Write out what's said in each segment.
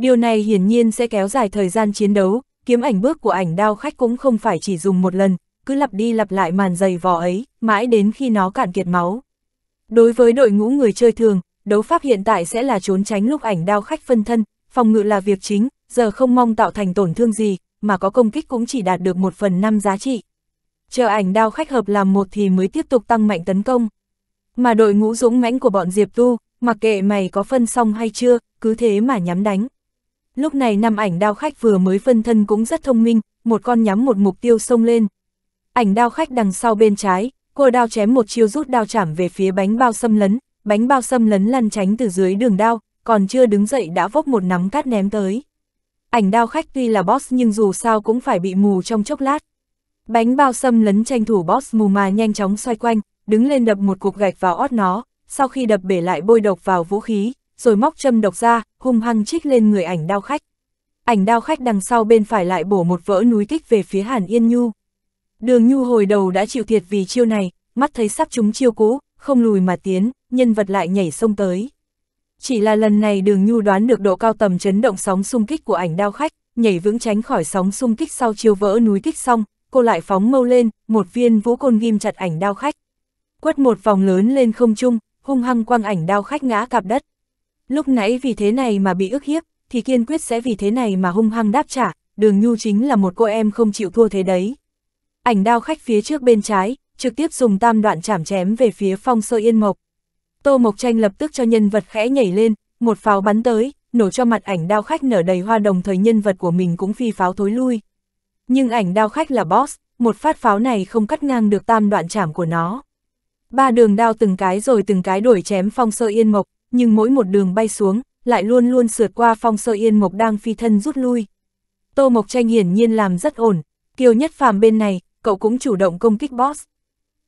Điều này hiển nhiên sẽ kéo dài thời gian chiến đấu, kiếm ảnh bước của ảnh đao khách cũng không phải chỉ dùng một lần, cứ lặp đi lặp lại màn dày vò ấy, mãi đến khi nó cạn kiệt máu. Đối với đội ngũ người chơi thường, đấu pháp hiện tại sẽ là trốn tránh lúc ảnh đao khách phân thân, phòng ngự là việc chính, giờ không mong tạo thành tổn thương gì, mà có công kích cũng chỉ đạt được một phần năm giá trị. Chờ ảnh đao khách hợp làm một thì mới tiếp tục tăng mạnh tấn công. Mà đội ngũ dũng mãnh của bọn Diệp Tu, mặc kệ mày có phân xong hay chưa, cứ thế mà nhắm đánh. Lúc này năm ảnh đao khách vừa mới phân thân cũng rất thông minh, một con nhắm một mục tiêu xông lên. Ảnh đao khách đằng sau bên trái, cô đao chém một chiêu rút đao chảm về phía bánh bao xâm lấn, bánh bao xâm lấn lăn tránh từ dưới đường đao, còn chưa đứng dậy đã vốc một nắm cát ném tới. Ảnh đao khách tuy là boss nhưng dù sao cũng phải bị mù trong chốc lát. Bánh bao xâm lấn tranh thủ boss mù mà nhanh chóng xoay quanh, đứng lên đập một cục gạch vào ót nó, sau khi đập bể lại bôi độc vào vũ khí, rồi móc châm độc ra, hung hăng chích lên người ảnh đao khách. Ảnh đao khách đằng sau bên phải lại bổ một vỡ núi kích về phía Hàn Yên Nhu. Đường Nhu hồi đầu đã chịu thiệt vì chiêu này, mắt thấy sắp trúng chiêu cũ, không lùi mà tiến, nhân vật lại nhảy sông tới. Chỉ là lần này đường Nhu đoán được độ cao tầm chấn động sóng xung kích của ảnh đao khách, nhảy vững tránh khỏi sóng xung kích sau chiêu vỡ núi kích xong, cô lại phóng mâu lên, một viên vũ côn ghim chặt ảnh đao khách. Quất một vòng lớn lên không trung, hung hăng quăng ảnh đao khách ngã cạp đất. Lúc nãy vì thế này mà bị ức hiếp, thì kiên quyết sẽ vì thế này mà hung hăng đáp trả, đường nhu chính là một cô em không chịu thua thế đấy. Ảnh đao khách phía trước bên trái, trực tiếp dùng tam đoạn chảm chém về phía phong sơ yên mộc. Tô Mộc Tranh lập tức cho nhân vật khẽ nhảy lên, một pháo bắn tới, nổ cho mặt ảnh đao khách nở đầy hoa đồng thời nhân vật của mình cũng phi pháo thối lui. Nhưng ảnh đao khách là boss, một phát pháo này không cắt ngang được tam đoạn chảm của nó. Ba đường đao từng cái rồi từng cái đuổi chém phong sơ yên mộc, nhưng mỗi một đường bay xuống, lại luôn luôn sượt qua phong sơ yên mộc đang phi thân rút lui. Tô Mộc Tranh hiển nhiên làm rất ổn, kiều nhất phàm bên này, cậu cũng chủ động công kích boss.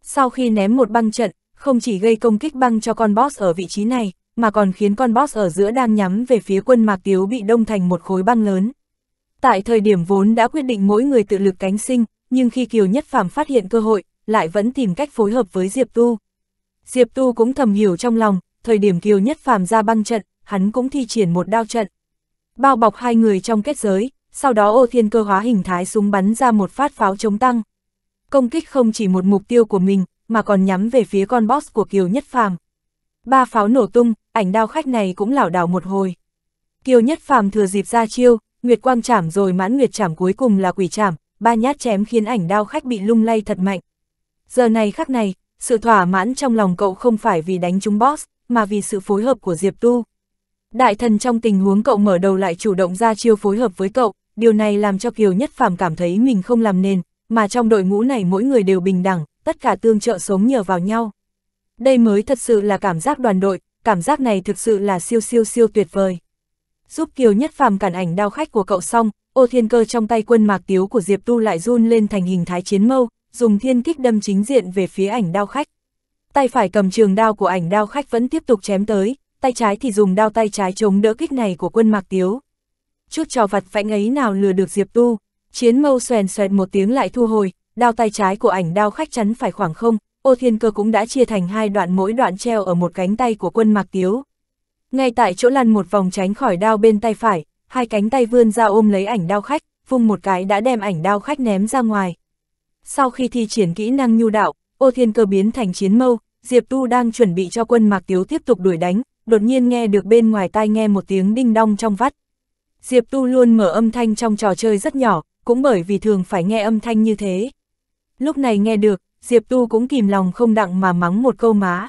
Sau khi ném một băng trận, không chỉ gây công kích băng cho con boss ở vị trí này, mà còn khiến con boss ở giữa đang nhắm về phía quân Mạc Tiếu bị đông thành một khối băng lớn. Tại thời điểm vốn đã quyết định mỗi người tự lực cánh sinh, nhưng khi Kiều Nhất Phàm phát hiện cơ hội, lại vẫn tìm cách phối hợp với Diệp Tu. Diệp Tu cũng thầm hiểu trong lòng, thời điểm Kiều Nhất Phàm ra băng trận, hắn cũng thi triển một đao trận. Bao bọc hai người trong kết giới, sau đó ô thiên cơ hóa hình thái súng bắn ra một phát pháo chống tăng. Công kích không chỉ một mục tiêu của mình, mà còn nhắm về phía con boss của Kiều Nhất Phàm. Ba pháo nổ tung, ảnh đao khách này cũng lảo đảo một hồi. Kiều Nhất Phàm thừa dịp ra chiêu, Nguyệt Quang chảm rồi mãn Nguyệt chảm cuối cùng là quỷ chảm, ba nhát chém khiến ảnh đao khách bị lung lay thật mạnh. Giờ này khắc này, sự thỏa mãn trong lòng cậu không phải vì đánh trúng boss, mà vì sự phối hợp của Diệp Tu. Đại thần trong tình huống cậu mở đầu lại chủ động ra chiêu phối hợp với cậu, điều này làm cho Kiều Nhất Phàm cảm thấy mình không làm nền, mà trong đội ngũ này mỗi người đều bình đẳng, tất cả tương trợ sống nhờ vào nhau. Đây mới thật sự là cảm giác đoàn đội, cảm giác này thực sự là siêu siêu siêu tuyệt vời. Giúp Kiều Nhất Phàm cản ảnh đao khách của cậu xong, ô thiên cơ trong tay quân mạc tiếu của Diệp Tu lại run lên thành hình thái chiến mâu, dùng thiên kích đâm chính diện về phía ảnh đao khách tay phải cầm trường đao của ảnh đao khách vẫn tiếp tục chém tới, tay trái thì dùng đao tay trái chống đỡ kích này của quân Mạc Tiếu. Chút trò vặt vãnh ấy nào lừa được Diệp Tu, chiến mâu xoèn xoẹt một tiếng lại thu hồi, đao tay trái của ảnh đao khách chắn phải khoảng không, ô thiên cơ cũng đã chia thành hai đoạn mỗi đoạn treo ở một cánh tay của quân Mạc Tiếu. Ngay tại chỗ lăn một vòng tránh khỏi đao bên tay phải, hai cánh tay vươn ra ôm lấy ảnh đao khách, vung một cái đã đem ảnh đao khách ném ra ngoài. Sau khi thi triển kỹ năng nhu đạo, ô thiên cơ biến thành chiến mâu, Diệp Tu đang chuẩn bị cho quân Mạc Tiếu tiếp tục đuổi đánh, đột nhiên nghe được bên ngoài tai nghe một tiếng đinh đong trong vắt. Diệp Tu luôn mở âm thanh trong trò chơi rất nhỏ, cũng bởi vì thường phải nghe âm thanh như thế. Lúc này nghe được, Diệp Tu cũng kìm lòng không đặng mà mắng một câu má.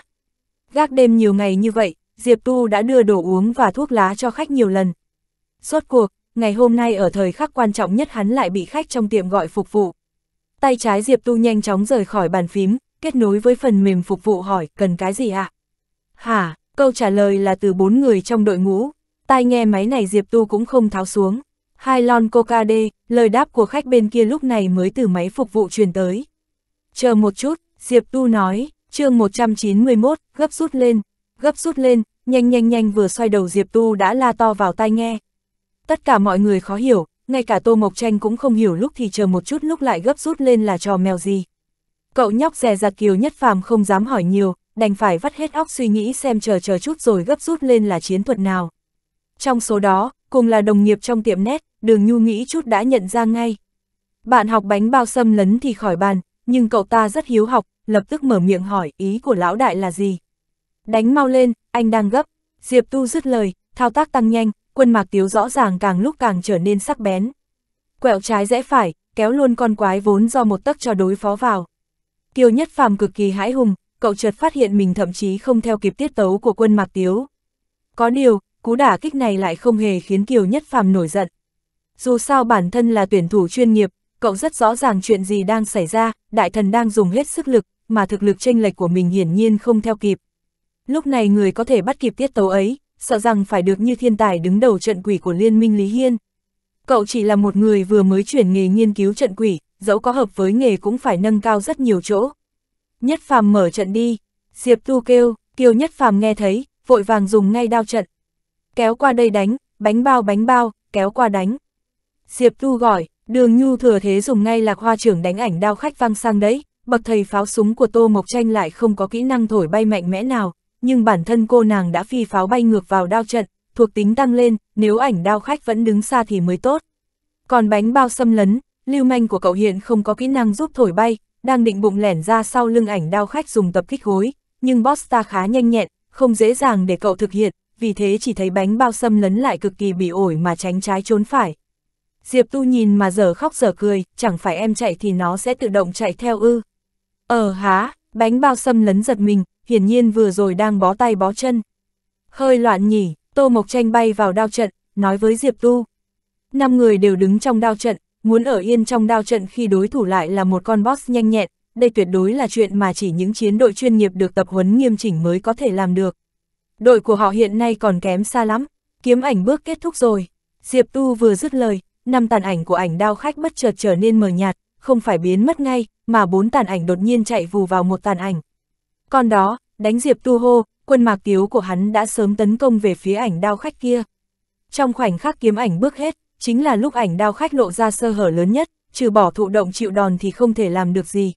Gác đêm nhiều ngày như vậy, Diệp Tu đã đưa đồ uống và thuốc lá cho khách nhiều lần. Suốt cuộc, ngày hôm nay ở thời khắc quan trọng nhất hắn lại bị khách trong tiệm gọi phục vụ. Tay trái Diệp Tu nhanh chóng rời khỏi bàn phím, kết nối với phần mềm phục vụ hỏi, cần cái gì ạ? À? Hả, câu trả lời là từ bốn người trong đội ngũ, tai nghe máy này Diệp Tu cũng không tháo xuống. Hai lon coca d lời đáp của khách bên kia lúc này mới từ máy phục vụ truyền tới. Chờ một chút, Diệp Tu nói, chương 191, gấp rút lên, gấp rút lên, nhanh nhanh nhanh vừa xoay đầu Diệp Tu đã la to vào tai nghe. Tất cả mọi người khó hiểu, ngay cả Tô Mộc Tranh cũng không hiểu lúc thì chờ một chút lúc lại gấp rút lên là trò mèo gì. Cậu nhóc dè ra kiều nhất phàm không dám hỏi nhiều, đành phải vắt hết óc suy nghĩ xem chờ chờ chút rồi gấp rút lên là chiến thuật nào. Trong số đó, cùng là đồng nghiệp trong tiệm nét, đường nhu nghĩ chút đã nhận ra ngay. Bạn học bánh bao xâm lấn thì khỏi bàn, nhưng cậu ta rất hiếu học, lập tức mở miệng hỏi ý của lão đại là gì. Đánh mau lên, anh đang gấp. Diệp Tu dứt lời, thao tác tăng nhanh, quân mạc tiếu rõ ràng càng lúc càng trở nên sắc bén. Quẹo trái rẽ phải, kéo luôn con quái vốn do một tấc cho đối phó vào. Kiều Nhất Phàm cực kỳ hãi hùng, cậu chợt phát hiện mình thậm chí không theo kịp tiết tấu của quân Mạc Tiếu. Có điều, cú đả kích này lại không hề khiến Kiều Nhất Phàm nổi giận. Dù sao bản thân là tuyển thủ chuyên nghiệp, cậu rất rõ ràng chuyện gì đang xảy ra, đại thần đang dùng hết sức lực, mà thực lực chênh lệch của mình hiển nhiên không theo kịp. Lúc này người có thể bắt kịp tiết tấu ấy, sợ rằng phải được như thiên tài đứng đầu trận quỷ của Liên minh Lý Hiên. Cậu chỉ là một người vừa mới chuyển nghề nghiên cứu trận quỷ, dẫu có hợp với nghề cũng phải nâng cao rất nhiều chỗ. Nhất phàm mở trận đi, Diệp Tu kêu, Kiều Nhất phàm nghe thấy, vội vàng dùng ngay đao trận. Kéo qua đây đánh, bánh bao bánh bao, kéo qua đánh. Diệp Tu gọi, đường nhu thừa thế dùng ngay lạc hoa trưởng đánh ảnh đao khách văng sang đấy, bậc thầy pháo súng của Tô Mộc Tranh lại không có kỹ năng thổi bay mạnh mẽ nào, nhưng bản thân cô nàng đã phi pháo bay ngược vào đao trận, thuộc tính tăng lên, nếu ảnh đao khách vẫn đứng xa thì mới tốt. Còn bánh bao xâm lấn, lưu manh của cậu hiện không có kỹ năng giúp thổi bay, đang định bụng lẻn ra sau lưng ảnh đao khách dùng tập kích gối, nhưng boss ta khá nhanh nhẹn, không dễ dàng để cậu thực hiện, vì thế chỉ thấy bánh bao xâm lấn lại cực kỳ bị ổi mà tránh trái trốn phải. Diệp Tu nhìn mà giờ khóc giờ cười, chẳng phải em chạy thì nó sẽ tự động chạy theo ư. Ờ há, bánh bao xâm lấn giật mình, hiển nhiên vừa rồi đang bó tay bó chân. Hơi loạn nhỉ, Tô Mộc Tranh bay vào đao trận, nói với Diệp Tu. Năm người đều đứng trong đao trận, muốn ở yên trong đao trận khi đối thủ lại là một con boss nhanh nhẹn, đây tuyệt đối là chuyện mà chỉ những chiến đội chuyên nghiệp được tập huấn nghiêm chỉnh mới có thể làm được. Đội của họ hiện nay còn kém xa lắm, kiếm ảnh bước kết thúc rồi. Diệp Tu vừa dứt lời, năm tàn ảnh của ảnh đao khách bất chợt trở nên mờ nhạt, không phải biến mất ngay, mà bốn tàn ảnh đột nhiên chạy vù vào một tàn ảnh. Còn đó, đánh Diệp Tu hô, quân mạc tiếu của hắn đã sớm tấn công về phía ảnh đao khách kia. Trong khoảnh khắc kiếm ảnh bước hết, chính là lúc ảnh đao khách lộ ra sơ hở lớn nhất, trừ bỏ thụ động chịu đòn thì không thể làm được gì.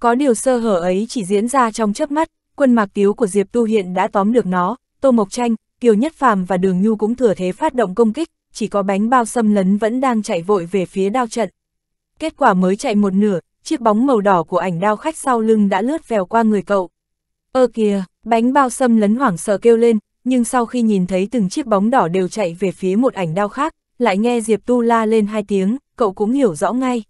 Có điều sơ hở ấy chỉ diễn ra trong chớp mắt, quân mạc tiếu của Diệp Tu Hiện đã tóm được nó, Tô Mộc Tranh, Kiều Nhất Phàm và Đường Nhu cũng thừa thế phát động công kích, chỉ có bánh bao xâm lấn vẫn đang chạy vội về phía đao trận. Kết quả mới chạy một nửa, chiếc bóng màu đỏ của ảnh đao khách sau lưng đã lướt vèo qua người cậu. Ơ kìa, bánh bao xâm lấn hoảng sợ kêu lên, nhưng sau khi nhìn thấy từng chiếc bóng đỏ đều chạy về phía một ảnh đao khác, lại nghe Diệp Tu la lên hai tiếng, cậu cũng hiểu rõ ngay.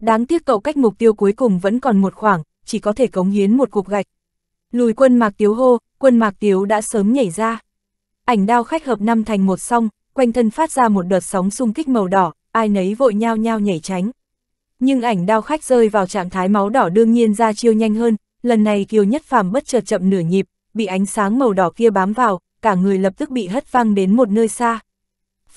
Đáng tiếc cậu cách mục tiêu cuối cùng vẫn còn một khoảng, chỉ có thể cống hiến một cục gạch. Lùi quân mạc tiếu hô, quân mạc tiếu đã sớm nhảy ra. Ảnh đao khách hợp năm thành một song, quanh thân phát ra một đợt sóng xung kích màu đỏ, ai nấy vội nhao nhao nhảy tránh. Nhưng ảnh đao khách rơi vào trạng thái máu đỏ đương nhiên ra chiêu nhanh hơn, lần này kiều nhất phàm bất chợt chậm nửa nhịp, bị ánh sáng màu đỏ kia bám vào, cả người lập tức bị hất văng đến một nơi xa.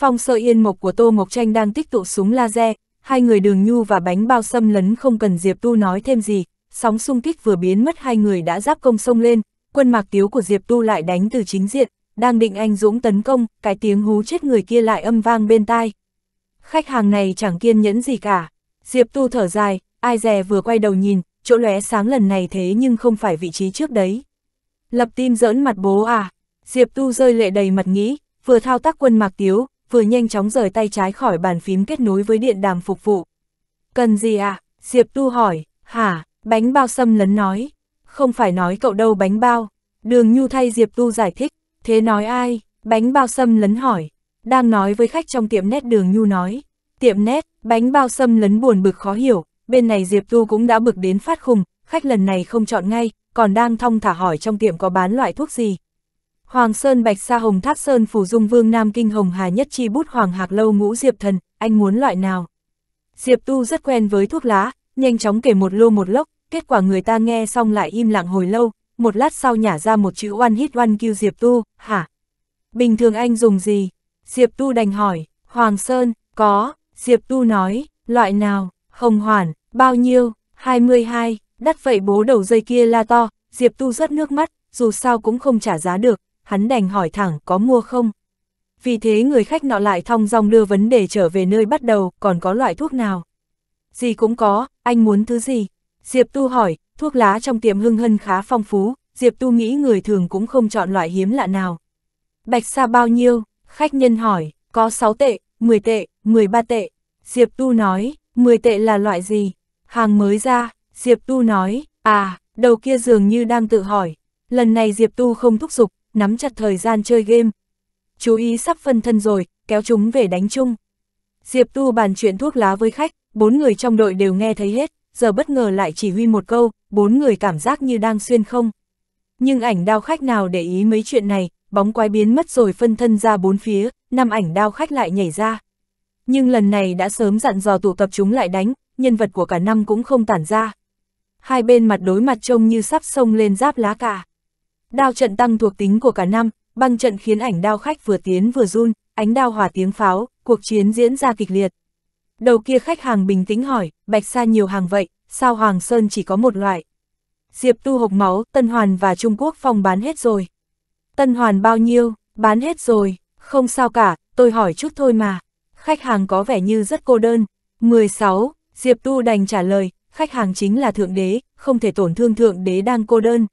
Phong sơ yên mộc của Tô Mộc Tranh đang tích tụ súng laser, hai người đường nhu và bánh bao xâm lấn không cần Diệp Tu nói thêm gì, sóng xung kích vừa biến mất hai người đã giáp công sông lên, quân mạc tiếu của Diệp Tu lại đánh từ chính diện, đang định anh dũng tấn công, cái tiếng hú chết người kia lại âm vang bên tai. Khách hàng này chẳng kiên nhẫn gì cả, Diệp Tu thở dài, ai dè vừa quay đầu nhìn, chỗ lóe sáng lần này thế nhưng không phải vị trí trước đấy. Lập tim giỡn mặt bố à, Diệp Tu rơi lệ đầy mặt nghĩ, vừa thao tác quân mạc tiếu, vừa nhanh chóng rời tay trái khỏi bàn phím kết nối với điện đàm phục vụ. Cần gì à? Diệp Tu hỏi, hả? Bánh bao xâm lấn nói. Không phải nói cậu đâu bánh bao. Đường Nhu thay Diệp Tu giải thích, thế nói ai? Bánh bao xâm lấn hỏi. Đang nói với khách trong tiệm nét đường Nhu nói. Tiệm nét, bánh bao xâm lấn buồn bực khó hiểu, bên này Diệp Tu cũng đã bực đến phát khùng, khách lần này không chọn ngay, còn đang thong thả hỏi trong tiệm có bán loại thuốc gì, Hoàng Sơn Bạch Sa Hồng Thác Sơn Phủ Dung Vương Nam Kinh Hồng Hà Nhất Chi Bút Hoàng Hạc Lâu Ngũ Diệp Thần, anh muốn loại nào? Diệp Tu rất quen với thuốc lá, nhanh chóng kể một lô một lốc, kết quả người ta nghe xong lại im lặng hồi lâu, một lát sau nhả ra một chữ one hit one kill Diệp Tu, hả? Bình thường anh dùng gì? Diệp Tu đành hỏi, Hoàng Sơn, có, Diệp Tu nói, loại nào, hồng hoàn, bao nhiêu, 22, đắt vậy bố đầu dây kia la to, Diệp Tu rất nước mắt, dù sao cũng không trả giá được, hắn đành hỏi thẳng có mua không. Vì thế người khách nọ lại thong dong đưa vấn đề trở về nơi bắt đầu, còn có loại thuốc nào. Gì cũng có, anh muốn thứ gì? Diệp Tu hỏi, thuốc lá trong tiệm hưng hân khá phong phú, Diệp Tu nghĩ người thường cũng không chọn loại hiếm lạ nào. Bạch sa bao nhiêu? Khách nhân hỏi, có 6 tệ, 10 tệ, 13 tệ. Diệp Tu nói, 10 tệ là loại gì? Hàng mới ra, Diệp Tu nói, à, đầu kia dường như đang tự hỏi. Lần này Diệp Tu không thúc giục, nắm chặt thời gian chơi game. Chú ý sắp phân thân rồi, kéo chúng về đánh chung. Diệp Tu bàn chuyện thuốc lá với khách, bốn người trong đội đều nghe thấy hết, giờ bất ngờ lại chỉ huy một câu, bốn người cảm giác như đang xuyên không. Nhưng ảnh đao khách nào để ý mấy chuyện này, bóng quái biến mất rồi phân thân ra bốn phía, năm ảnh đao khách lại nhảy ra. Nhưng lần này đã sớm dặn dò tụ tập chúng lại đánh, nhân vật của cả năm cũng không tản ra. Hai bên mặt đối mặt trông như sắp sông lên giáp lá cả. Đao trận tăng thuộc tính của cả năm, băng trận khiến ảnh đao khách vừa tiến vừa run, ánh đao hòa tiếng pháo, cuộc chiến diễn ra kịch liệt. Đầu kia khách hàng bình tĩnh hỏi, bạch sa nhiều hàng vậy, sao Hoàng Sơn chỉ có một loại? Diệp tu hộc máu, Tân Hoàn và Trung Quốc phong bán hết rồi. Tân Hoàn bao nhiêu, bán hết rồi, không sao cả, tôi hỏi chút thôi mà. Khách hàng có vẻ như rất cô đơn. 16, Diệp tu đành trả lời, khách hàng chính là Thượng Đế, không thể tổn thương Thượng Đế đang cô đơn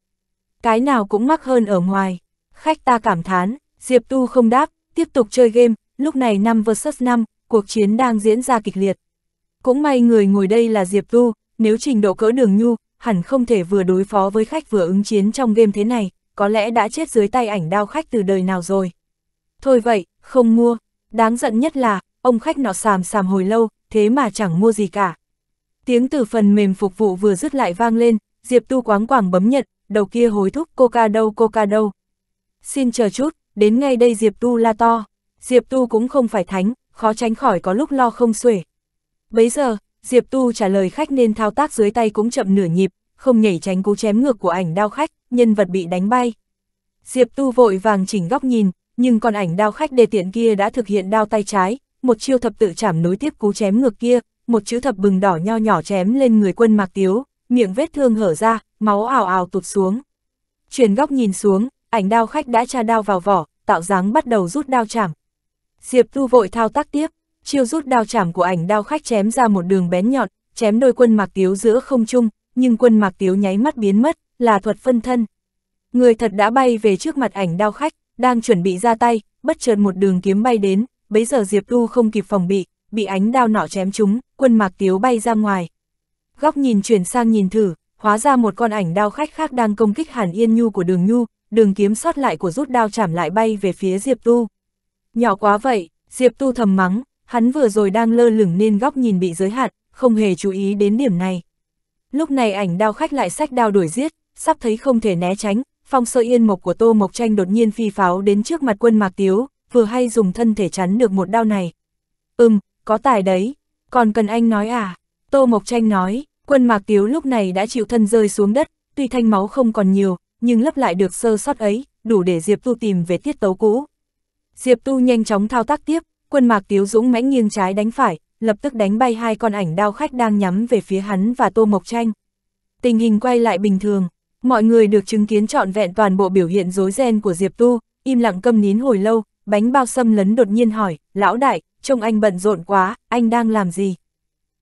cái nào cũng mắc hơn ở ngoài. Khách ta cảm thán, Diệp Tu không đáp, tiếp tục chơi game, lúc này 5 vs 5, cuộc chiến đang diễn ra kịch liệt. Cũng may người ngồi đây là Diệp Tu, nếu trình độ cỡ đường nhu, hẳn không thể vừa đối phó với khách vừa ứng chiến trong game thế này, có lẽ đã chết dưới tay ảnh đao khách từ đời nào rồi. Thôi vậy, không mua, đáng giận nhất là, ông khách nọ sàm sàm hồi lâu, thế mà chẳng mua gì cả. Tiếng từ phần mềm phục vụ vừa dứt lại vang lên, Diệp Tu quáng quảng bấm nhận, đầu kia hối thúc coca đâu coca đâu. Xin chờ chút, đến ngay đây Diệp Tu la to, Diệp Tu cũng không phải thánh, khó tránh khỏi có lúc lo không xuể. Bấy giờ, Diệp Tu trả lời khách nên thao tác dưới tay cũng chậm nửa nhịp, không nhảy tránh cú chém ngược của ảnh đao khách, nhân vật bị đánh bay. Diệp Tu vội vàng chỉnh góc nhìn, nhưng còn ảnh đao khách đề tiện kia đã thực hiện đao tay trái, một chiêu thập tự chảm nối tiếp cú chém ngược kia, một chữ thập bừng đỏ nho nhỏ chém lên người quân Mạc Tiếu, miệng vết thương hở ra, máu ảo ảo tụt xuống. Chuyển góc nhìn xuống, ảnh đao khách đã tra đao vào vỏ, tạo dáng bắt đầu rút đao chảm. Diệp Tu vội thao tác tiếp, chiêu rút đao chảm của ảnh đao khách chém ra một đường bén nhọn, chém đôi quân mạc tiếu giữa không trung, nhưng quân mạc tiếu nháy mắt biến mất, là thuật phân thân. Người thật đã bay về trước mặt ảnh đao khách, đang chuẩn bị ra tay, bất chợt một đường kiếm bay đến, bấy giờ Diệp Tu không kịp phòng bị, bị ánh đao nỏ chém trúng, quân mạc tiếu bay ra ngoài. Góc nhìn chuyển sang nhìn thử, hóa ra một con ảnh đao khách khác đang công kích Hàn Yên Nhu của đường Nhu, đường kiếm sót lại của rút đao chảm lại bay về phía Diệp Tu. Nhỏ quá vậy, Diệp Tu thầm mắng, hắn vừa rồi đang lơ lửng nên góc nhìn bị giới hạn, không hề chú ý đến điểm này. Lúc này ảnh đao khách lại sách đao đuổi giết, sắp thấy không thể né tránh, phong sơ yên mộc của Tô Mộc Tranh đột nhiên phi pháo đến trước mặt quân Mạc Tiếu, vừa hay dùng thân thể chắn được một đao này. Ừm, có tài đấy, còn cần anh nói à? Tô Mộc Tranh nói, Quân Mạc Tiếu lúc này đã chịu thân rơi xuống đất, tuy thanh máu không còn nhiều, nhưng lấp lại được sơ sót ấy, đủ để Diệp Tu tìm về tiết tấu cũ. Diệp Tu nhanh chóng thao tác tiếp, quân Mạc Tiếu dũng mãnh nghiêng trái đánh phải, lập tức đánh bay hai con ảnh đao khách đang nhắm về phía hắn và Tô Mộc Tranh. Tình hình quay lại bình thường, mọi người được chứng kiến trọn vẹn toàn bộ biểu hiện rối ren của Diệp Tu, im lặng câm nín hồi lâu, bánh bao xâm lấn đột nhiên hỏi, lão đại, trông anh bận rộn quá, anh đang làm gì?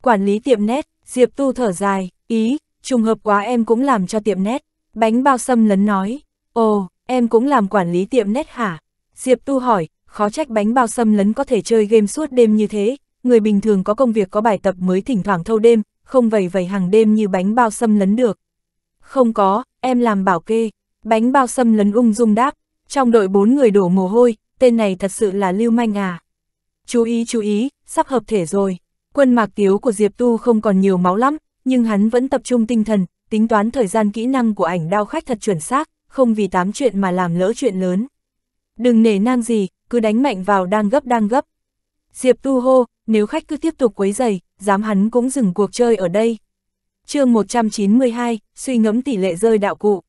Quản lý tiệm nét, Diệp Tu thở dài, ý, trùng hợp quá em cũng làm cho tiệm nét. Bánh bao Sâm lấn nói, ồ, em cũng làm quản lý tiệm nét hả? Diệp Tu hỏi, khó trách bánh bao Sâm lấn có thể chơi game suốt đêm như thế, người bình thường có công việc có bài tập mới thỉnh thoảng thâu đêm, không vầy vầy hàng đêm như bánh bao Sâm lấn được. Không có, em làm bảo kê, bánh bao Sâm lấn ung dung đáp, trong đội bốn người đổ mồ hôi, tên này thật sự là lưu manh à. Chú ý chú ý, sắp hợp thể rồi. Quân mạc tiếu của Diệp Tu không còn nhiều máu lắm, nhưng hắn vẫn tập trung tinh thần, tính toán thời gian kỹ năng của ảnh đao khách thật chuẩn xác, không vì tám chuyện mà làm lỡ chuyện lớn. Đừng nể nang gì, cứ đánh mạnh vào đang gấp đang gấp. Diệp Tu hô, nếu khách cứ tiếp tục quấy giày, dám hắn cũng dừng cuộc chơi ở đây. chương 192, suy ngẫm tỷ lệ rơi đạo cụ.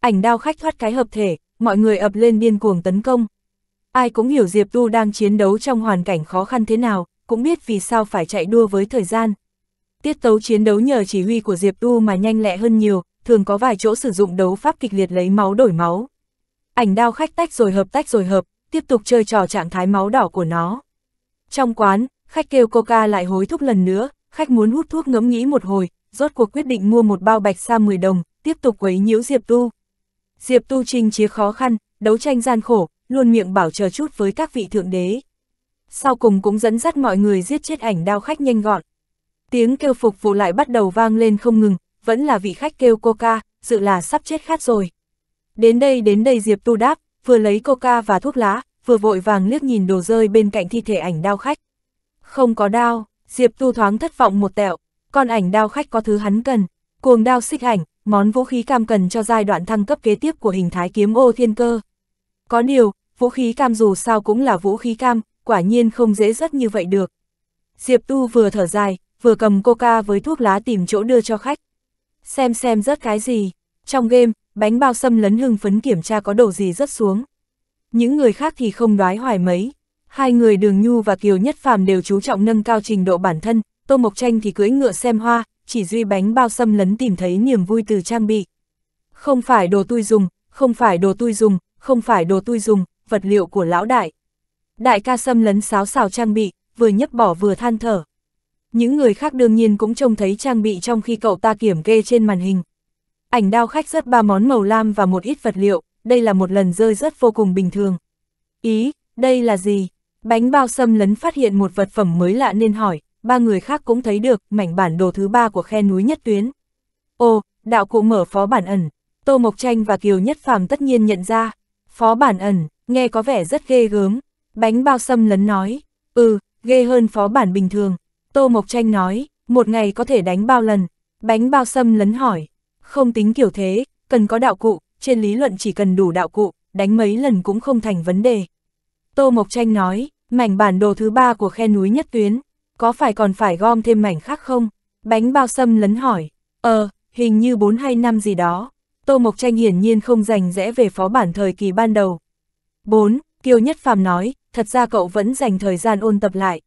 Ảnh đao khách thoát cái hợp thể, mọi người ập lên điên cuồng tấn công. Ai cũng hiểu Diệp Tu đang chiến đấu trong hoàn cảnh khó khăn thế nào, cũng biết vì sao phải chạy đua với thời gian. Tiết tấu chiến đấu nhờ chỉ huy của Diệp Tu mà nhanh lẹ hơn nhiều, thường có vài chỗ sử dụng đấu pháp kịch liệt lấy máu đổi máu. Ảnh đao khách tách rồi hợp tách rồi hợp, tiếp tục chơi trò trạng thái máu đỏ của nó. Trong quán, khách kêu coca lại hối thúc lần nữa, khách muốn hút thuốc ngẫm nghĩ một hồi, rốt cuộc quyết định mua một bao bạch sa 10 đồng, tiếp tục quấy nhiễu Diệp Tu. Diệp Tu trình chía khó khăn, đấu tranh gian khổ, luôn miệng bảo chờ chút với các vị thượng đế sau cùng cũng dẫn dắt mọi người giết chết ảnh đao khách nhanh gọn. Tiếng kêu phục vụ lại bắt đầu vang lên không ngừng, vẫn là vị khách kêu coca, dự là sắp chết khát rồi. Đến đây đến đây Diệp Tu đáp, vừa lấy coca và thuốc lá, vừa vội vàng liếc nhìn đồ rơi bên cạnh thi thể ảnh đao khách. Không có đao, Diệp Tu thoáng thất vọng một tẹo, con ảnh đao khách có thứ hắn cần, cuồng đao xích ảnh, món vũ khí cam cần cho giai đoạn thăng cấp kế tiếp của hình thái kiếm ô thiên cơ. Có điều, vũ khí cam dù sao cũng là vũ khí cam, quả nhiên không dễ dắt như vậy được. Diệp Tu vừa thở dài, vừa cầm coca với thuốc lá tìm chỗ đưa cho khách. Xem xem rất cái gì. Trong game, bánh bao xâm lấn hưng phấn kiểm tra có đồ gì rất xuống. Những người khác thì không đoái hoài mấy. Hai người Đường Nhu và Kiều Nhất Phàm đều chú trọng nâng cao trình độ bản thân, Tô Mộc Tranh thì cưỡi ngựa xem hoa, chỉ duy bánh bao xâm lấn tìm thấy niềm vui từ trang bị. Không phải đồ tôi dùng, không phải đồ tôi dùng, không phải đồ tôi dùng, vật liệu của lão đại. Đại ca xâm lấn sáo xào trang bị, vừa nhấp bỏ vừa than thở. Những người khác đương nhiên cũng trông thấy trang bị trong khi cậu ta kiểm kê trên màn hình. Ảnh đao khách rất ba món màu lam và một ít vật liệu, đây là một lần rơi rất vô cùng bình thường. Ý, đây là gì? Bánh bao xâm lấn phát hiện một vật phẩm mới lạ nên hỏi, ba người khác cũng thấy được mảnh bản đồ thứ ba của khe núi nhất tuyến. Ồ, đạo cụ mở phó bản ẩn, Tô Mộc Tranh và Kiều Nhất Phàm tất nhiên nhận ra, phó bản ẩn, nghe có vẻ rất ghê gớm, Bánh bao xâm lấn nói, ừ, ghê hơn phó bản bình thường. Tô Mộc Tranh nói, một ngày có thể đánh bao lần. Bánh bao xâm lấn hỏi, không tính kiểu thế, cần có đạo cụ, trên lý luận chỉ cần đủ đạo cụ, đánh mấy lần cũng không thành vấn đề. Tô Mộc Tranh nói, mảnh bản đồ thứ ba của khe núi nhất tuyến, có phải còn phải gom thêm mảnh khác không? Bánh bao xâm lấn hỏi, ờ, hình như 4 hay 5 gì đó. Tô Mộc Tranh hiển nhiên không rành rẽ về phó bản thời kỳ ban đầu. 4. Kiều Nhất Phàm nói, thật ra cậu vẫn dành thời gian ôn tập lại.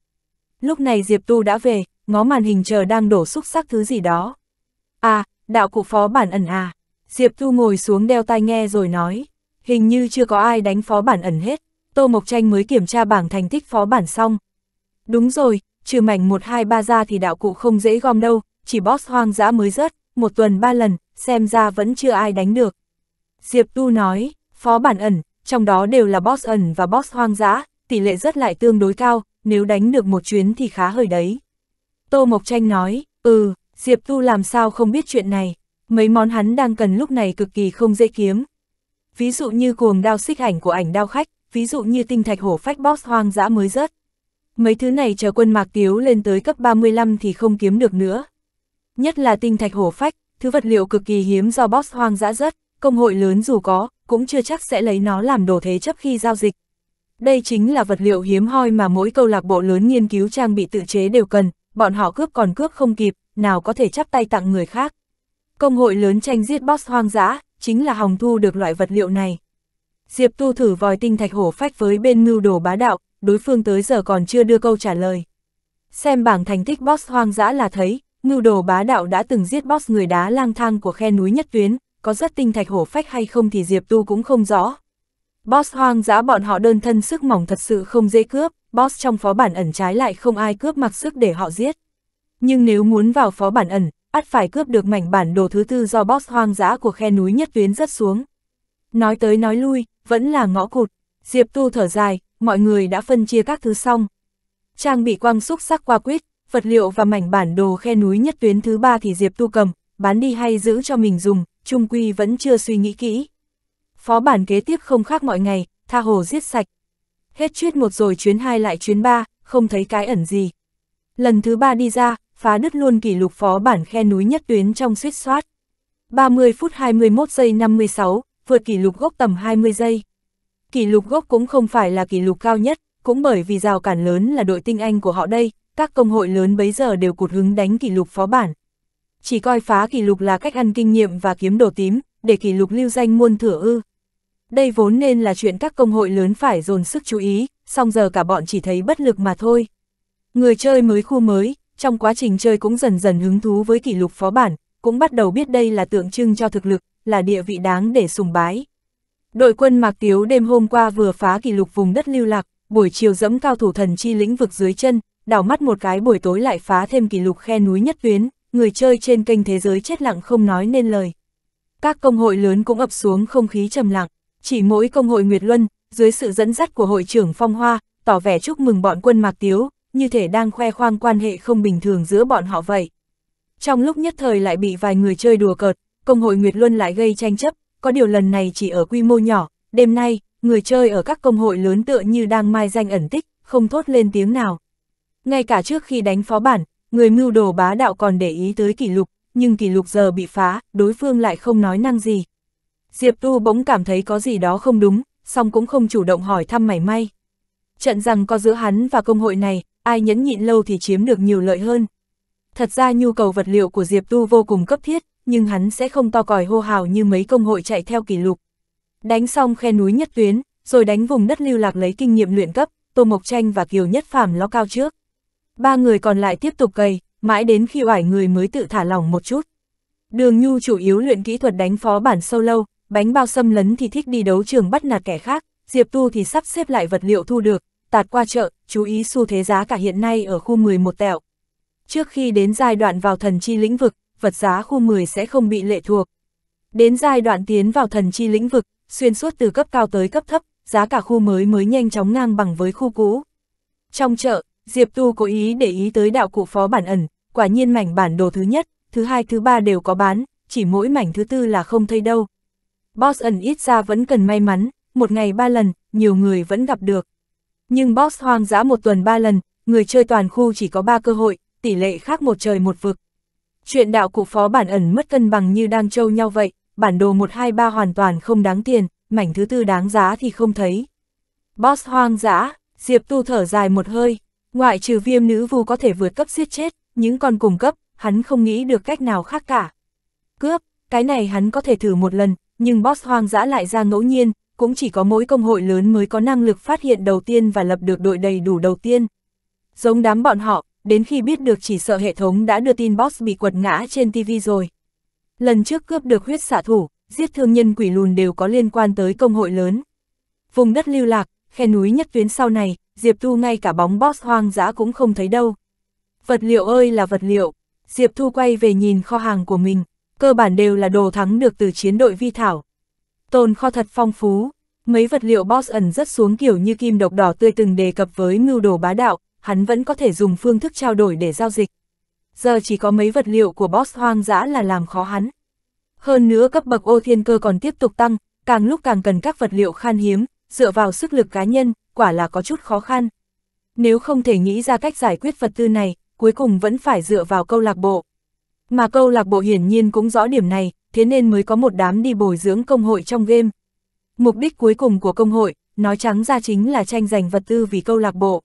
Lúc này Diệp Tu đã về, ngó màn hình chờ đang đổ xúc sắc thứ gì đó. À, đạo cụ phó bản ẩn à. Diệp Tu ngồi xuống đeo tai nghe rồi nói, hình như chưa có ai đánh phó bản ẩn hết, Tô Mộc Tranh mới kiểm tra bảng thành tích phó bản xong. Đúng rồi, trừ mảnh 123 ra thì đạo cụ không dễ gom đâu, chỉ boss hoang dã mới rớt, một tuần ba lần, xem ra vẫn chưa ai đánh được. Diệp Tu nói, phó bản ẩn, trong đó đều là boss ẩn và boss hoang dã, tỷ lệ rất lại tương đối cao, nếu đánh được một chuyến thì khá hơi đấy. Tô Mộc Tranh nói, ừ, Diệp Tu làm sao không biết chuyện này, mấy món hắn đang cần lúc này cực kỳ không dễ kiếm. Ví dụ như cuồng đao xích ảnh của ảnh đao khách, ví dụ như tinh thạch hổ phách box hoang dã mới rớt. Mấy thứ này chờ quân mạc tiếu lên tới cấp 35 thì không kiếm được nữa. Nhất là tinh thạch hổ phách, thứ vật liệu cực kỳ hiếm do boss hoang dã rớt, công hội lớn dù có, cũng chưa chắc sẽ lấy nó làm đồ thế chấp khi giao dịch, đây chính là vật liệu hiếm hoi mà mỗi câu lạc bộ lớn nghiên cứu trang bị tự chế đều cần, bọn họ cướp còn cướp không kịp, nào có thể chắp tay tặng người khác. Công hội lớn tranh giết boss hoang dã, chính là hòng thu được loại vật liệu này. Diệp Tu thử vòi tinh thạch hổ phách với bên mưu đồ bá đạo, đối phương tới giờ còn chưa đưa câu trả lời. Xem bảng thành tích boss hoang dã là thấy, mưu đồ bá đạo đã từng giết boss người đá lang thang của khe núi nhất tuyến, có rất tinh thạch hổ phách hay không thì Diệp Tu cũng không rõ, Boss hoang dã bọn họ đơn thân sức mỏng thật sự không dễ cướp, boss trong phó bản ẩn trái lại không ai cướp mặc sức để họ giết. Nhưng nếu muốn vào phó bản ẩn, ắt phải cướp được mảnh bản đồ thứ tư do boss hoang dã của khe núi nhất tuyến rất xuống. Nói tới nói lui, vẫn là ngõ cụt. Diệp Tu thở dài, mọi người đã phân chia các thứ xong. Trang bị quang xúc sắc qua quýt, vật liệu và mảnh bản đồ khe núi nhất tuyến thứ ba thì Diệp Tu cầm, bán đi hay giữ cho mình dùng, Trung Quy vẫn chưa suy nghĩ kỹ phó bản kế tiếp không khác mọi ngày, tha hồ giết sạch. Hết chuyết một rồi chuyến hai lại chuyến ba, không thấy cái ẩn gì. Lần thứ ba đi ra, phá đứt luôn kỷ lục phó bản khe núi nhất tuyến trong suýt soát. 30 phút 21 giây 56, vượt kỷ lục gốc tầm 20 giây. Kỷ lục gốc cũng không phải là kỷ lục cao nhất, cũng bởi vì rào cản lớn là đội tinh anh của họ đây, các công hội lớn bấy giờ đều cụt hứng đánh kỷ lục phó bản. Chỉ coi phá kỷ lục là cách ăn kinh nghiệm và kiếm đồ tím, để kỷ lục lưu danh muôn thửa ư đây vốn nên là chuyện các công hội lớn phải dồn sức chú ý, song giờ cả bọn chỉ thấy bất lực mà thôi. Người chơi mới khu mới, trong quá trình chơi cũng dần dần hứng thú với kỷ lục phó bản, cũng bắt đầu biết đây là tượng trưng cho thực lực, là địa vị đáng để sùng bái. Đội quân Mạc Tiếu đêm hôm qua vừa phá kỷ lục vùng đất lưu lạc, buổi chiều dẫm cao thủ thần chi lĩnh vực dưới chân, đảo mắt một cái buổi tối lại phá thêm kỷ lục khe núi nhất tuyến, người chơi trên kênh thế giới chết lặng không nói nên lời. Các công hội lớn cũng ập xuống không khí trầm lặng. Chỉ mỗi công hội Nguyệt Luân, dưới sự dẫn dắt của hội trưởng Phong Hoa, tỏ vẻ chúc mừng bọn quân Mạc Tiếu, như thể đang khoe khoang quan hệ không bình thường giữa bọn họ vậy. Trong lúc nhất thời lại bị vài người chơi đùa cợt, công hội Nguyệt Luân lại gây tranh chấp, có điều lần này chỉ ở quy mô nhỏ, đêm nay, người chơi ở các công hội lớn tựa như đang mai danh ẩn tích, không thốt lên tiếng nào. Ngay cả trước khi đánh phó bản, người mưu đồ bá đạo còn để ý tới kỷ lục, nhưng kỷ lục giờ bị phá, đối phương lại không nói năng gì, Diệp Tu bỗng cảm thấy có gì đó không đúng, song cũng không chủ động hỏi thăm mảy may. Trận rằng có giữa hắn và công hội này, ai nhẫn nhịn lâu thì chiếm được nhiều lợi hơn. Thật ra nhu cầu vật liệu của Diệp Tu vô cùng cấp thiết, nhưng hắn sẽ không to còi hô hào như mấy công hội chạy theo kỷ lục. Đánh xong khe núi nhất tuyến, rồi đánh vùng đất lưu lạc lấy kinh nghiệm luyện cấp, Tô Mộc Tranh và Kiều Nhất Phàm lo cao trước. Ba người còn lại tiếp tục cày, mãi đến khi oải người mới tự thả lỏng một chút. Đường Nhu chủ yếu luyện kỹ thuật đánh phó bản sâu lâu bánh bao xâm lấn thì thích đi đấu trường bắt nạt kẻ khác, Diệp Tu thì sắp xếp lại vật liệu thu được, tạt qua chợ, chú ý xu thế giá cả hiện nay ở khu 11 tẹo. Trước khi đến giai đoạn vào thần chi lĩnh vực, vật giá khu 10 sẽ không bị lệ thuộc. Đến giai đoạn tiến vào thần chi lĩnh vực, xuyên suốt từ cấp cao tới cấp thấp, giá cả khu mới mới nhanh chóng ngang bằng với khu cũ. Trong chợ, Diệp Tu cố ý để ý tới đạo cụ phó bản ẩn, quả nhiên mảnh bản đồ thứ nhất, thứ hai thứ ba đều có bán, chỉ mỗi mảnh thứ tư là không thấy đâu, Boss ẩn ít ra vẫn cần may mắn, một ngày ba lần, nhiều người vẫn gặp được. Nhưng boss hoang dã một tuần ba lần, người chơi toàn khu chỉ có ba cơ hội, tỷ lệ khác một trời một vực. Chuyện đạo cụ phó bản ẩn mất cân bằng như đang trâu nhau vậy, bản đồ 123 hoàn toàn không đáng tiền, mảnh thứ tư đáng giá thì không thấy. Boss hoang dã, Diệp Tu thở dài một hơi, ngoại trừ viêm nữ vu có thể vượt cấp giết chết, những con cùng cấp, hắn không nghĩ được cách nào khác cả. Cướp, cái này hắn có thể thử một lần, nhưng boss hoang dã lại ra ngẫu nhiên, cũng chỉ có mỗi công hội lớn mới có năng lực phát hiện đầu tiên và lập được đội đầy đủ đầu tiên. Giống đám bọn họ, đến khi biết được chỉ sợ hệ thống đã đưa tin boss bị quật ngã trên TV rồi. Lần trước cướp được huyết xạ thủ, giết thương nhân quỷ lùn đều có liên quan tới công hội lớn. Vùng đất lưu lạc, khe núi nhất tuyến sau này, Diệp Thu ngay cả bóng boss hoang dã cũng không thấy đâu. Vật liệu ơi là vật liệu, Diệp Thu quay về nhìn kho hàng của mình, cơ bản đều là đồ thắng được từ chiến đội vi thảo. Tồn kho thật phong phú, mấy vật liệu boss ẩn rất xuống kiểu như kim độc đỏ tươi từng đề cập với mưu đồ bá đạo, hắn vẫn có thể dùng phương thức trao đổi để giao dịch. Giờ chỉ có mấy vật liệu của boss hoang dã là làm khó hắn. Hơn nữa cấp bậc ô thiên cơ còn tiếp tục tăng, càng lúc càng cần các vật liệu khan hiếm, dựa vào sức lực cá nhân, quả là có chút khó khăn. Nếu không thể nghĩ ra cách giải quyết vật tư này, cuối cùng vẫn phải dựa vào câu lạc bộ. Mà câu lạc bộ hiển nhiên cũng rõ điểm này, thế nên mới có một đám đi bồi dưỡng công hội trong game. Mục đích cuối cùng của công hội, nói trắng ra chính là tranh giành vật tư vì câu lạc bộ.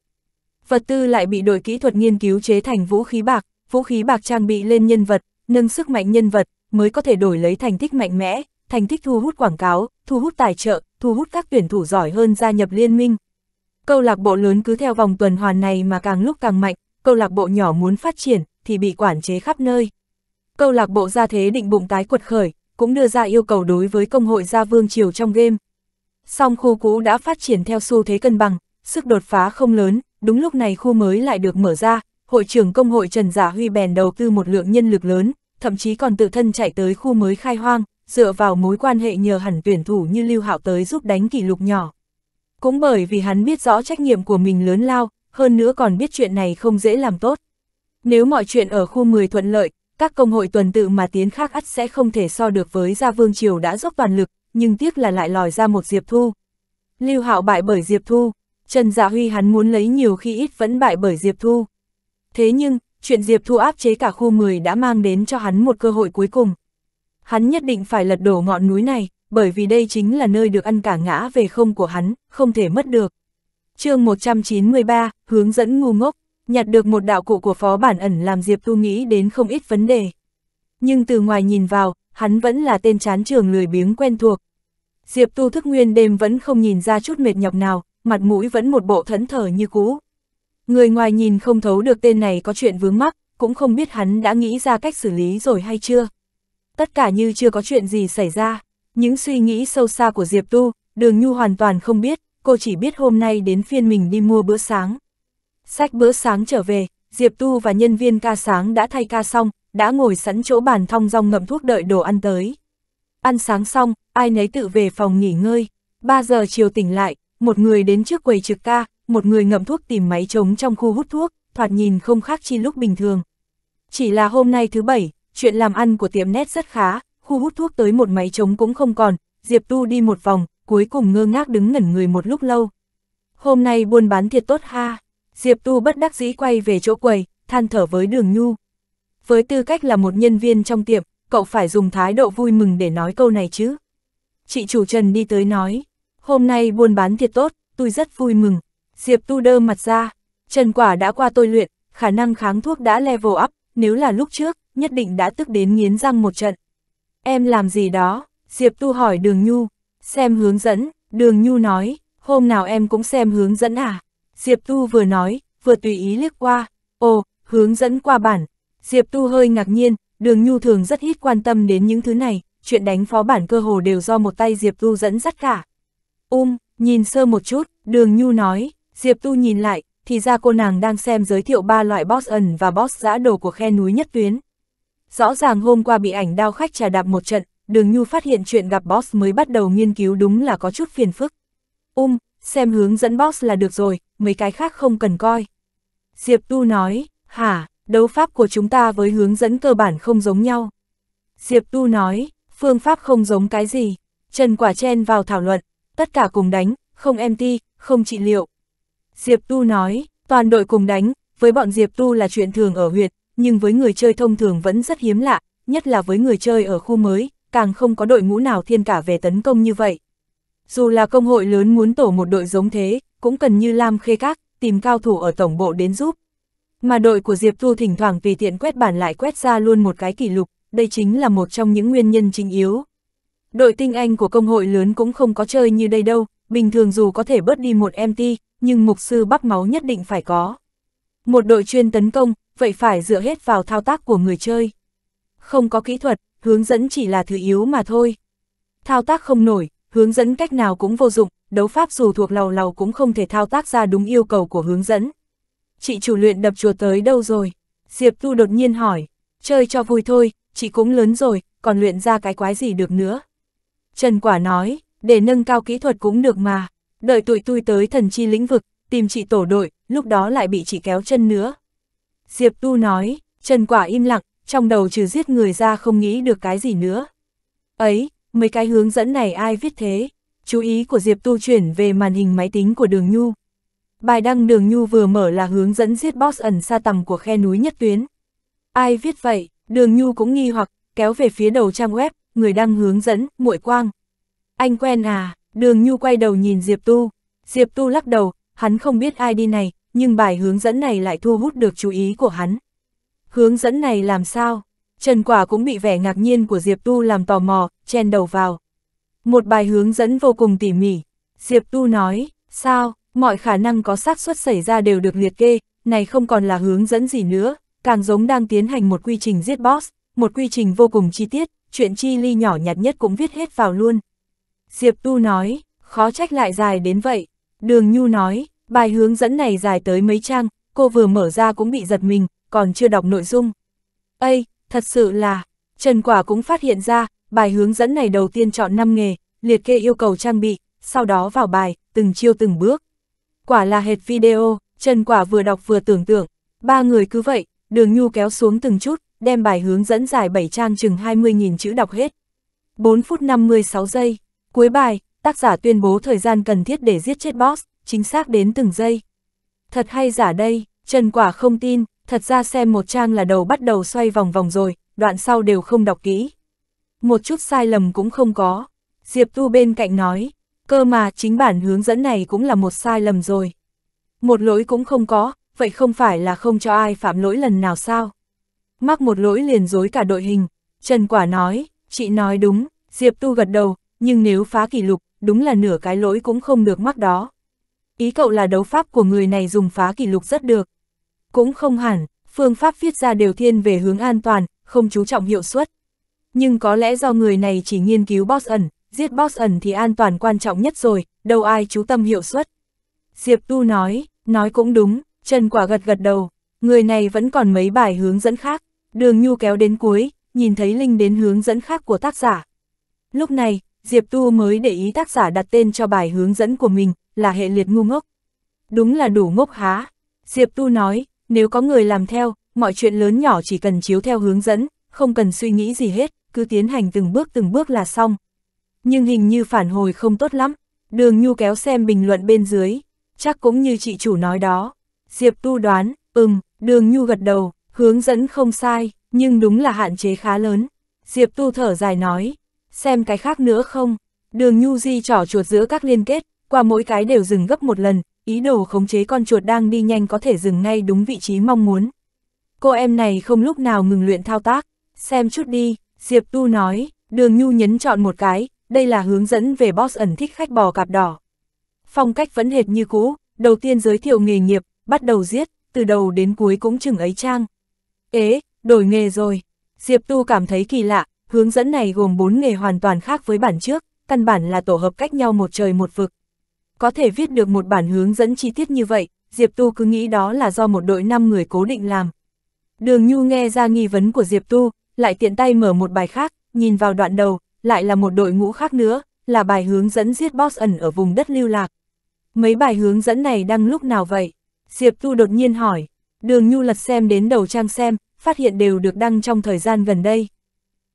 Vật tư lại bị đội kỹ thuật nghiên cứu chế thành vũ khí bạc, vũ khí bạc trang bị lên nhân vật, nâng sức mạnh nhân vật, mới có thể đổi lấy thành tích mạnh mẽ, thành tích thu hút quảng cáo, thu hút tài trợ, thu hút các tuyển thủ giỏi hơn gia nhập liên minh. Câu lạc bộ lớn cứ theo vòng tuần hoàn này mà càng lúc càng mạnh, câu lạc bộ nhỏ muốn phát triển thì bị quản chế khắp nơi. Câu lạc bộ gia thế định bụng tái quật khởi, cũng đưa ra yêu cầu đối với công hội gia vương triều trong game. Song khu cũ đã phát triển theo xu thế cân bằng, sức đột phá không lớn, đúng lúc này khu mới lại được mở ra, hội trưởng công hội Trần Giả Huy bèn đầu tư một lượng nhân lực lớn, thậm chí còn tự thân chạy tới khu mới khai hoang, dựa vào mối quan hệ nhờ hẳn tuyển thủ như Lưu Hạo tới giúp đánh kỷ lục nhỏ. Cũng bởi vì hắn biết rõ trách nhiệm của mình lớn lao, hơn nữa còn biết chuyện này không dễ làm tốt. Nếu mọi chuyện ở khu 10 thuận lợi, các công hội tuần tự mà tiến khác ắt sẽ không thể so được với Gia Vương Triều đã dốc toàn lực, nhưng tiếc là lại lòi ra một Diệp Thu. Lưu Hạo bại bởi Diệp Thu, Trần Dạ Huy hắn muốn lấy nhiều khi ít vẫn bại bởi Diệp Thu. Thế nhưng, chuyện Diệp Thu áp chế cả khu 10 đã mang đến cho hắn một cơ hội cuối cùng. Hắn nhất định phải lật đổ ngọn núi này, bởi vì đây chính là nơi được ăn cả ngã về không của hắn, không thể mất được. chương 193, hướng dẫn ngu ngốc. Nhặt được một đạo cụ của phó bản ẩn làm Diệp Tu nghĩ đến không ít vấn đề. Nhưng từ ngoài nhìn vào, hắn vẫn là tên chán trường lười biếng quen thuộc. Diệp Tu thức nguyên đêm vẫn không nhìn ra chút mệt nhọc nào, mặt mũi vẫn một bộ thẫn thờ như cũ. Người ngoài nhìn không thấu được tên này có chuyện vướng mắc, cũng không biết hắn đã nghĩ ra cách xử lý rồi hay chưa. Tất cả như chưa có chuyện gì xảy ra, những suy nghĩ sâu xa của Diệp Tu, Đường Nhu hoàn toàn không biết, cô chỉ biết hôm nay đến phiên mình đi mua bữa sáng. Sách bữa sáng trở về, Diệp Tu và nhân viên ca sáng đã thay ca xong, đã ngồi sẵn chỗ bàn thong rong ngậm thuốc đợi đồ ăn tới. Ăn sáng xong, ai nấy tự về phòng nghỉ ngơi. 3 giờ chiều tỉnh lại, một người đến trước quầy trực ca, một người ngậm thuốc tìm máy trống trong khu hút thuốc, thoạt nhìn không khác chi lúc bình thường. Chỉ là hôm nay thứ bảy, chuyện làm ăn của tiệm nét rất khá, khu hút thuốc tới một máy trống cũng không còn, Diệp Tu đi một vòng, cuối cùng ngơ ngác đứng ngẩn người một lúc lâu. Hôm nay buôn bán thiệt tốt ha. Diệp Tu bất đắc dĩ quay về chỗ quầy, than thở với đường nhu. Với tư cách là một nhân viên trong tiệm, cậu phải dùng thái độ vui mừng để nói câu này chứ. Chị chủ Trần đi tới nói, hôm nay buôn bán thiệt tốt, tôi rất vui mừng. Diệp Tu đơ mặt ra, Trần Quả đã qua tôi luyện, khả năng kháng thuốc đã level up, nếu là lúc trước, nhất định đã tức đến nghiến răng một trận. Em làm gì đó? Diệp Tu hỏi Đường Nhu, xem hướng dẫn, Đường Nhu nói, hôm nào em cũng xem hướng dẫn à? Diệp Tu vừa nói, vừa tùy ý liếc qua, ồ, hướng dẫn qua bản. Diệp Tu hơi ngạc nhiên, đường nhu thường rất ít quan tâm đến những thứ này, chuyện đánh phó bản cơ hồ đều do một tay Diệp Tu dẫn dắt cả. Um, nhìn sơ một chút, đường nhu nói, Diệp Tu nhìn lại, thì ra cô nàng đang xem giới thiệu ba loại boss ẩn và boss giã đồ của khe núi nhất tuyến. Rõ ràng hôm qua bị ảnh đao khách trà đạp một trận, đường nhu phát hiện chuyện gặp boss mới bắt đầu nghiên cứu đúng là có chút phiền phức. Um, xem hướng dẫn boss là được rồi, mấy cái khác không cần coi. Diệp Tu nói, hả, đấu pháp của chúng ta với hướng dẫn cơ bản không giống nhau. Diệp Tu nói, phương pháp không giống cái gì, Trần Quả chen vào thảo luận, tất cả cùng đánh, không em ti, không trị liệu. Diệp Tu nói, toàn đội cùng đánh, với bọn Diệp Tu là chuyện thường ở huyệt, nhưng với người chơi thông thường vẫn rất hiếm lạ, nhất là với người chơi ở khu mới, càng không có đội ngũ nào thiên cả về tấn công như vậy. Dù là công hội lớn muốn tổ một đội giống thế, cũng cần như Lam Khê Các, tìm cao thủ ở tổng bộ đến giúp. Mà đội của Diệp Thu thỉnh thoảng vì tiện quét bản lại quét ra luôn một cái kỷ lục, đây chính là một trong những nguyên nhân chính yếu. Đội tinh anh của công hội lớn cũng không có chơi như đây đâu, bình thường dù có thể bớt đi một MT, nhưng mục sư bắp máu nhất định phải có. Một đội chuyên tấn công, vậy phải dựa hết vào thao tác của người chơi. Không có kỹ thuật, hướng dẫn chỉ là thứ yếu mà thôi. Thao tác không nổi, hướng dẫn cách nào cũng vô dụng, đấu pháp dù thuộc lầu lầu cũng không thể thao tác ra đúng yêu cầu của hướng dẫn. Chị chủ luyện đập chùa tới đâu rồi? Diệp Tu đột nhiên hỏi, chơi cho vui thôi, chị cũng lớn rồi, còn luyện ra cái quái gì được nữa. Trần Quả nói, để nâng cao kỹ thuật cũng được mà, đợi tụi tôi tới thần chi lĩnh vực, tìm chị tổ đội, lúc đó lại bị chị kéo chân nữa. Diệp Tu nói, Trần Quả im lặng, trong đầu trừ giết người ra không nghĩ được cái gì nữa. Ấy, mấy cái hướng dẫn này ai viết thế? Chú ý của Diệp Tu chuyển về màn hình máy tính của Đường Nhu. Bài đăng Đường Nhu vừa mở là hướng dẫn giết boss ẩn xa tầm của khe núi nhất tuyến. Ai viết vậy? Đường Nhu cũng nghi hoặc, kéo về phía đầu trang web, người đăng hướng dẫn, muội quang. Anh quen à? Đường Nhu quay đầu nhìn Diệp Tu. Diệp Tu lắc đầu, hắn không biết ai đi này, nhưng bài hướng dẫn này lại thu hút được chú ý của hắn. Hướng dẫn này làm sao? Trần Quả cũng bị vẻ ngạc nhiên của Diệp Tu làm tò mò, chen đầu vào. Một bài hướng dẫn vô cùng tỉ mỉ. Diệp Tu nói, sao, mọi khả năng có xác suất xảy ra đều được liệt kê, này không còn là hướng dẫn gì nữa, càng giống đang tiến hành một quy trình giết boss, một quy trình vô cùng chi tiết, chuyện chi ly nhỏ nhặt nhất cũng viết hết vào luôn. Diệp Tu nói, khó trách lại dài đến vậy. Đường Nhu nói, bài hướng dẫn này dài tới mấy trang, cô vừa mở ra cũng bị giật mình, còn chưa đọc nội dung. Ây, Thật sự là, Trần Quả cũng phát hiện ra, bài hướng dẫn này đầu tiên chọn 5 nghề, liệt kê yêu cầu trang bị, sau đó vào bài, từng chiêu từng bước. Quả là hệt video, Trần Quả vừa đọc vừa tưởng tượng, ba người cứ vậy, đường nhu kéo xuống từng chút, đem bài hướng dẫn dài 7 trang chừng 20.000 chữ đọc hết. 4 phút 56 giây, cuối bài, tác giả tuyên bố thời gian cần thiết để giết chết boss, chính xác đến từng giây. Thật hay giả đây, Trần Quả không tin, thật ra xem một trang là đầu bắt đầu xoay vòng vòng rồi, đoạn sau đều không đọc kỹ. Một chút sai lầm cũng không có. Diệp Tu bên cạnh nói, cơ mà chính bản hướng dẫn này cũng là một sai lầm rồi. Một lỗi cũng không có, vậy không phải là không cho ai phạm lỗi lần nào sao? Mắc một lỗi liền dối cả đội hình, Trần Quả nói, chị nói đúng, Diệp Tu gật đầu, nhưng nếu phá kỷ lục, đúng là nửa cái lỗi cũng không được mắc đó. Ý cậu là đấu pháp của người này dùng phá kỷ lục rất được. Cũng không hẳn, phương pháp viết ra đều thiên về hướng an toàn, không chú trọng hiệu suất. Nhưng có lẽ do người này chỉ nghiên cứu boss ẩn, giết boss ẩn thì an toàn quan trọng nhất rồi, đâu ai chú tâm hiệu suất. Diệp Tu nói, nói cũng đúng, Trần Quả gật gật đầu, người này vẫn còn mấy bài hướng dẫn khác, đường nhu kéo đến cuối, nhìn thấy linh đến hướng dẫn khác của tác giả. Lúc này, Diệp Tu mới để ý tác giả đặt tên cho bài hướng dẫn của mình, là hệ liệt ngu ngốc. Đúng là đủ ngốc há. Diệp Tu nói, nếu có người làm theo, mọi chuyện lớn nhỏ chỉ cần chiếu theo hướng dẫn, không cần suy nghĩ gì hết, cứ tiến hành từng bước từng bước là xong. Nhưng hình như phản hồi không tốt lắm, đường nhu kéo xem bình luận bên dưới, chắc cũng như chị chủ nói đó. Diệp tu đoán, ừm, đường nhu gật đầu, hướng dẫn không sai, nhưng đúng là hạn chế khá lớn. Diệp tu thở dài nói, xem cái khác nữa không, đường nhu di trỏ chuột giữa các liên kết, qua mỗi cái đều dừng gấp một lần, ý đồ khống chế con chuột đang đi nhanh có thể dừng ngay đúng vị trí mong muốn. Cô em này không lúc nào ngừng luyện thao tác, xem chút đi, Diệp Tu nói, đường nhu nhấn chọn một cái, đây là hướng dẫn về boss ẩn thích khách bò cạp đỏ. Phong cách vẫn hệt như cũ, đầu tiên giới thiệu nghề nghiệp, bắt đầu giết, từ đầu đến cuối cũng chừng ấy trang. Ế, đổi nghề rồi. Diệp Tu cảm thấy kỳ lạ, hướng dẫn này gồm 4 nghề hoàn toàn khác với bản trước, căn bản là tổ hợp cách nhau một trời một vực, có thể viết được một bản hướng dẫn chi tiết như vậy, Diệp Tu cứ nghĩ đó là do một đội 5 người cố định làm. Đường Nhu nghe ra nghi vấn của Diệp Tu, lại tiện tay mở một bài khác, nhìn vào đoạn đầu, lại là một đội ngũ khác nữa, là bài hướng dẫn giết boss ẩn ở vùng đất lưu lạc. Mấy bài hướng dẫn này đăng lúc nào vậy? Diệp Tu đột nhiên hỏi, đường Nhu lật xem đến đầu trang xem, phát hiện đều được đăng trong thời gian gần đây.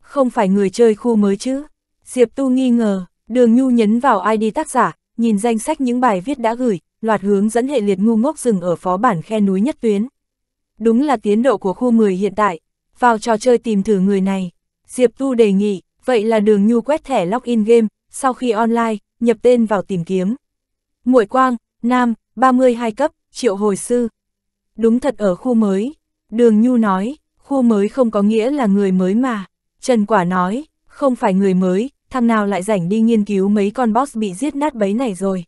Không phải người chơi khu mới chứ? Diệp Tu nghi ngờ, đường Nhu nhấn vào ID tác giả, Nhìn danh sách những bài viết đã gửi, loạt hướng dẫn hệ liệt ngu ngốc rừng ở phó bản khe núi nhất tuyến. Đúng là tiến độ của khu 10 hiện tại, vào trò chơi tìm thử người này. Diệp Tu đề nghị, vậy là đường nhu quét thẻ login game, sau khi online, nhập tên vào tìm kiếm. Muội Quang, Nam, 32 cấp, triệu hồi sư. Đúng thật ở khu mới. Đường Nhu nói, khu mới không có nghĩa là người mới mà. Trần Quả nói, không phải người mới, thằng nào lại rảnh đi nghiên cứu mấy con boss bị giết nát bấy này rồi.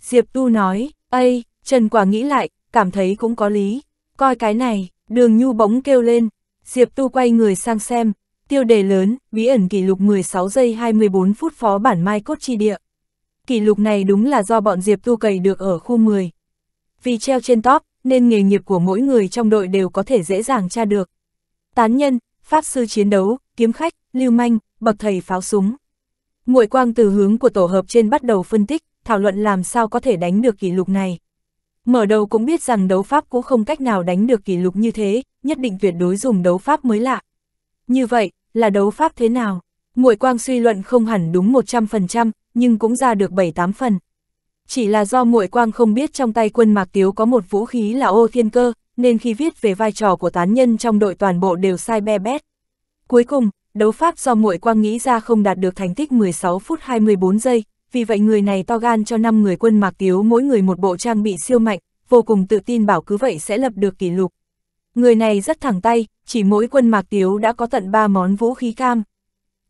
Diệp Tu nói, Ây, Trần Quả nghĩ lại, cảm thấy cũng có lý. Coi cái này, đường nhu bỗng kêu lên. Diệp Tu quay người sang xem, tiêu đề lớn, bí ẩn kỷ lục 16 giây 24 phút phó bản mai cốt chi địa. Kỷ lục này đúng là do bọn Diệp Tu cày được ở khu 10. Vì treo trên top, nên nghề nghiệp của mỗi người trong đội đều có thể dễ dàng tra được. Tán nhân, pháp sư chiến đấu, kiếm khách, lưu manh, bậc thầy pháo súng. Ngụy quang từ hướng của tổ hợp trên bắt đầu phân tích, thảo luận làm sao có thể đánh được kỷ lục này. Mở đầu cũng biết rằng đấu pháp cũng không cách nào đánh được kỷ lục như thế, nhất định tuyệt đối dùng đấu pháp mới lạ. Như vậy, là đấu pháp thế nào? Ngụy quang suy luận không hẳn đúng 100%, nhưng cũng ra được 7-8 phần. Chỉ là do Ngụy quang không biết trong tay quân Mạc Tiếu có một vũ khí là ô thiên cơ, nên khi viết về vai trò của tán nhân trong đội toàn bộ đều sai be bét. Cuối cùng, đấu pháp do muội quang nghĩ ra không đạt được thành tích 16 phút 24 giây, vì vậy người này to gan cho 5 người quân Mạc Tiếu mỗi người một bộ trang bị siêu mạnh, vô cùng tự tin bảo cứ vậy sẽ lập được kỷ lục. Người này rất thẳng tay, chỉ mỗi quân Mạc Tiếu đã có tận 3 món vũ khí cam.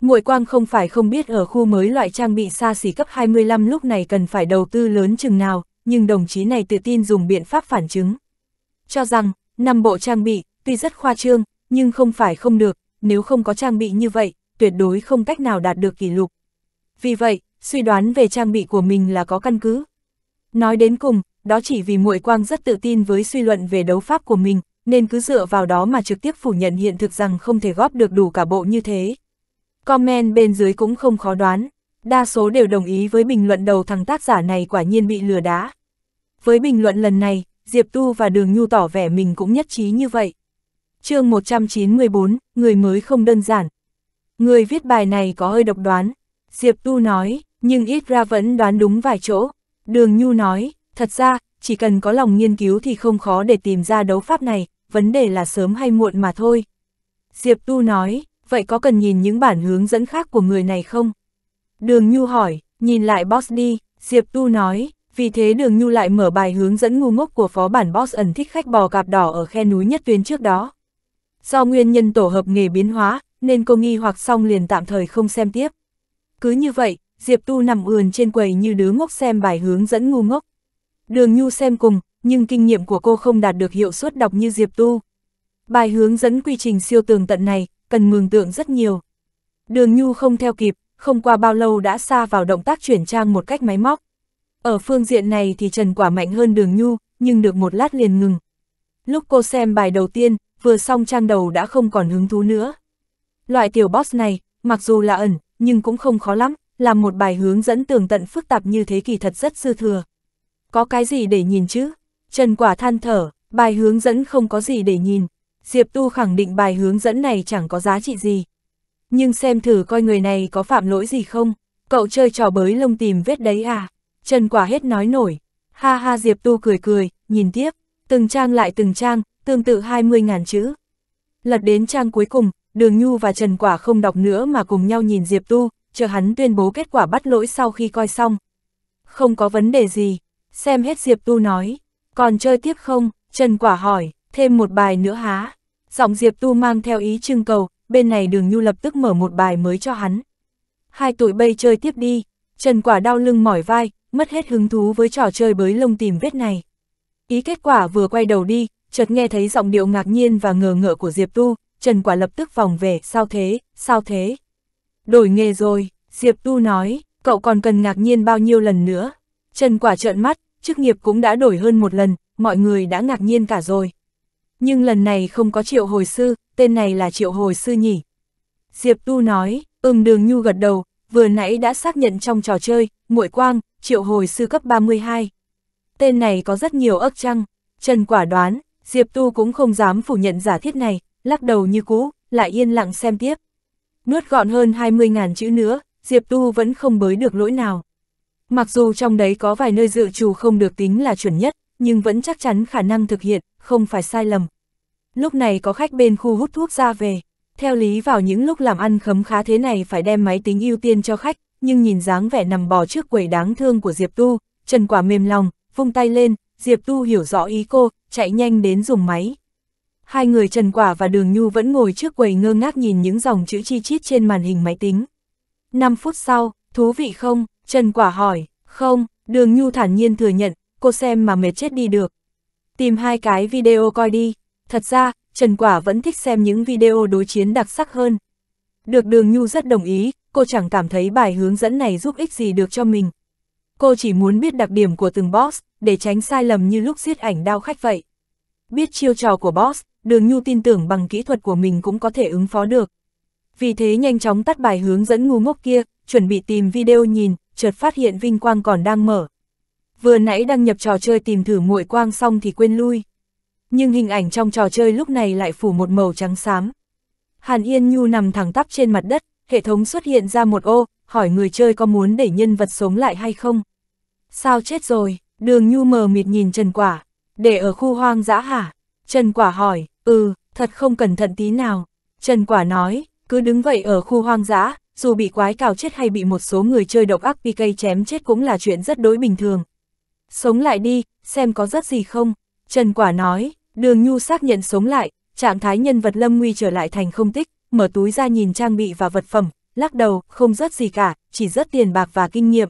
Muội Quang không phải không biết ở khu mới loại trang bị xa xỉ cấp 25 lúc này cần phải đầu tư lớn chừng nào, nhưng đồng chí này tự tin dùng biện pháp phản chứng. Cho rằng, năm bộ trang bị, tuy rất khoa trương, nhưng không phải không được, nếu không có trang bị như vậy, tuyệt đối không cách nào đạt được kỷ lục. Vì vậy, suy đoán về trang bị của mình là có căn cứ. Nói đến cùng, đó chỉ vì muội quang rất tự tin với suy luận về đấu pháp của mình, nên cứ dựa vào đó mà trực tiếp phủ nhận hiện thực rằng không thể góp được đủ cả bộ như thế. Comment bên dưới cũng không khó đoán, đa số đều đồng ý với bình luận đầu thằng tác giả này quả nhiên bị lừa đá. Với bình luận lần này, Diệp Tu và Đường Nhu tỏ vẻ mình cũng nhất trí như vậy chương 194, người mới không đơn giản. Người viết bài này có hơi độc đoán, Diệp Tu nói, nhưng ít ra vẫn đoán đúng vài chỗ. Đường Nhu nói, thật ra, chỉ cần có lòng nghiên cứu thì không khó để tìm ra đấu pháp này, vấn đề là sớm hay muộn mà thôi. Diệp Tu nói, vậy có cần nhìn những bản hướng dẫn khác của người này không? Đường Nhu hỏi, nhìn lại boss đi, Diệp Tu nói, vì thế đường Nhu lại mở bài hướng dẫn ngu ngốc của phó bản boss ẩn thích khách bò cạp đỏ ở khe núi nhất tuyến trước đó. Do nguyên nhân tổ hợp nghề biến hóa, nên cô nghi hoặc xong liền tạm thời không xem tiếp. Cứ như vậy, Diệp Tu nằm ườn trên quầy như đứa ngốc xem bài hướng dẫn ngu ngốc. Đường Nhu xem cùng, nhưng kinh nghiệm của cô không đạt được hiệu suất đọc như Diệp Tu. Bài hướng dẫn quy trình siêu tường tận này, cần mường tượng rất nhiều. Đường Nhu không theo kịp, không qua bao lâu đã xa vào động tác chuyển trang một cách máy móc. Ở phương diện này thì Trần Quả mạnh hơn Đường Nhu, nhưng được một lát liền ngừng. Lúc cô xem bài đầu tiên, vừa xong trang đầu đã không còn hứng thú nữa. Loại tiểu boss này, mặc dù là ẩn, nhưng cũng không khó lắm, làm một bài hướng dẫn tường tận phức tạp như thế kỳ thật rất dư thừa. Có cái gì để nhìn chứ? Trần Quả than thở, bài hướng dẫn không có gì để nhìn. Diệp Tu khẳng định bài hướng dẫn này chẳng có giá trị gì. Nhưng xem thử coi người này có phạm lỗi gì không? Cậu chơi trò bới lông tìm vết đấy à? Trần Quả hết nói nổi. Ha ha Diệp Tu cười cười, nhìn tiếp. Từng trang lại từng trang, tương tự 20.000 chữ. Lật đến trang cuối cùng, Đường Nhu và Trần Quả không đọc nữa mà cùng nhau nhìn Diệp Tu, chờ hắn tuyên bố kết quả bắt lỗi sau khi coi xong. Không có vấn đề gì, xem hết Diệp Tu nói, còn chơi tiếp không, Trần Quả hỏi, thêm một bài nữa há. Giọng Diệp Tu mang theo ý trưng cầu, bên này đường nhu lập tức mở một bài mới cho hắn. Hai tụi bây chơi tiếp đi, Trần Quả đau lưng mỏi vai, mất hết hứng thú với trò chơi bới lông tìm vết này. Ý kết quả vừa quay đầu đi, chợt nghe thấy giọng điệu ngạc nhiên và ngờ ngợ của Diệp Tu, Trần Quả lập tức vòng về, sao thế, sao thế? Đổi nghề rồi, Diệp Tu nói, cậu còn cần ngạc nhiên bao nhiêu lần nữa? Trần Quả trợn mắt, chức nghiệp cũng đã đổi hơn một lần, mọi người đã ngạc nhiên cả rồi. Nhưng lần này không có triệu hồi sư, tên này là triệu hồi sư nhỉ? Diệp Tu nói, ừm đường nhu gật đầu, vừa nãy đã xác nhận trong trò chơi, muội quang, triệu hồi sư cấp 32. Tên này có rất nhiều ức trăng, Trần Quả đoán, Diệp Tu cũng không dám phủ nhận giả thiết này, lắc đầu như cũ, lại yên lặng xem tiếp. Nuốt gọn hơn 20.000 chữ nữa, Diệp Tu vẫn không bới được lỗi nào. Mặc dù trong đấy có vài nơi dự trù không được tính là chuẩn nhất, nhưng vẫn chắc chắn khả năng thực hiện, không phải sai lầm. Lúc này có khách bên khu hút thuốc ra về. Theo lý vào những lúc làm ăn khấm khá thế này phải đem máy tính ưu tiên cho khách, nhưng nhìn dáng vẻ nằm bò trước quầy đáng thương của Diệp Tu, Trần Quả mềm lòng, vung tay lên, Diệp Tu hiểu rõ ý cô, chạy nhanh đến dùng máy. Hai người Trần Quả và Đường Nhu vẫn ngồi trước quầy ngơ ngác nhìn những dòng chữ chi chít trên màn hình máy tính. 5 phút sau, thú vị không? Trần Quả hỏi, không, Đường Nhu thản nhiên thừa nhận, cô xem mà mệt chết đi được. Tìm hai cái video coi đi. Thật ra, Trần Quả vẫn thích xem những video đối chiến đặc sắc hơn. Được Đường Nhu rất đồng ý, cô chẳng cảm thấy bài hướng dẫn này giúp ích gì được cho mình. Cô chỉ muốn biết đặc điểm của từng boss, để tránh sai lầm như lúc giết ảnh đao khách vậy. Biết chiêu trò của boss, Đường Nhu tin tưởng bằng kỹ thuật của mình cũng có thể ứng phó được. Vì thế nhanh chóng tắt bài hướng dẫn ngu ngốc kia, chuẩn bị tìm video nhìn, chợt phát hiện Vinh Quang còn đang mở. Vừa nãy đăng nhập trò chơi tìm thử muội quang xong thì quên lui. Nhưng hình ảnh trong trò chơi lúc này lại phủ một màu trắng xám. Hàn Yên Nhu nằm thẳng tắp trên mặt đất, hệ thống xuất hiện ra một ô, hỏi người chơi có muốn để nhân vật sống lại hay không. Sao chết rồi? Đường Nhu mờ mịt nhìn Trần Quả, để ở khu hoang dã hả? Trần Quả hỏi, ừ, thật không cẩn thận tí nào. Trần Quả nói, cứ đứng vậy ở khu hoang dã, dù bị quái cào chết hay bị một số người chơi độc ác PK chém chết cũng là chuyện rất đối bình thường. Sống lại đi, xem có rất gì không? Trần Quả nói, đường Nhu xác nhận sống lại, trạng thái nhân vật lâm nguy trở lại thành không tích, mở túi ra nhìn trang bị và vật phẩm, lắc đầu, không rất gì cả, chỉ rất tiền bạc và kinh nghiệm.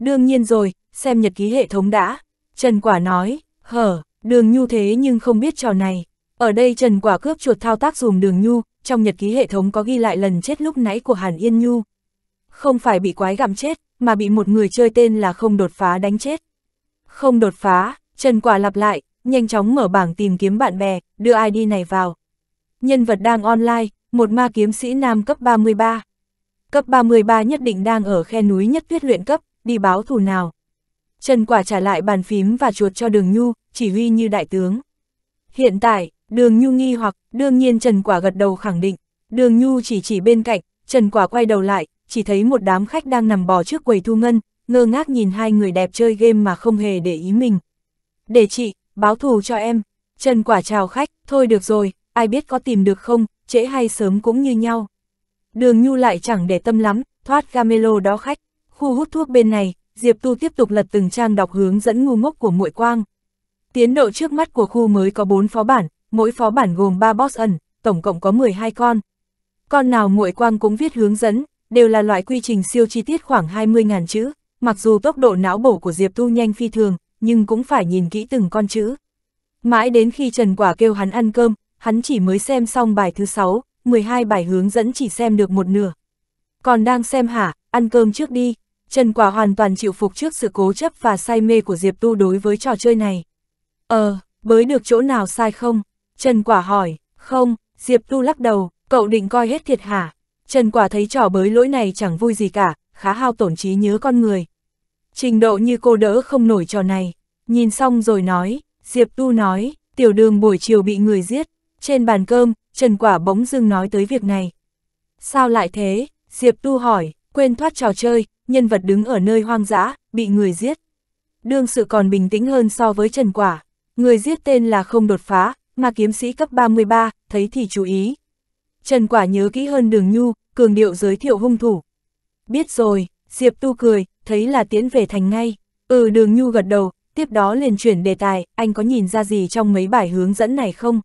Đương nhiên rồi, xem nhật ký hệ thống đã. Trần Quả nói, hở, đường nhu thế nhưng không biết trò này. Ở đây Trần Quả cướp chuột thao tác dùm đường nhu, trong nhật ký hệ thống có ghi lại lần chết lúc nãy của Hàn Yên Nhu. Không phải bị quái gặm chết, mà bị một người chơi tên là không đột phá đánh chết. Không đột phá, Trần Quả lặp lại, nhanh chóng mở bảng tìm kiếm bạn bè, đưa ID này vào. Nhân vật đang online, một ma kiếm sĩ nam cấp 33. Cấp 33 nhất định đang ở khe núi nhất tuyết luyện cấp, đi báo thù nào. Trần Quả trả lại bàn phím và chuột cho Đường Nhu, chỉ huy như đại tướng. Hiện tại, Đường Nhu nghi hoặc, đương nhiên Trần Quả gật đầu khẳng định, Đường Nhu chỉ chỉ bên cạnh, Trần Quả quay đầu lại, chỉ thấy một đám khách đang nằm bò trước quầy thu ngân, ngơ ngác nhìn hai người đẹp chơi game mà không hề để ý mình. Để chị, báo thù cho em. Trần Quả chào khách, thôi được rồi, ai biết có tìm được không, trễ hay sớm cũng như nhau. Đường Nhu lại chẳng để tâm lắm, thoát gamelo đó khách. Khu hút thuốc bên này, Diệp Tu tiếp tục lật từng trang đọc hướng dẫn ngu ngốc của muội quang. Tiến độ trước mắt của khu mới có 4 phó bản, mỗi phó bản gồm 3 boss ẩn, tổng cộng có 12 con. Con nào muội quang cũng viết hướng dẫn, đều là loại quy trình siêu chi tiết khoảng 20.000 chữ, mặc dù tốc độ não bổ của Diệp Tu nhanh phi thường, nhưng cũng phải nhìn kỹ từng con chữ. Mãi đến khi Trần Quả kêu hắn ăn cơm, hắn chỉ mới xem xong bài thứ 6, 12 bài hướng dẫn chỉ xem được một nửa. Còn đang xem hả, ăn cơm trước đi. Trần Quả hoàn toàn chịu phục trước sự cố chấp và say mê của Diệp Tu đối với trò chơi này. Ờ, bới được chỗ nào sai không? Trần Quả hỏi, không, Diệp Tu lắc đầu, cậu định coi hết thiệt hả? Trần Quả thấy trò bới lỗi này chẳng vui gì cả, khá hao tổn trí nhớ con người. Trình độ như cô đỡ không nổi trò này. Nhìn xong rồi nói, Diệp Tu nói, tiểu đường buổi chiều bị người giết. Trên bàn cơm, Trần Quả bỗng dưng nói tới việc này. Sao lại thế? Diệp Tu hỏi, quên thoát trò chơi, nhân vật đứng ở nơi hoang dã, bị người giết. Đương sự còn bình tĩnh hơn so với Trần Quả, người giết tên là không đột phá, mà kiếm sĩ cấp 33, thấy thì chú ý. Trần Quả nhớ kỹ hơn đường nhu, cường điệu giới thiệu hung thủ. Biết rồi, Diệp Tu cười, thấy là tiến về thành ngay. Ừ đường nhu gật đầu, tiếp đó liền chuyển đề tài, anh có nhìn ra gì trong mấy bài hướng dẫn này không?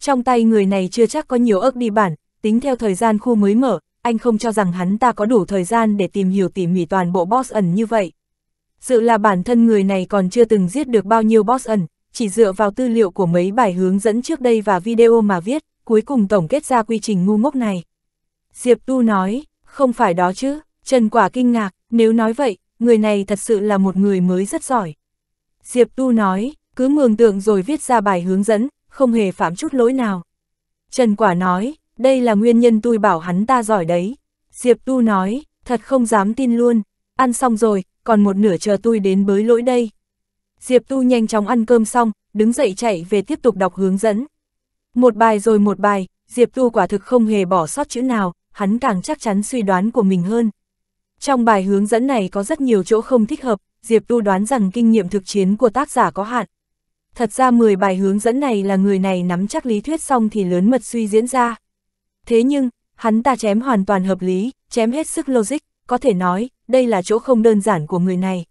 Trong tay người này chưa chắc có nhiều ức đi bản, tính theo thời gian khu mới mở, anh không cho rằng hắn ta có đủ thời gian để tìm hiểu tỉ mỉ toàn bộ boss ẩn như vậy. Dự là bản thân người này còn chưa từng giết được bao nhiêu boss ẩn, chỉ dựa vào tư liệu của mấy bài hướng dẫn trước đây và video mà viết, cuối cùng tổng kết ra quy trình ngu ngốc này. Diệp Tu nói, không phải đó chứ, Trần Quả kinh ngạc, nếu nói vậy, người này thật sự là một người mới rất giỏi. Diệp Tu nói, cứ mường tượng rồi viết ra bài hướng dẫn, không hề phạm chút lỗi nào. Trần Quả nói, đây là nguyên nhân tôi bảo hắn ta giỏi đấy. Diệp Tu nói, thật không dám tin luôn, ăn xong rồi, còn một nửa chờ tôi đến bới lỗi đây. Diệp Tu nhanh chóng ăn cơm xong, đứng dậy chạy về tiếp tục đọc hướng dẫn. Một bài rồi một bài, Diệp Tu quả thực không hề bỏ sót chữ nào, hắn càng chắc chắn suy đoán của mình hơn. Trong bài hướng dẫn này có rất nhiều chỗ không thích hợp, Diệp Tu đoán rằng kinh nghiệm thực chiến của tác giả có hạn. Thật ra 10 bài hướng dẫn này là người này nắm chắc lý thuyết xong thì lớn mật suy diễn ra. Thế nhưng, hắn ta chém hoàn toàn hợp lý, chém hết sức logic, có thể nói, đây là chỗ không đơn giản của người này.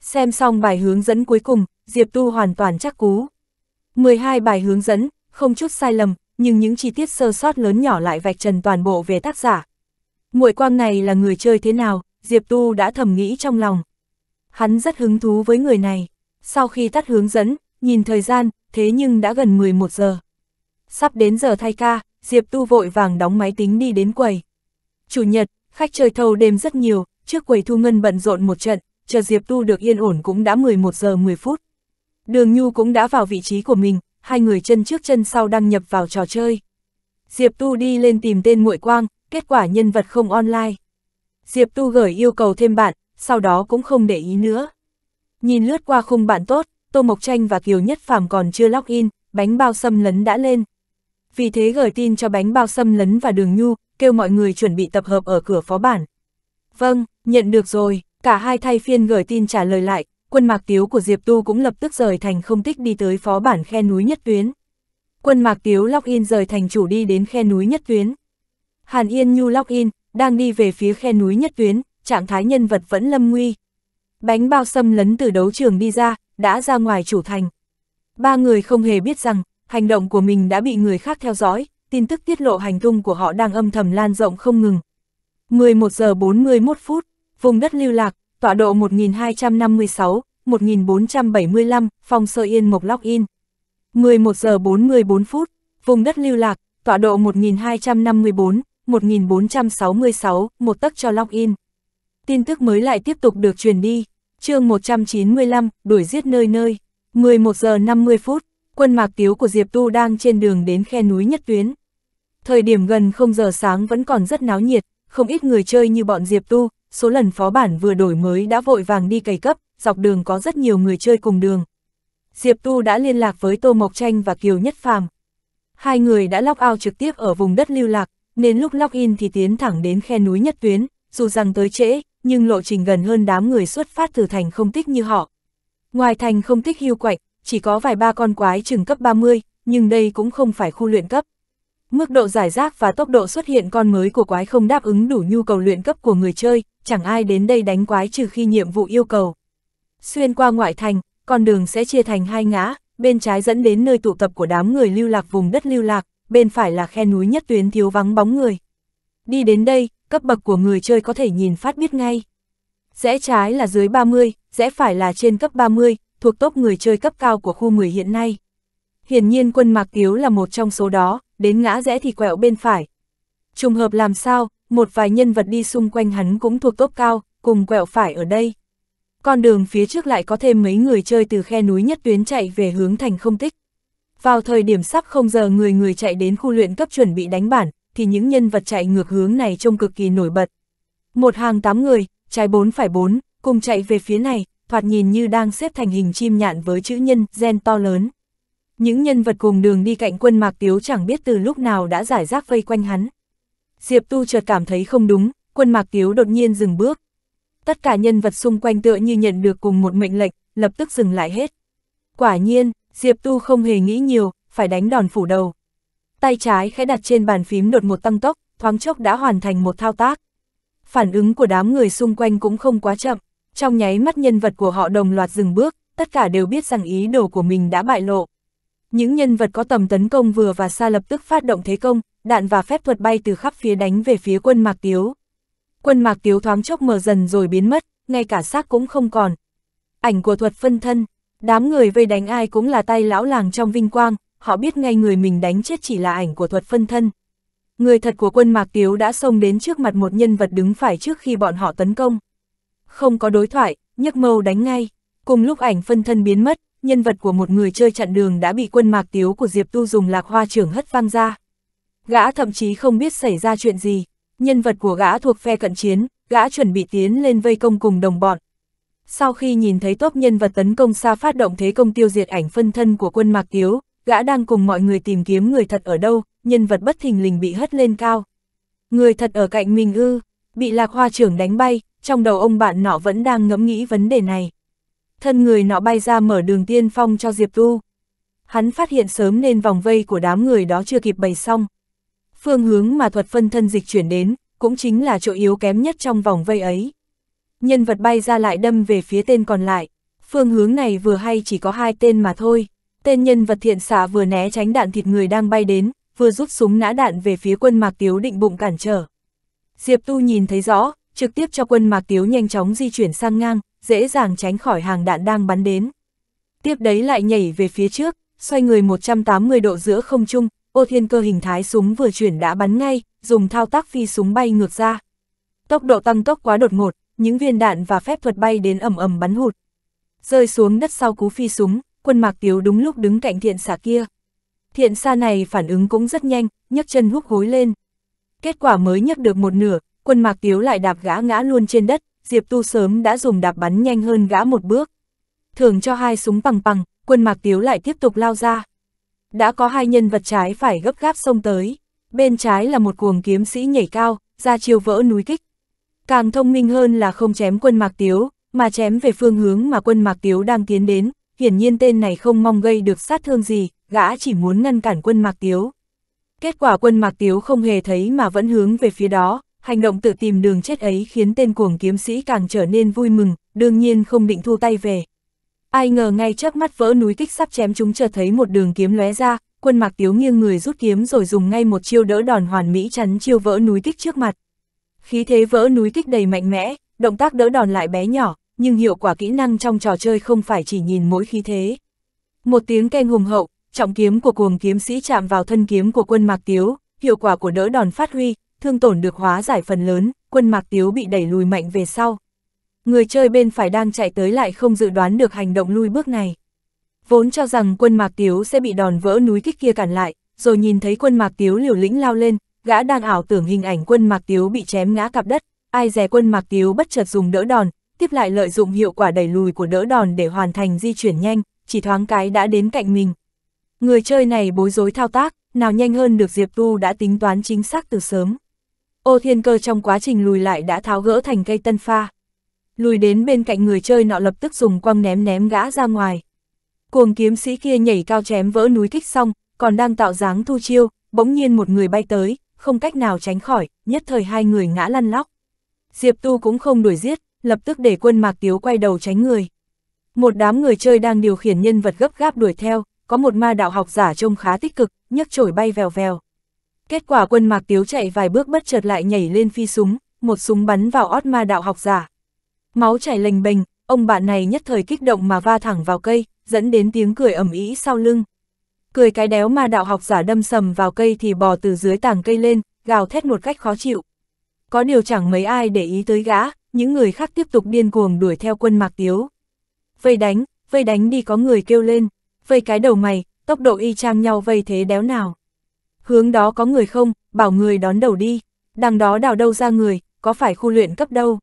Xem xong bài hướng dẫn cuối cùng, Diệp Tu hoàn toàn chắc cú. 12 bài hướng dẫn, không chút sai lầm, nhưng những chi tiết sơ sót lớn nhỏ lại vạch trần toàn bộ về tác giả. Muội quang này là người chơi thế nào, Diệp Tu đã thầm nghĩ trong lòng. Hắn rất hứng thú với người này. Sau khi tắt hướng dẫn, nhìn thời gian, thế nhưng đã gần 11 giờ. Sắp đến giờ thay ca, Diệp Tu vội vàng đóng máy tính đi đến quầy. Chủ nhật, khách chơi thâu đêm rất nhiều, trước quầy Thu Ngân bận rộn một trận, chờ Diệp Tu được yên ổn cũng đã 11 giờ 10 phút. Đường Nhu cũng đã vào vị trí của mình, hai người chân trước chân sau đăng nhập vào trò chơi. Diệp Tu đi lên tìm tên Nguội Quang, kết quả nhân vật không online. Diệp Tu gửi yêu cầu thêm bạn, sau đó cũng không để ý nữa. Nhìn lướt qua khung bạn tốt, Tô Mộc Tranh và Kiều Nhất Phàm còn chưa login, bánh bao xâm lấn đã lên vì thế gửi tin cho bánh bao xâm lấn và đường nhu, kêu mọi người chuẩn bị tập hợp ở cửa phó bản. Vâng, nhận được rồi, cả hai thay phiên gửi tin trả lời lại, quân mạc tiếu của Diệp Tu cũng lập tức rời thành không tích đi tới phó bản khe núi nhất tuyến. Quân mạc tiếu lock in rời thành chủ đi đến khe núi nhất tuyến. Hàn Yên Nhu lock in, đang đi về phía khe núi nhất tuyến, trạng thái nhân vật vẫn lâm nguy. Bánh bao xâm lấn từ đấu trường đi ra, đã ra ngoài chủ thành. Ba người không hề biết rằng, hành động của mình đã bị người khác theo dõi, tin tức tiết lộ hành tung của họ đang âm thầm lan rộng không ngừng. 11 giờ 41 phút, vùng đất lưu lạc, tọa độ 1256, 1475, phòng sơ yên mộc lóc in. 11 giờ 44 phút, vùng đất lưu lạc, tọa độ 1254, 1466, một tấc cho lóc in. Tin tức mới lại tiếp tục được truyền đi. chương 195, đuổi giết nơi nơi. 11 giờ 50 phút, quân mạc tiếu của Diệp Tu đang trên đường đến khe núi nhất tuyến. Thời điểm gần không giờ sáng vẫn còn rất náo nhiệt, không ít người chơi như bọn Diệp Tu, số lần phó bản vừa đổi mới đã vội vàng đi cày cấp, dọc đường có rất nhiều người chơi cùng đường. Diệp Tu đã liên lạc với Tô Mộc Tranh và Kiều Nhất Phàm. Hai người đã lóc ao trực tiếp ở vùng đất lưu lạc, nên lúc lóc in thì tiến thẳng đến khe núi nhất tuyến, dù rằng tới trễ, nhưng lộ trình gần hơn đám người xuất phát từ thành không tích như họ. Ngoài thành không tích hưu quạnh, chỉ có vài ba con quái chừng cấp 30, nhưng đây cũng không phải khu luyện cấp. Mức độ giải rác và tốc độ xuất hiện con mới của quái không đáp ứng đủ nhu cầu luyện cấp của người chơi, chẳng ai đến đây đánh quái trừ khi nhiệm vụ yêu cầu. Xuyên qua ngoại thành, con đường sẽ chia thành hai ngã, bên trái dẫn đến nơi tụ tập của đám người lưu lạc vùng đất lưu lạc, bên phải là khe núi nhất tuyến thiếu vắng bóng người. Đi đến đây, cấp bậc của người chơi có thể nhìn phát biết ngay. Rẽ trái là dưới 30, rẽ phải là trên cấp 30, thuộc top người chơi cấp cao của khu 10 hiện nay. Hiển nhiên quân Mạc Tiếu là một trong số đó, đến ngã rẽ thì quẹo bên phải. Trùng hợp làm sao, một vài nhân vật đi xung quanh hắn cũng thuộc top cao, cùng quẹo phải ở đây. Con đường phía trước lại có thêm mấy người chơi từ khe núi nhất tuyến chạy về hướng thành không tích. Vào thời điểm sắp không giờ người người chạy đến khu luyện cấp chuẩn bị đánh bản, thì những nhân vật chạy ngược hướng này trông cực kỳ nổi bật. Một hàng tám người, trái bốn phải bốn, cùng chạy về phía này, thoạt nhìn như đang xếp thành hình chim nhạn với chữ nhân, gen to lớn. Những nhân vật cùng đường đi cạnh quân Mạc Tiếu chẳng biết từ lúc nào đã giải rác vây quanh hắn. Diệp Tu chợt cảm thấy không đúng, quân Mạc Tiếu đột nhiên dừng bước. Tất cả nhân vật xung quanh tựa như nhận được cùng một mệnh lệnh, lập tức dừng lại hết. Quả nhiên, Diệp Tu không hề nghĩ nhiều, phải đánh đòn phủ đầu. Tay trái khẽ đặt trên bàn phím đột một tăng tốc, thoáng chốc đã hoàn thành một thao tác. Phản ứng của đám người xung quanh cũng không quá chậm. Trong nháy mắt nhân vật của họ đồng loạt dừng bước, tất cả đều biết rằng ý đồ của mình đã bại lộ. Những nhân vật có tầm tấn công vừa và xa lập tức phát động thế công, đạn và phép thuật bay từ khắp phía đánh về phía quân Mạc Tiếu. Quân Mạc Tiếu thoáng chốc mở dần rồi biến mất, ngay cả xác cũng không còn. Ảnh của thuật phân thân, đám người vây đánh ai cũng là tay lão làng trong vinh quang, họ biết ngay người mình đánh chết chỉ là ảnh của thuật phân thân. Người thật của quân Mạc Tiếu đã xông đến trước mặt một nhân vật đứng phải trước khi bọn họ tấn công không có đối thoại, nhấc mâu đánh ngay. Cùng lúc ảnh phân thân biến mất, nhân vật của một người chơi chặn đường đã bị quân mạc tiếu của Diệp Tu dùng lạc hoa trưởng hất văng ra. Gã thậm chí không biết xảy ra chuyện gì, nhân vật của gã thuộc phe cận chiến, gã chuẩn bị tiến lên vây công cùng đồng bọn. Sau khi nhìn thấy top nhân vật tấn công xa phát động thế công tiêu diệt ảnh phân thân của quân mạc tiếu, gã đang cùng mọi người tìm kiếm người thật ở đâu, nhân vật bất thình lình bị hất lên cao. Người thật ở cạnh mình ư, bị lạc hoa trưởng đánh bay, trong đầu ông bạn nọ vẫn đang ngẫm nghĩ vấn đề này. Thân người nọ bay ra mở đường tiên phong cho Diệp Tu. Hắn phát hiện sớm nên vòng vây của đám người đó chưa kịp bày xong. Phương hướng mà thuật phân thân dịch chuyển đến, cũng chính là chỗ yếu kém nhất trong vòng vây ấy. Nhân vật bay ra lại đâm về phía tên còn lại, phương hướng này vừa hay chỉ có hai tên mà thôi. Tên nhân vật thiện xạ vừa né tránh đạn thịt người đang bay đến, vừa rút súng nã đạn về phía quân mạc tiếu định bụng cản trở. Diệp Tu nhìn thấy rõ, trực tiếp cho quân Mạc Tiếu nhanh chóng di chuyển sang ngang, dễ dàng tránh khỏi hàng đạn đang bắn đến. Tiếp đấy lại nhảy về phía trước, xoay người 180 độ giữa không trung, ô thiên cơ hình thái súng vừa chuyển đã bắn ngay, dùng thao tác phi súng bay ngược ra. Tốc độ tăng tốc quá đột ngột, những viên đạn và phép thuật bay đến ầm ầm bắn hụt. Rơi xuống đất sau cú phi súng, quân Mạc Tiếu đúng lúc đứng cạnh thiện xạ kia. Thiện xa này phản ứng cũng rất nhanh, nhấc chân hút hối lên, kết quả mới nhấc được một nửa, quân mạc tiếu lại đạp gã ngã luôn trên đất, Diệp Tu sớm đã dùng đạp bắn nhanh hơn gã một bước. Thường cho hai súng bằng bằng, quân mạc tiếu lại tiếp tục lao ra. Đã có hai nhân vật trái phải gấp gáp xông tới, bên trái là một cuồng kiếm sĩ nhảy cao, ra chiêu vỡ núi kích. Càng thông minh hơn là không chém quân mạc tiếu, mà chém về phương hướng mà quân mạc tiếu đang tiến đến, hiển nhiên tên này không mong gây được sát thương gì, gã chỉ muốn ngăn cản quân mạc tiếu. Kết quả quân Mạc Tiếu không hề thấy mà vẫn hướng về phía đó, hành động tự tìm đường chết ấy khiến tên cuồng kiếm sĩ càng trở nên vui mừng, đương nhiên không định thu tay về. Ai ngờ ngay chớp mắt vỡ núi kích sắp chém chúng chợt thấy một đường kiếm lóe ra, quân Mạc Tiếu nghiêng người rút kiếm rồi dùng ngay một chiêu đỡ đòn hoàn mỹ chắn chiêu vỡ núi kích trước mặt. Khí thế vỡ núi kích đầy mạnh mẽ, động tác đỡ đòn lại bé nhỏ, nhưng hiệu quả kỹ năng trong trò chơi không phải chỉ nhìn mỗi khí thế. Một tiếng keng hùng hậu, trọng kiếm của cuồng kiếm sĩ chạm vào thân kiếm của quân Mạc Tiếu, hiệu quả của đỡ đòn phát huy, thương tổn được hóa giải phần lớn, quân Mạc Tiếu bị đẩy lùi mạnh về sau. Người chơi bên phải đang chạy tới lại không dự đoán được hành động lui bước này. Vốn cho rằng quân Mạc Tiếu sẽ bị đòn vỡ núi kích kia cản lại, rồi nhìn thấy quân Mạc Tiếu liều lĩnh lao lên, gã đang ảo tưởng hình ảnh quân Mạc Tiếu bị chém ngã cặp đất, ai dè quân Mạc Tiếu bất chợt dùng đỡ đòn, tiếp lại lợi dụng hiệu quả đẩy lùi của đỡ đòn để hoàn thành di chuyển nhanh, chỉ thoáng cái đã đến cạnh mình. Người chơi này bối rối thao tác, nào nhanh hơn được Diệp Tu đã tính toán chính xác từ sớm. Ô thiên cơ trong quá trình lùi lại đã tháo gỡ thành cây tân pha. Lùi đến bên cạnh người chơi nọ lập tức dùng quăng ném ném gã ra ngoài. Cuồng kiếm sĩ kia nhảy cao chém vỡ núi kích xong, còn đang tạo dáng thu chiêu, bỗng nhiên một người bay tới, không cách nào tránh khỏi, nhất thời hai người ngã lăn lóc. Diệp Tu cũng không đuổi giết, lập tức để quân Mạc Tiếu quay đầu tránh người. Một đám người chơi đang điều khiển nhân vật gấp gáp đuổi theo, có một ma đạo học giả trông khá tích cực, nhấc chổi bay vèo vèo. Kết quả quân mạc tiếu chạy vài bước bất chợt lại nhảy lên phi súng, một súng bắn vào ót ma đạo học giả. Máu chảy lành bình ông bạn này nhất thời kích động mà va thẳng vào cây, dẫn đến tiếng cười ầm ĩ sau lưng. Cười cái đéo ma đạo học giả đâm sầm vào cây thì bò từ dưới tảng cây lên, gào thét một cách khó chịu. Có điều chẳng mấy ai để ý tới gã, những người khác tiếp tục điên cuồng đuổi theo quân mạc tiếu. Vây đánh, vây đánh đi có người kêu lên vây cái đầu mày, tốc độ y chang nhau vây thế đéo nào. Hướng đó có người không, bảo người đón đầu đi, đằng đó đào đâu ra người, có phải khu luyện cấp đâu.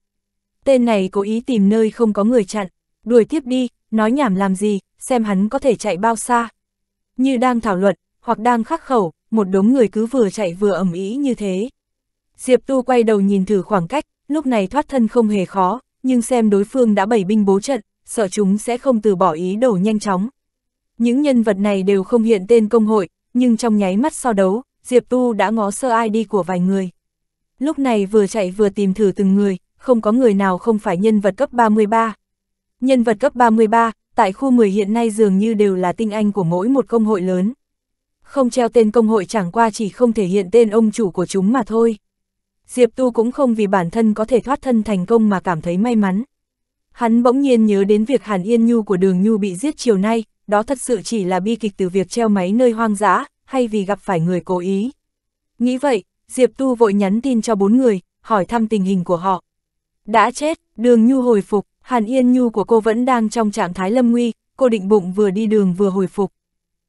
Tên này cố ý tìm nơi không có người chặn, đuổi tiếp đi, nói nhảm làm gì, xem hắn có thể chạy bao xa. Như đang thảo luận, hoặc đang khắc khẩu, một đống người cứ vừa chạy vừa ẩm ý như thế. Diệp Tu quay đầu nhìn thử khoảng cách, lúc này thoát thân không hề khó, nhưng xem đối phương đã bày binh bố trận, sợ chúng sẽ không từ bỏ ý đồ nhanh chóng, những nhân vật này đều không hiện tên công hội, nhưng trong nháy mắt so đấu, Diệp Tu đã ngó sơ ID của vài người. Lúc này vừa chạy vừa tìm thử từng người, không có người nào không phải nhân vật cấp 33. Nhân vật cấp 33, tại khu 10 hiện nay dường như đều là tinh anh của mỗi một công hội lớn. Không treo tên công hội chẳng qua chỉ không thể hiện tên ông chủ của chúng mà thôi. Diệp Tu cũng không vì bản thân có thể thoát thân thành công mà cảm thấy may mắn. Hắn bỗng nhiên nhớ đến việc Hàn Yên Nhu của đường Nhu bị giết chiều nay, đó thật sự chỉ là bi kịch từ việc treo máy nơi hoang dã, hay vì gặp phải người cố ý. Nghĩ vậy, Diệp Tu vội nhắn tin cho bốn người, hỏi thăm tình hình của họ. Đã chết, đường Nhu hồi phục, Hàn Yên Nhu của cô vẫn đang trong trạng thái lâm nguy, cô định bụng vừa đi đường vừa hồi phục.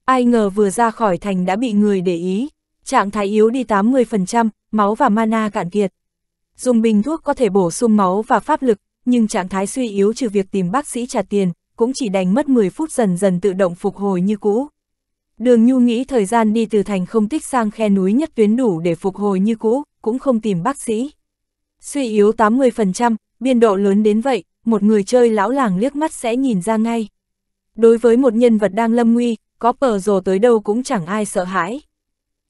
Ai ngờ vừa ra khỏi thành đã bị người để ý, trạng thái yếu đi 80%, máu và mana cạn kiệt. Dùng bình thuốc có thể bổ sung máu và pháp lực, nhưng trạng thái suy yếu trừ việc tìm bác sĩ trả tiền, cũng chỉ đành mất 10 phút dần dần tự động phục hồi như cũ. Đường Nhu nghĩ thời gian đi từ thành không tích sang khe núi nhất tuyến đủ để phục hồi như cũ, cũng không tìm bác sĩ. Suy yếu 80%, biên độ lớn đến vậy, một người chơi lão làng liếc mắt sẽ nhìn ra ngay. Đối với một nhân vật đang lâm nguy, có pờ rồ tới đâu cũng chẳng ai sợ hãi.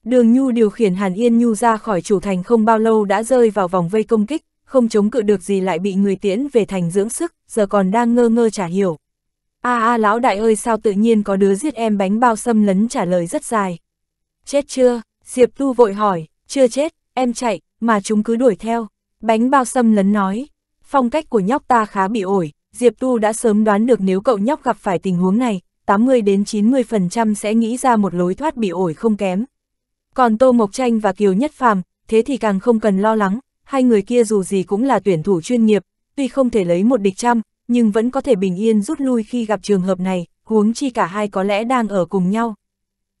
Đường Nhu điều khiển Hàn Yên Nhu ra khỏi chủ thành không bao lâu đã rơi vào vòng vây công kích, không chống cự được gì lại bị người tiễn về thành dưỡng sức, giờ còn đang ngơ ngơ chả hiểu a à, a à, lão đại ơi sao tự nhiên có đứa giết em bánh bao xâm lấn trả lời rất dài. Chết chưa? Diệp Tu vội hỏi, chưa chết, em chạy, mà chúng cứ đuổi theo. Bánh bao xâm lấn nói, phong cách của nhóc ta khá bị ổi, Diệp Tu đã sớm đoán được nếu cậu nhóc gặp phải tình huống này, 80 đến 90% sẽ nghĩ ra một lối thoát bị ổi không kém. Còn Tô Mộc Tranh và Kiều Nhất Phàm, thế thì càng không cần lo lắng, hai người kia dù gì cũng là tuyển thủ chuyên nghiệp, tuy không thể lấy một địch trăm, nhưng vẫn có thể bình yên rút lui khi gặp trường hợp này, huống chi cả hai có lẽ đang ở cùng nhau.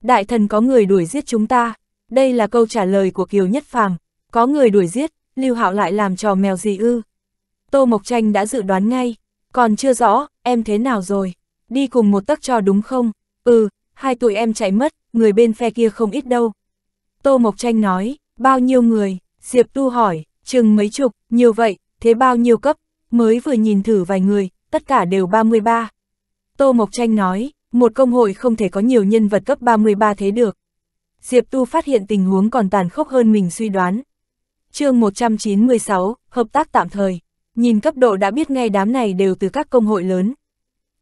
Đại thần có người đuổi giết chúng ta, đây là câu trả lời của Kiều Nhất Phàm, có người đuổi giết, Lưu Hạo lại làm trò mèo gì ư? Tô Mộc Tranh đã dự đoán ngay, còn chưa rõ, em thế nào rồi, đi cùng một tấc cho đúng không? Ừ, hai tụi em chạy mất, người bên phe kia không ít đâu. Tô Mộc Tranh nói, bao nhiêu người, Diệp Tu hỏi, chừng mấy chục, nhiều vậy, thế bao nhiêu cấp, mới vừa nhìn thử vài người, tất cả đều 33. Tô Mộc Tranh nói, một công hội không thể có nhiều nhân vật cấp 33 thế được. Diệp Tu phát hiện tình huống còn tàn khốc hơn mình suy đoán. chương 196, Hợp tác tạm thời. Nhìn cấp độ đã biết ngay đám này đều từ các công hội lớn.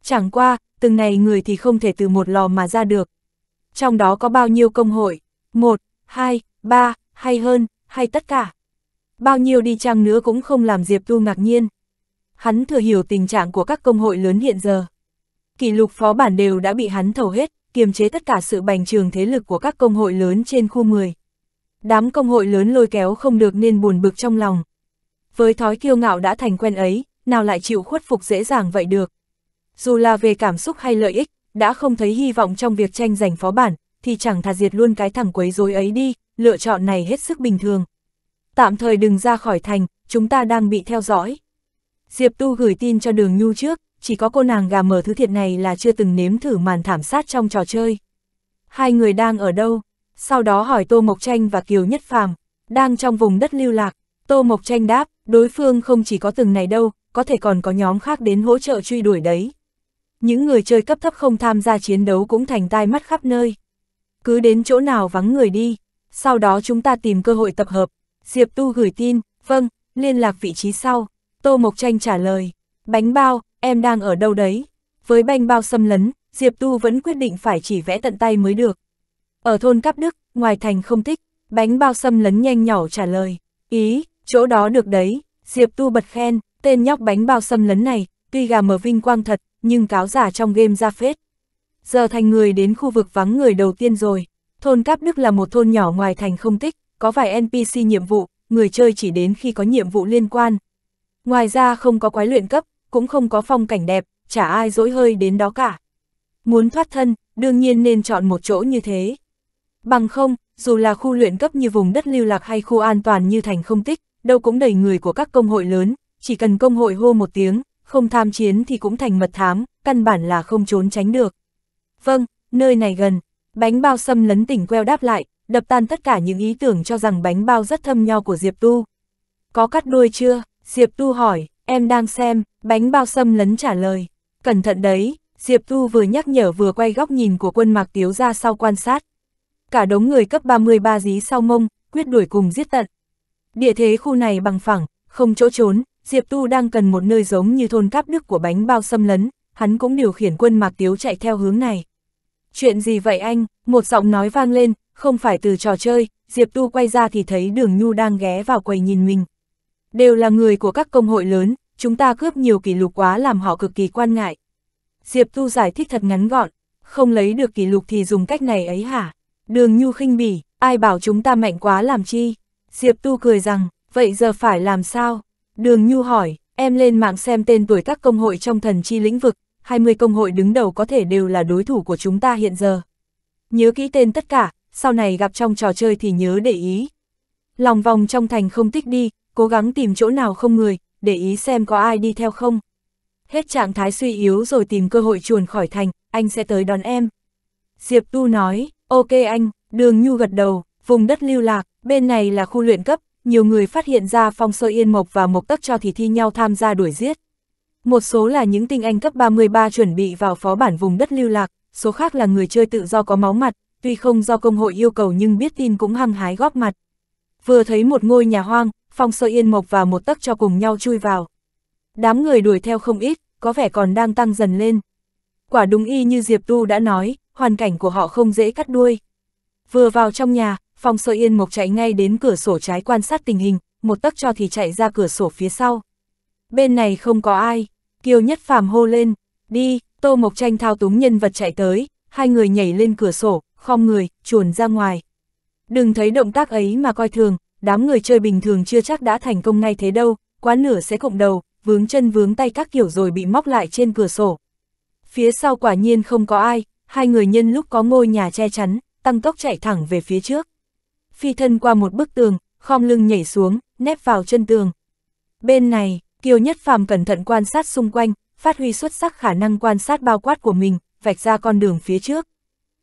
Chẳng qua, từng này người thì không thể từ một lò mà ra được. Trong đó có bao nhiêu công hội? Một, hai, ba, hay hơn, hay tất cả. Bao nhiêu đi chăng nữa cũng không làm Diệp Tu ngạc nhiên hắn thừa hiểu tình trạng của các công hội lớn hiện giờ. Kỷ lục phó bản đều đã bị hắn thầu hết, kiềm chế tất cả sự bành trường thế lực của các công hội lớn trên khu 10. Đám công hội lớn lôi kéo không được nên buồn bực trong lòng. Với thói kiêu ngạo đã thành quen ấy, nào lại chịu khuất phục dễ dàng vậy được. Dù là về cảm xúc hay lợi ích, đã không thấy hy vọng trong việc tranh giành phó bản, thì chẳng thà diệt luôn cái thằng quấy rối ấy đi, lựa chọn này hết sức bình thường. Tạm thời đừng ra khỏi thành, chúng ta đang bị theo dõi. Diệp Tu gửi tin cho đường Nhu trước, chỉ có cô nàng gà mở thứ thiệt này là chưa từng nếm thử màn thảm sát trong trò chơi. Hai người đang ở đâu? Sau đó hỏi Tô Mộc Tranh và Kiều Nhất Phàm đang trong vùng đất lưu lạc. Tô Mộc Tranh đáp, đối phương không chỉ có từng này đâu, có thể còn có nhóm khác đến hỗ trợ truy đuổi đấy. Những người chơi cấp thấp không tham gia chiến đấu cũng thành tai mắt khắp nơi. Cứ đến chỗ nào vắng người đi, sau đó chúng ta tìm cơ hội tập hợp. Diệp Tu gửi tin, vâng, liên lạc vị trí sau. Tô Mộc Tranh trả lời, bánh bao, em đang ở đâu đấy? Với bánh bao xâm lấn, Diệp Tu vẫn quyết định phải chỉ vẽ tận tay mới được. Ở thôn Cáp Đức, ngoài thành không thích, bánh bao xâm lấn nhanh nhỏ trả lời, ý, chỗ đó được đấy, Diệp Tu bật khen, tên nhóc bánh bao xâm lấn này, tuy gà mở vinh quang thật, nhưng cáo giả trong game ra phết. Giờ thành người đến khu vực vắng người đầu tiên rồi, thôn Cáp Đức là một thôn nhỏ ngoài thành không tích, có vài NPC nhiệm vụ, người chơi chỉ đến khi có nhiệm vụ liên quan, Ngoài ra không có quái luyện cấp, cũng không có phong cảnh đẹp, chả ai dỗi hơi đến đó cả. Muốn thoát thân, đương nhiên nên chọn một chỗ như thế. Bằng không, dù là khu luyện cấp như vùng đất lưu lạc hay khu an toàn như thành không tích, đâu cũng đầy người của các công hội lớn, chỉ cần công hội hô một tiếng, không tham chiến thì cũng thành mật thám, căn bản là không trốn tránh được. Vâng, nơi này gần, bánh bao xâm lấn tỉnh queo đáp lại, đập tan tất cả những ý tưởng cho rằng bánh bao rất thâm nho của Diệp Tu. Có cắt đuôi chưa? Diệp Tu hỏi, em đang xem, bánh bao Sâm lấn trả lời. Cẩn thận đấy, Diệp Tu vừa nhắc nhở vừa quay góc nhìn của quân mạc tiếu ra sau quan sát. Cả đống người cấp 33 dí sau mông, quyết đuổi cùng giết tận. Địa thế khu này bằng phẳng, không chỗ trốn, Diệp Tu đang cần một nơi giống như thôn cáp đức của bánh bao Sâm lấn, hắn cũng điều khiển quân mạc tiếu chạy theo hướng này. Chuyện gì vậy anh, một giọng nói vang lên, không phải từ trò chơi, Diệp Tu quay ra thì thấy đường Nhu đang ghé vào quầy nhìn mình đều là người của các công hội lớn, chúng ta cướp nhiều kỷ lục quá làm họ cực kỳ quan ngại. Diệp tu giải thích thật ngắn gọn, không lấy được kỷ lục thì dùng cách này ấy hả? Đường Nhu khinh bỉ, ai bảo chúng ta mạnh quá làm chi? Diệp Tu cười rằng, vậy giờ phải làm sao? Đường Nhu hỏi, em lên mạng xem tên tuổi các công hội trong thần chi lĩnh vực, 20 công hội đứng đầu có thể đều là đối thủ của chúng ta hiện giờ. Nhớ kỹ tên tất cả, sau này gặp trong trò chơi thì nhớ để ý. Lòng vòng trong thành không tích đi, cố gắng tìm chỗ nào không người, để ý xem có ai đi theo không. Hết trạng thái suy yếu rồi tìm cơ hội chuồn khỏi thành, anh sẽ tới đón em. Diệp Tu nói, ok anh, đường Nhu gật đầu, vùng đất lưu lạc, bên này là khu luyện cấp, nhiều người phát hiện ra phong sơ yên mộc và mộc tắc cho thì thi nhau tham gia đuổi giết. Một số là những tinh anh cấp 33 chuẩn bị vào phó bản vùng đất lưu lạc, số khác là người chơi tự do có máu mặt, tuy không do công hội yêu cầu nhưng biết tin cũng hăng hái góp mặt. Vừa thấy một ngôi nhà hoang, Phong Sơ Yên Mộc và một tấc cho cùng nhau chui vào. Đám người đuổi theo không ít, có vẻ còn đang tăng dần lên. Quả đúng y như Diệp Tu đã nói, hoàn cảnh của họ không dễ cắt đuôi. Vừa vào trong nhà, Phong Sơ Yên Mộc chạy ngay đến cửa sổ trái quan sát tình hình, một tấc cho thì chạy ra cửa sổ phía sau. Bên này không có ai, Kiều Nhất Phàm hô lên, đi, Tô Mộc Tranh thao túng nhân vật chạy tới, hai người nhảy lên cửa sổ, khom người, chuồn ra ngoài. Đừng thấy động tác ấy mà coi thường, đám người chơi bình thường chưa chắc đã thành công ngay thế đâu, quá nửa sẽ cộng đầu, vướng chân vướng tay các kiểu rồi bị móc lại trên cửa sổ. Phía sau quả nhiên không có ai, hai người nhân lúc có ngôi nhà che chắn, tăng tốc chạy thẳng về phía trước. Phi thân qua một bức tường, khom lưng nhảy xuống, nép vào chân tường. Bên này, Kiều Nhất Phàm cẩn thận quan sát xung quanh, phát huy xuất sắc khả năng quan sát bao quát của mình, vạch ra con đường phía trước.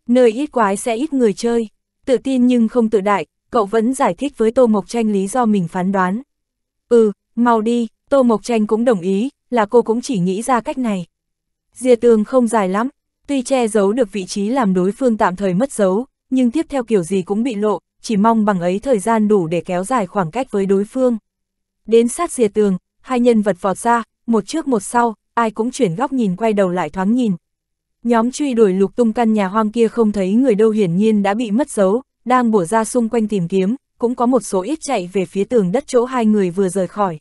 Nơi ít quái sẽ ít người chơi, tự tin nhưng không tự đại, cậu vẫn giải thích với Tô Mộc Tranh lý do mình phán đoán. Ừ, mau đi, Tô Mộc Tranh cũng đồng ý, là cô cũng chỉ nghĩ ra cách này. Dìa tường không dài lắm, tuy che giấu được vị trí làm đối phương tạm thời mất dấu, nhưng tiếp theo kiểu gì cũng bị lộ, chỉ mong bằng ấy thời gian đủ để kéo dài khoảng cách với đối phương. Đến sát dìa tường, hai nhân vật vọt ra, một trước một sau, ai cũng chuyển góc nhìn quay đầu lại thoáng nhìn. Nhóm truy đuổi lục tung căn nhà hoang kia không thấy người đâu hiển nhiên đã bị mất dấu, đang bổ ra xung quanh tìm kiếm, cũng có một số ít chạy về phía tường đất chỗ hai người vừa rời khỏi.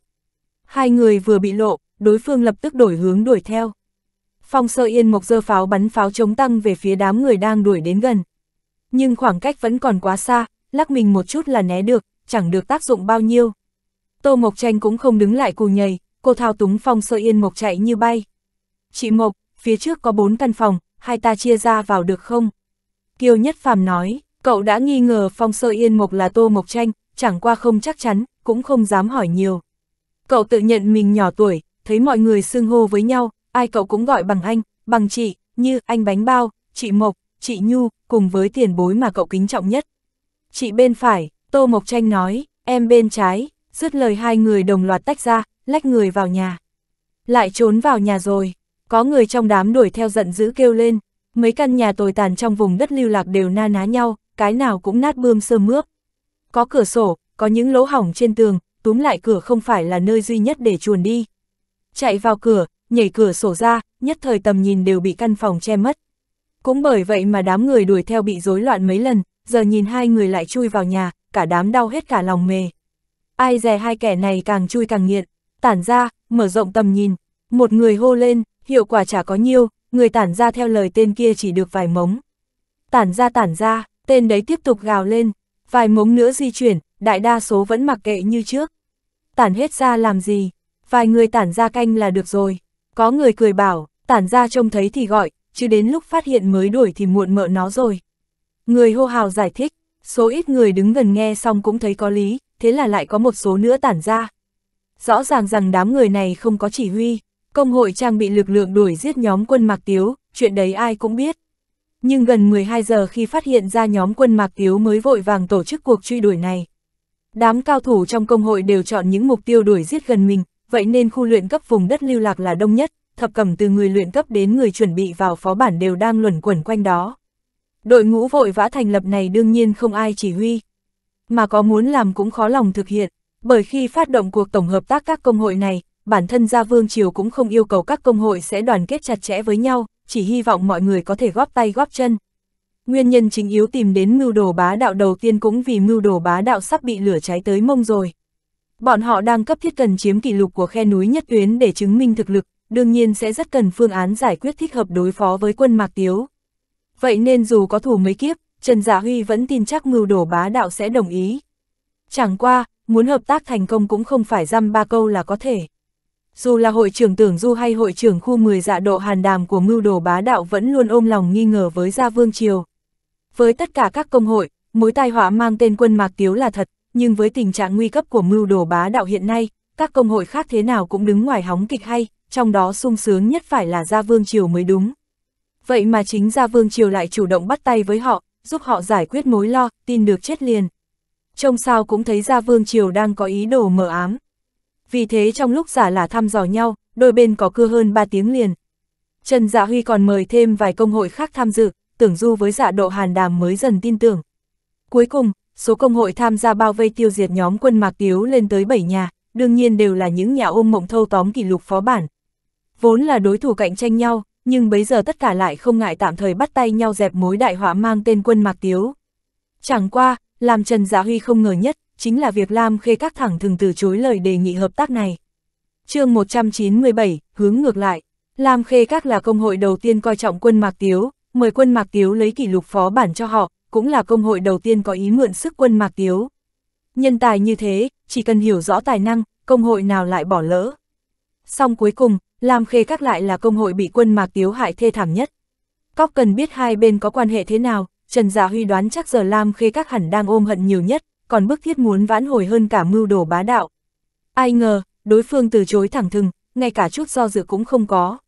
Hai người vừa bị lộ, đối phương lập tức đổi hướng đuổi theo. Phong sơ yên mộc dơ pháo bắn pháo chống tăng về phía đám người đang đuổi đến gần. Nhưng khoảng cách vẫn còn quá xa, lắc mình một chút là né được, chẳng được tác dụng bao nhiêu. Tô Mộc Tranh cũng không đứng lại cù nhầy, cô thao túng phong sơ yên mộc chạy như bay. Chị Mộc, phía trước có bốn căn phòng, hai ta chia ra vào được không? Kiều Nhất Phàm nói. Cậu đã nghi ngờ Phong Sơ Yên Mộc là Tô Mộc Tranh, chẳng qua không chắc chắn, cũng không dám hỏi nhiều. Cậu tự nhận mình nhỏ tuổi, thấy mọi người xưng hô với nhau, ai cậu cũng gọi bằng anh, bằng chị, như anh bánh bao, chị Mộc, chị Nhu, cùng với tiền bối mà cậu kính trọng nhất. Chị bên phải, Tô Mộc Tranh nói, em bên trái, dứt lời hai người đồng loạt tách ra, lách người vào nhà. Lại trốn vào nhà rồi, có người trong đám đuổi theo giận dữ kêu lên, mấy căn nhà tồi tàn trong vùng đất lưu lạc đều na ná nhau, cái nào cũng nát bươm sơ mướp. Có cửa sổ, có những lỗ hỏng trên tường, túm lại cửa không phải là nơi duy nhất để chuồn đi. Chạy vào cửa, nhảy cửa sổ ra, nhất thời tầm nhìn đều bị căn phòng che mất. Cũng bởi vậy mà đám người đuổi theo bị rối loạn mấy lần, giờ nhìn hai người lại chui vào nhà, cả đám đau hết cả lòng mề. Ai dè hai kẻ này càng chui càng nghiện, tản ra, mở rộng tầm nhìn, một người hô lên, hiệu quả chả có nhiêu, người tản ra theo lời tên kia chỉ được vài mống. Tản ra tản ra, Tên đấy tiếp tục gào lên, vài mống nữa di chuyển, đại đa số vẫn mặc kệ như trước. Tản hết ra làm gì, vài người tản ra canh là được rồi. Có người cười bảo, tản ra trông thấy thì gọi, chứ đến lúc phát hiện mới đuổi thì muộn mợ nó rồi. Người hô hào giải thích, số ít người đứng gần nghe xong cũng thấy có lý, thế là lại có một số nữa tản ra. Rõ ràng rằng đám người này không có chỉ huy, công hội trang bị lực lượng đuổi giết nhóm quân Mạc Tiếu, chuyện đấy ai cũng biết nhưng gần 12 giờ khi phát hiện ra nhóm quân mạc yếu mới vội vàng tổ chức cuộc truy đuổi này. Đám cao thủ trong công hội đều chọn những mục tiêu đuổi giết gần mình, vậy nên khu luyện cấp vùng đất lưu lạc là đông nhất, thập cẩm từ người luyện cấp đến người chuẩn bị vào phó bản đều đang luẩn quẩn quanh đó. Đội ngũ vội vã thành lập này đương nhiên không ai chỉ huy, mà có muốn làm cũng khó lòng thực hiện, bởi khi phát động cuộc tổng hợp tác các công hội này, bản thân Gia Vương Triều cũng không yêu cầu các công hội sẽ đoàn kết chặt chẽ với nhau, chỉ hy vọng mọi người có thể góp tay góp chân. Nguyên nhân chính yếu tìm đến mưu đồ bá đạo đầu tiên cũng vì mưu đồ bá đạo sắp bị lửa cháy tới mông rồi. Bọn họ đang cấp thiết cần chiếm kỷ lục của khe núi nhất tuyến để chứng minh thực lực, đương nhiên sẽ rất cần phương án giải quyết thích hợp đối phó với quân Mạc Tiếu. Vậy nên dù có thủ mấy kiếp, Trần giả dạ Huy vẫn tin chắc mưu đồ bá đạo sẽ đồng ý. Chẳng qua, muốn hợp tác thành công cũng không phải dăm ba câu là có thể. Dù là hội trưởng tưởng du hay hội trưởng khu 10 dạ độ hàn đàm của mưu đồ bá đạo vẫn luôn ôm lòng nghi ngờ với Gia Vương Triều. Với tất cả các công hội, mối tai họa mang tên quân Mạc Tiếu là thật, nhưng với tình trạng nguy cấp của mưu đồ bá đạo hiện nay, các công hội khác thế nào cũng đứng ngoài hóng kịch hay, trong đó sung sướng nhất phải là Gia Vương Triều mới đúng. Vậy mà chính Gia Vương Triều lại chủ động bắt tay với họ, giúp họ giải quyết mối lo, tin được chết liền. Trông sao cũng thấy Gia Vương Triều đang có ý đồ mở ám vì thế trong lúc giả là thăm dò nhau, đôi bên có cưa hơn 3 tiếng liền. Trần Dạ Huy còn mời thêm vài công hội khác tham dự, tưởng du với dạ độ hàn đàm mới dần tin tưởng. Cuối cùng, số công hội tham gia bao vây tiêu diệt nhóm quân Mạc Tiếu lên tới 7 nhà, đương nhiên đều là những nhà ôm mộng thâu tóm kỷ lục phó bản. Vốn là đối thủ cạnh tranh nhau, nhưng bấy giờ tất cả lại không ngại tạm thời bắt tay nhau dẹp mối đại họa mang tên quân Mạc Tiếu. Chẳng qua, làm Trần Dạ Huy không ngờ nhất chính là việc Lam Khê các thẳng thường từ chối lời đề nghị hợp tác này. chương 197, hướng ngược lại, Lam Khê các là công hội đầu tiên coi trọng quân Mạc Tiếu, mời quân Mạc Tiếu lấy kỷ lục phó bản cho họ, cũng là công hội đầu tiên có ý mượn sức quân Mạc Tiếu. Nhân tài như thế, chỉ cần hiểu rõ tài năng, công hội nào lại bỏ lỡ. Xong cuối cùng, Lam Khê các lại là công hội bị quân Mạc Tiếu hại thê thảm nhất. Cóc cần biết hai bên có quan hệ thế nào, Trần Dạ Huy đoán chắc giờ Lam Khê các hẳn đang ôm hận nhiều nhất, còn bức thiết muốn vãn hồi hơn cả mưu đồ bá đạo. Ai ngờ, đối phương từ chối thẳng thừng, ngay cả chút do dự cũng không có.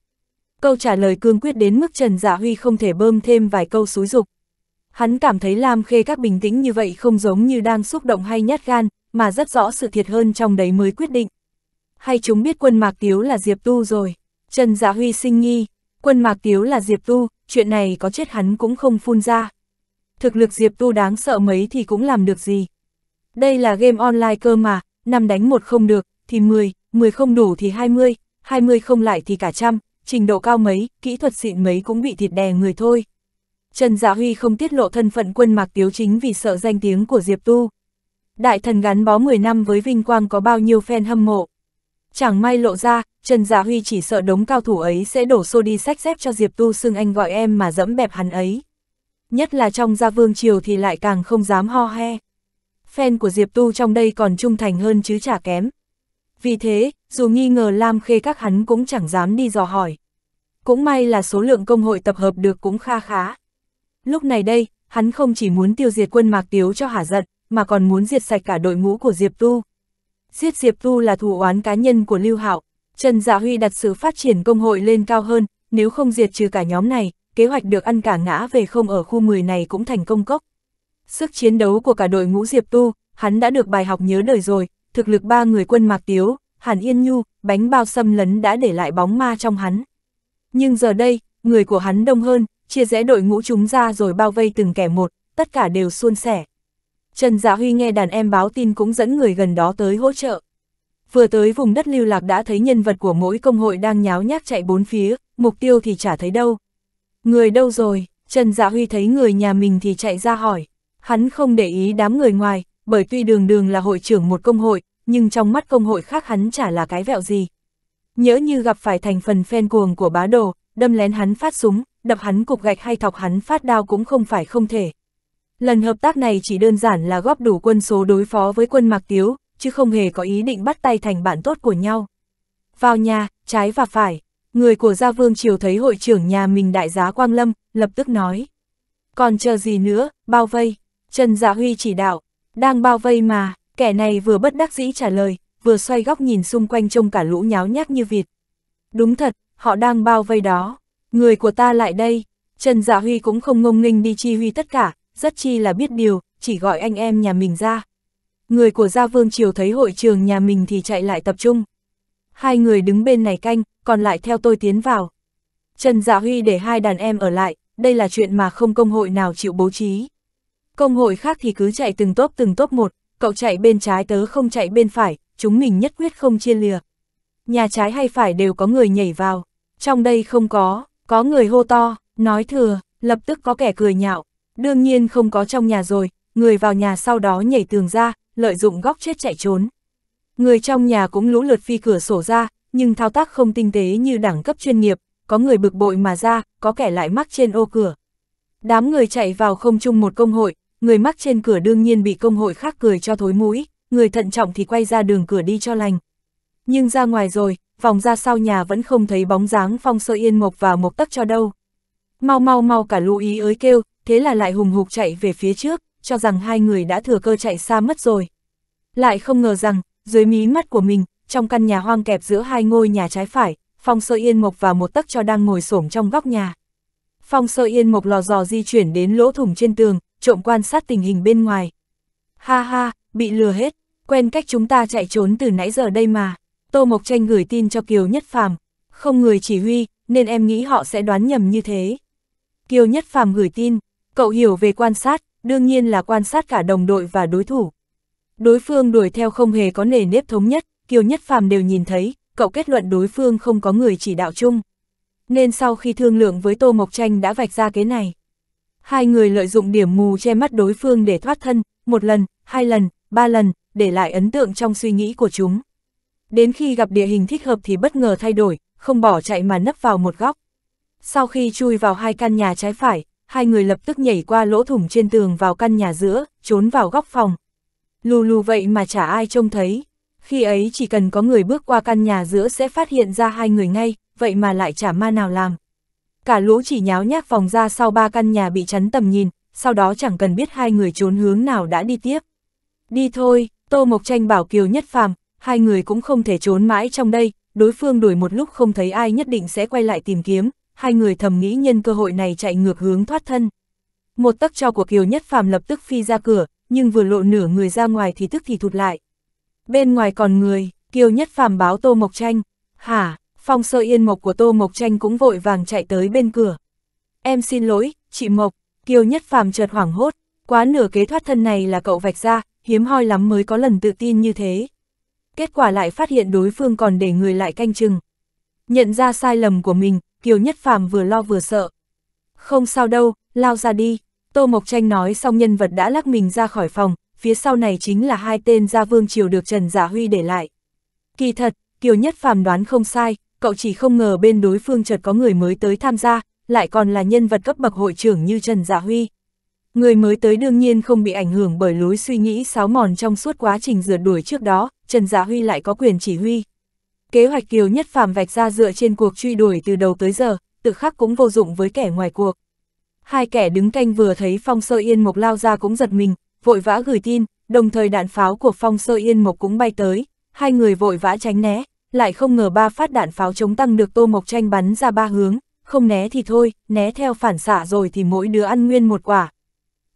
Câu trả lời cương quyết đến mức Trần Dạ Huy không thể bơm thêm vài câu xúi dục. Hắn cảm thấy Lam Khê các bình tĩnh như vậy không giống như đang xúc động hay nhát gan, mà rất rõ sự thiệt hơn trong đấy mới quyết định. Hay chúng biết quân Mạc Tiếu là Diệp Tu rồi? Trần Dạ Huy sinh nghi, quân Mạc Tiếu là Diệp Tu, chuyện này có chết hắn cũng không phun ra. Thực lực Diệp Tu đáng sợ mấy thì cũng làm được gì, đây là game online cơ mà, năm đánh một không được, thì 10, 10 không đủ thì 20, 20 không lại thì cả trăm, trình độ cao mấy, kỹ thuật xịn mấy cũng bị thịt đè người thôi. Trần Dạ Huy không tiết lộ thân phận quân mạc tiếu chính vì sợ danh tiếng của Diệp Tu. Đại thần gắn bó 10 năm với vinh quang có bao nhiêu fan hâm mộ. Chẳng may lộ ra, Trần Dạ Huy chỉ sợ đống cao thủ ấy sẽ đổ xô đi sách dép cho Diệp Tu xưng anh gọi em mà dẫm bẹp hắn ấy. Nhất là trong gia vương triều thì lại càng không dám ho he fan của Diệp Tu trong đây còn trung thành hơn chứ chả kém. Vì thế, dù nghi ngờ Lam Khê các hắn cũng chẳng dám đi dò hỏi. Cũng may là số lượng công hội tập hợp được cũng kha khá. Lúc này đây, hắn không chỉ muốn tiêu diệt quân Mạc Tiếu cho hả giận, mà còn muốn diệt sạch cả đội ngũ của Diệp Tu. Giết Diệp Tu là thủ oán cá nhân của Lưu Hạo. Trần Dạ Huy đặt sự phát triển công hội lên cao hơn, nếu không diệt trừ cả nhóm này, kế hoạch được ăn cả ngã về không ở khu 10 này cũng thành công cốc. Sức chiến đấu của cả đội ngũ Diệp Tu, hắn đã được bài học nhớ đời rồi, thực lực ba người quân Mạc Tiếu, Hàn Yên Nhu, bánh bao xâm lấn đã để lại bóng ma trong hắn. Nhưng giờ đây, người của hắn đông hơn, chia rẽ đội ngũ chúng ra rồi bao vây từng kẻ một, tất cả đều suôn sẻ. Trần Dạ Huy nghe đàn em báo tin cũng dẫn người gần đó tới hỗ trợ. Vừa tới vùng đất lưu lạc đã thấy nhân vật của mỗi công hội đang nháo nhác chạy bốn phía, mục tiêu thì chả thấy đâu. Người đâu rồi, Trần Dạ Huy thấy người nhà mình thì chạy ra hỏi. Hắn không để ý đám người ngoài, bởi tuy đường đường là hội trưởng một công hội, nhưng trong mắt công hội khác hắn chả là cái vẹo gì. Nhớ như gặp phải thành phần phen cuồng của bá đồ, đâm lén hắn phát súng, đập hắn cục gạch hay thọc hắn phát đao cũng không phải không thể. Lần hợp tác này chỉ đơn giản là góp đủ quân số đối phó với quân Mạc Tiếu, chứ không hề có ý định bắt tay thành bạn tốt của nhau. Vào nhà, trái và phải, người của Gia Vương Triều thấy hội trưởng nhà mình đại giá Quang Lâm, lập tức nói. Còn chờ gì nữa, bao vây. Trần Dạ Huy chỉ đạo, đang bao vây mà, kẻ này vừa bất đắc dĩ trả lời, vừa xoay góc nhìn xung quanh trông cả lũ nháo nhác như vịt. Đúng thật, họ đang bao vây đó, người của ta lại đây, Trần Dạ Huy cũng không ngông nghênh đi chi huy tất cả, rất chi là biết điều, chỉ gọi anh em nhà mình ra. Người của Gia Vương Triều thấy hội trường nhà mình thì chạy lại tập trung. Hai người đứng bên này canh, còn lại theo tôi tiến vào. Trần Dạ Huy để hai đàn em ở lại, đây là chuyện mà không công hội nào chịu bố trí. Công hội khác thì cứ chạy từng tốp từng tốp một, cậu chạy bên trái tớ không chạy bên phải, chúng mình nhất quyết không chia lìa. Nhà trái hay phải đều có người nhảy vào, trong đây không có, có người hô to, nói thừa, lập tức có kẻ cười nhạo, đương nhiên không có trong nhà rồi, người vào nhà sau đó nhảy tường ra, lợi dụng góc chết chạy trốn. Người trong nhà cũng lũ lượt phi cửa sổ ra, nhưng thao tác không tinh tế như đẳng cấp chuyên nghiệp, có người bực bội mà ra, có kẻ lại mắc trên ô cửa. Đám người chạy vào không chung một công hội, người mắc trên cửa đương nhiên bị công hội khác cười cho thối mũi, người thận trọng thì quay ra đường cửa đi cho lành. Nhưng ra ngoài rồi, vòng ra sau nhà vẫn không thấy bóng dáng phong sơ yên mộc và mộc tắc cho đâu. Mau mau mau cả lưu ý ới kêu, thế là lại hùng hục chạy về phía trước, cho rằng hai người đã thừa cơ chạy xa mất rồi. Lại không ngờ rằng, dưới mí mắt của mình, trong căn nhà hoang kẹp giữa hai ngôi nhà trái phải, Phong Sơ Yên Mộc và một tắc cho đang ngồi xổm trong góc nhà. Phong Sơ Yên Mộc lò dò di chuyển đến lỗ thủng trên tường, trộm quan sát tình hình bên ngoài. Ha ha, bị lừa hết, quen cách chúng ta chạy trốn từ nãy giờ đây mà. Tô Mộc Tranh gửi tin cho Kiều Nhất Phàm, không người chỉ huy, nên em nghĩ họ sẽ đoán nhầm như thế. Kiều Nhất Phàm gửi tin, cậu hiểu về quan sát, đương nhiên là quan sát cả đồng đội và đối thủ. Đối phương đuổi theo không hề có nề nếp thống nhất, Kiều Nhất Phàm đều nhìn thấy, cậu kết luận đối phương không có người chỉ đạo chung. Nên sau khi thương lượng với Tô Mộc Tranh đã vạch ra cái này. Hai người lợi dụng điểm mù che mắt đối phương để thoát thân, một lần, hai lần, ba lần, để lại ấn tượng trong suy nghĩ của chúng. Đến khi gặp địa hình thích hợp thì bất ngờ thay đổi, không bỏ chạy mà nấp vào một góc. Sau khi chui vào hai căn nhà trái phải, hai người lập tức nhảy qua lỗ thủng trên tường vào căn nhà giữa, trốn vào góc phòng. Lù lù vậy mà chả ai trông thấy. Khi ấy chỉ cần có người bước qua căn nhà giữa sẽ phát hiện ra hai người ngay, vậy mà lại chả ma nào làm cả lũ chỉ nháo nhác vòng ra sau ba căn nhà bị chắn tầm nhìn, sau đó chẳng cần biết hai người trốn hướng nào đã đi tiếp. Đi thôi, Tô Mộc Tranh bảo Kiều Nhất Phàm, hai người cũng không thể trốn mãi trong đây, đối phương đuổi một lúc không thấy ai nhất định sẽ quay lại tìm kiếm, hai người thầm nghĩ nhân cơ hội này chạy ngược hướng thoát thân. Một tấc cho của Kiều Nhất Phàm lập tức phi ra cửa, nhưng vừa lộ nửa người ra ngoài thì tức thì thụt lại. Bên ngoài còn người, Kiều Nhất Phàm báo Tô Mộc Tranh, hả, Phong sơ yên mộc của Tô Mộc Tranh cũng vội vàng chạy tới bên cửa. Em xin lỗi, chị Mộc, Kiều Nhất Phàm chợt hoảng hốt, quá nửa kế thoát thân này là cậu vạch ra, hiếm hoi lắm mới có lần tự tin như thế. Kết quả lại phát hiện đối phương còn để người lại canh chừng. Nhận ra sai lầm của mình, Kiều Nhất Phàm vừa lo vừa sợ. Không sao đâu, lao ra đi. Tô Mộc Tranh nói xong nhân vật đã lắc mình ra khỏi phòng, phía sau này chính là hai tên gia vương triều được Trần Giả Huy để lại. Kỳ thật, Kiều Nhất Phàm đoán không sai, cậu chỉ không ngờ bên đối phương chợt có người mới tới tham gia, lại còn là nhân vật cấp bậc hội trưởng như Trần Dạ Huy. Người mới tới đương nhiên không bị ảnh hưởng bởi lối suy nghĩ sáo mòn trong suốt quá trình rượt đuổi trước đó, Trần Dạ Huy lại có quyền chỉ huy. Kế hoạch Kiều Nhất Phàm vạch ra dựa trên cuộc truy đuổi từ đầu tới giờ, tự khắc cũng vô dụng với kẻ ngoài cuộc. Hai kẻ đứng canh vừa thấy Phong Sơ Yên Mộc lao ra cũng giật mình, vội vã gửi tin, đồng thời đạn pháo của Phong Sơ Yên Mộc cũng bay tới, hai người vội vã tránh né, lại không ngờ ba phát đạn pháo chống tăng được Tô Mộc Tranh bắn ra ba hướng, không né thì thôi, né theo phản xạ rồi thì mỗi đứa ăn nguyên một quả.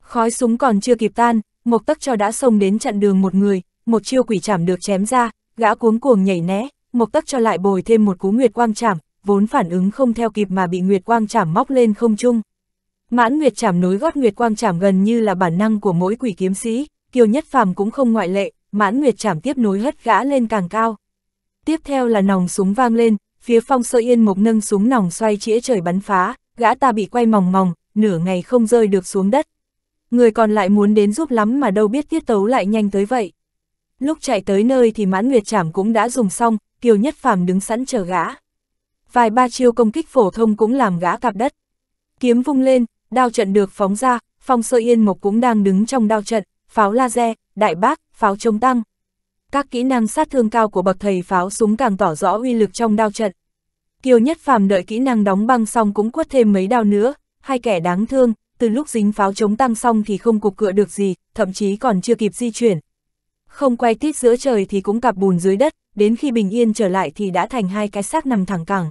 Khói súng còn chưa kịp tan, Mộc Tắc cho đã xông đến chặn đường một người, một chiêu quỷ chảm được chém ra, gã cuống cuồng nhảy né, Mộc Tắc cho lại bồi thêm một cú Nguyệt Quang chảm, vốn phản ứng không theo kịp mà bị Nguyệt Quang chảm móc lên không trung. Mãn Nguyệt chảm nối gót Nguyệt Quang chảm gần như là bản năng của mỗi quỷ kiếm sĩ, Kiều Nhất Phàm cũng không ngoại lệ, Mãn Nguyệt chảm tiếp nối hất gã lên càng cao. Tiếp theo là nòng súng vang lên, phía phong sơ yên mộc nâng súng nòng xoay chĩa trời bắn phá, gã ta bị quay mòng mòng, nửa ngày không rơi được xuống đất. Người còn lại muốn đến giúp lắm mà đâu biết tiết tấu lại nhanh tới vậy. Lúc chạy tới nơi thì mãn nguyệt trảm cũng đã dùng xong, kiều nhất phàm đứng sẵn chờ gã. Vài ba chiêu công kích phổ thông cũng làm gã cạp đất. Kiếm vung lên, đao trận được phóng ra, phong sơ yên mộc cũng đang đứng trong đao trận, pháo laser, đại bác, pháo chống tăng các kỹ năng sát thương cao của bậc thầy pháo súng càng tỏ rõ uy lực trong đao trận. Kiều Nhất Phàm đợi kỹ năng đóng băng xong cũng quất thêm mấy đao nữa, hai kẻ đáng thương, từ lúc dính pháo chống tăng xong thì không cục cựa được gì, thậm chí còn chưa kịp di chuyển. Không quay tít giữa trời thì cũng cặp bùn dưới đất, đến khi bình yên trở lại thì đã thành hai cái xác nằm thẳng cẳng.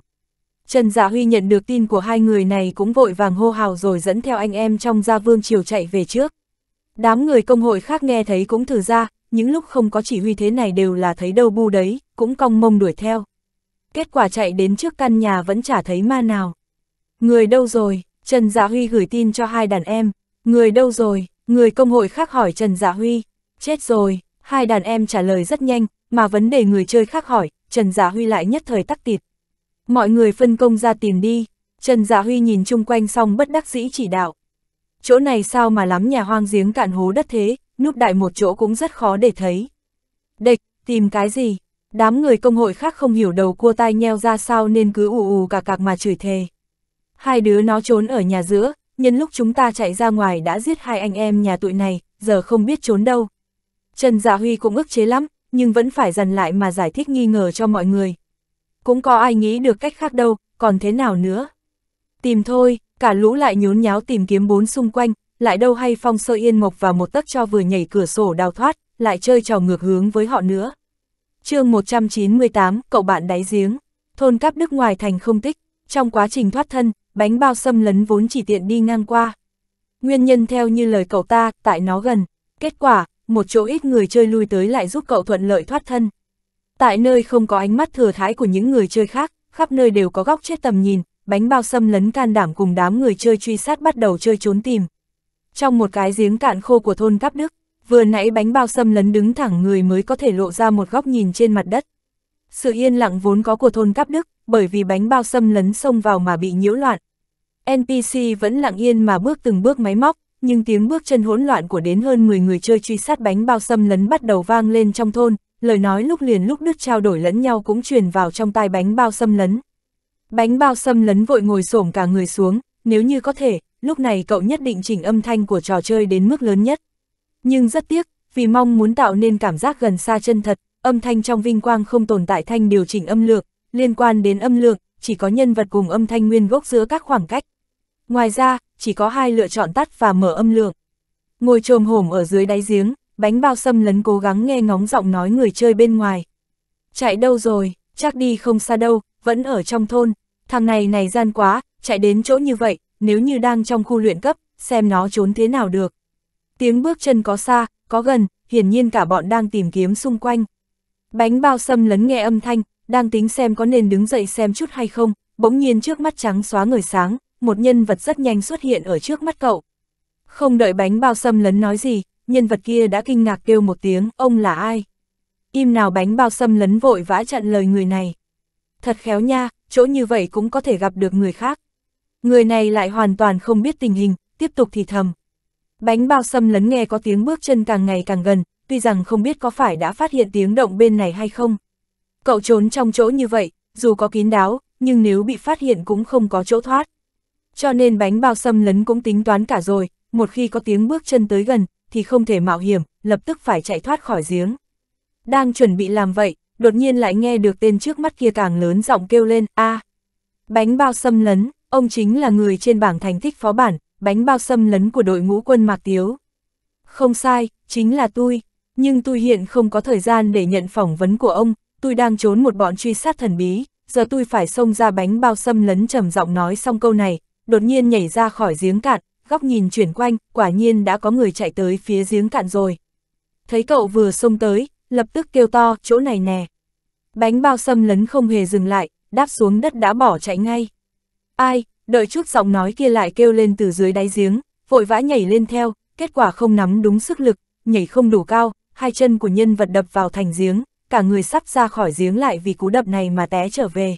Trần Dạ Huy nhận được tin của hai người này cũng vội vàng hô hào rồi dẫn theo anh em trong gia vương triều chạy về trước. Đám người công hội khác nghe thấy cũng thử ra, những lúc không có chỉ huy thế này đều là thấy đâu bu đấy, cũng cong mông đuổi theo. Kết quả chạy đến trước căn nhà vẫn chả thấy ma nào. Người đâu rồi? Trần Dạ Huy gửi tin cho hai đàn em. Người đâu rồi? Người công hội khác hỏi Trần Dạ Huy. Chết rồi, hai đàn em trả lời rất nhanh, mà vấn đề người chơi khác hỏi, Trần Dạ Huy lại nhất thời tắc tịt. Mọi người phân công ra tìm đi, Trần Dạ Huy nhìn chung quanh xong bất đắc dĩ chỉ đạo. Chỗ này sao mà lắm nhà hoang giếng cạn hố đất thế, núp đại một chỗ cũng rất khó để thấy. Địch, tìm cái gì? Đám người công hội khác không hiểu đầu cua tai nheo ra sao nên cứ ù ù cả cạc mà chửi thề. Hai đứa nó trốn ở nhà giữa, nhân lúc chúng ta chạy ra ngoài đã giết hai anh em nhà tụi này, giờ không biết trốn đâu. Trần Dạ Huy cũng ức chế lắm, nhưng vẫn phải dần lại mà giải thích nghi ngờ cho mọi người. Cũng có ai nghĩ được cách khác đâu, còn thế nào nữa? Tìm thôi, cả lũ lại nhốn nháo tìm kiếm bốn xung quanh, lại đâu hay Phong Sơ Yên Mộc vào một tấc cho vừa nhảy cửa sổ đào thoát, lại chơi trò ngược hướng với họ nữa. chương 198, cậu bạn đáy giếng, thôn cáp đức ngoài thành không tích, trong quá trình thoát thân, bánh bao xâm lấn vốn chỉ tiện đi ngang qua. Nguyên nhân theo như lời cậu ta, tại nó gần. Kết quả, một chỗ ít người chơi lui tới lại giúp cậu thuận lợi thoát thân. Tại nơi không có ánh mắt thừa thái của những người chơi khác, khắp nơi đều có góc chết tầm nhìn, bánh bao xâm lấn can đảm cùng đám người chơi truy sát bắt đầu chơi trốn tìm, trong một cái giếng cạn khô của thôn Cáp Đức, vừa nãy bánh bao xâm lấn đứng thẳng người mới có thể lộ ra một góc nhìn trên mặt đất. Sự yên lặng vốn có của thôn Cáp Đức, bởi vì bánh bao xâm lấn xông vào mà bị nhiễu loạn. NPC vẫn lặng yên mà bước từng bước máy móc, nhưng tiếng bước chân hỗn loạn của đến hơn 10 người chơi truy sát bánh bao xâm lấn bắt đầu vang lên trong thôn, lời nói lúc liền lúc đứt trao đổi lẫn nhau cũng truyền vào trong tai bánh bao xâm lấn. Bánh bao xâm lấn vội ngồi xổm cả người xuống, nếu như có thể, lúc này cậu nhất định chỉnh âm thanh của trò chơi đến mức lớn nhất. Nhưng rất tiếc, vì mong muốn tạo nên cảm giác gần xa chân thật, âm thanh trong vinh quang không tồn tại thanh điều chỉnh âm lượng, liên quan đến âm lượng, chỉ có nhân vật cùng âm thanh nguyên gốc giữa các khoảng cách. Ngoài ra, chỉ có hai lựa chọn tắt và mở âm lượng. Ngồi trồm hổm ở dưới đáy giếng, bánh bao xâm lấn cố gắng nghe ngóng giọng nói người chơi bên ngoài. Chạy đâu rồi, chắc đi không xa đâu, vẫn ở trong thôn, thằng này này gian quá, chạy đến chỗ như vậy, nếu như đang trong khu luyện cấp, xem nó trốn thế nào được. Tiếng bước chân có xa, có gần, hiển nhiên cả bọn đang tìm kiếm xung quanh. Bánh bao sâm lấn nghe âm thanh, đang tính xem có nên đứng dậy xem chút hay không, bỗng nhiên trước mắt trắng xóa người sáng, một nhân vật rất nhanh xuất hiện ở trước mắt cậu. Không đợi bánh bao sâm lấn nói gì, nhân vật kia đã kinh ngạc kêu một tiếng, ông là ai? Im nào bánh bao sâm lấn vội vã chặn lời người này. Thật khéo nha, chỗ như vậy cũng có thể gặp được người khác. Người này lại hoàn toàn không biết tình hình, tiếp tục thì thầm. Bánh bao xâm lấn nghe có tiếng bước chân càng ngày càng gần, tuy rằng không biết có phải đã phát hiện tiếng động bên này hay không. Cậu trốn trong chỗ như vậy, dù có kín đáo, nhưng nếu bị phát hiện cũng không có chỗ thoát. Cho nên bánh bao xâm lấn cũng tính toán cả rồi, một khi có tiếng bước chân tới gần, thì không thể mạo hiểm, lập tức phải chạy thoát khỏi giếng. Đang chuẩn bị làm vậy, đột nhiên lại nghe được tên trước mắt kia càng lớn giọng kêu lên, a à, Bánh bao xâm lấn, Ông chính là người trên bảng thành tích phó bản, bánh bao xâm lấn của đội ngũ quân Mạc Tiếu. Không sai, chính là tôi, nhưng tôi hiện không có thời gian để nhận phỏng vấn của ông, tôi đang trốn một bọn truy sát thần bí, giờ tôi phải xông ra bánh bao xâm lấn trầm giọng nói xong câu này, đột nhiên nhảy ra khỏi giếng cạn, góc nhìn chuyển quanh, quả nhiên đã có người chạy tới phía giếng cạn rồi. Thấy cậu vừa xông tới, lập tức kêu to, chỗ này nè. Bánh bao xâm lấn không hề dừng lại, đáp xuống đất đã bỏ chạy ngay ai, đợi chút giọng nói kia lại kêu lên từ dưới đáy giếng, vội vã nhảy lên theo, kết quả không nắm đúng sức lực, nhảy không đủ cao, hai chân của nhân vật đập vào thành giếng, cả người sắp ra khỏi giếng lại vì cú đập này mà té trở về.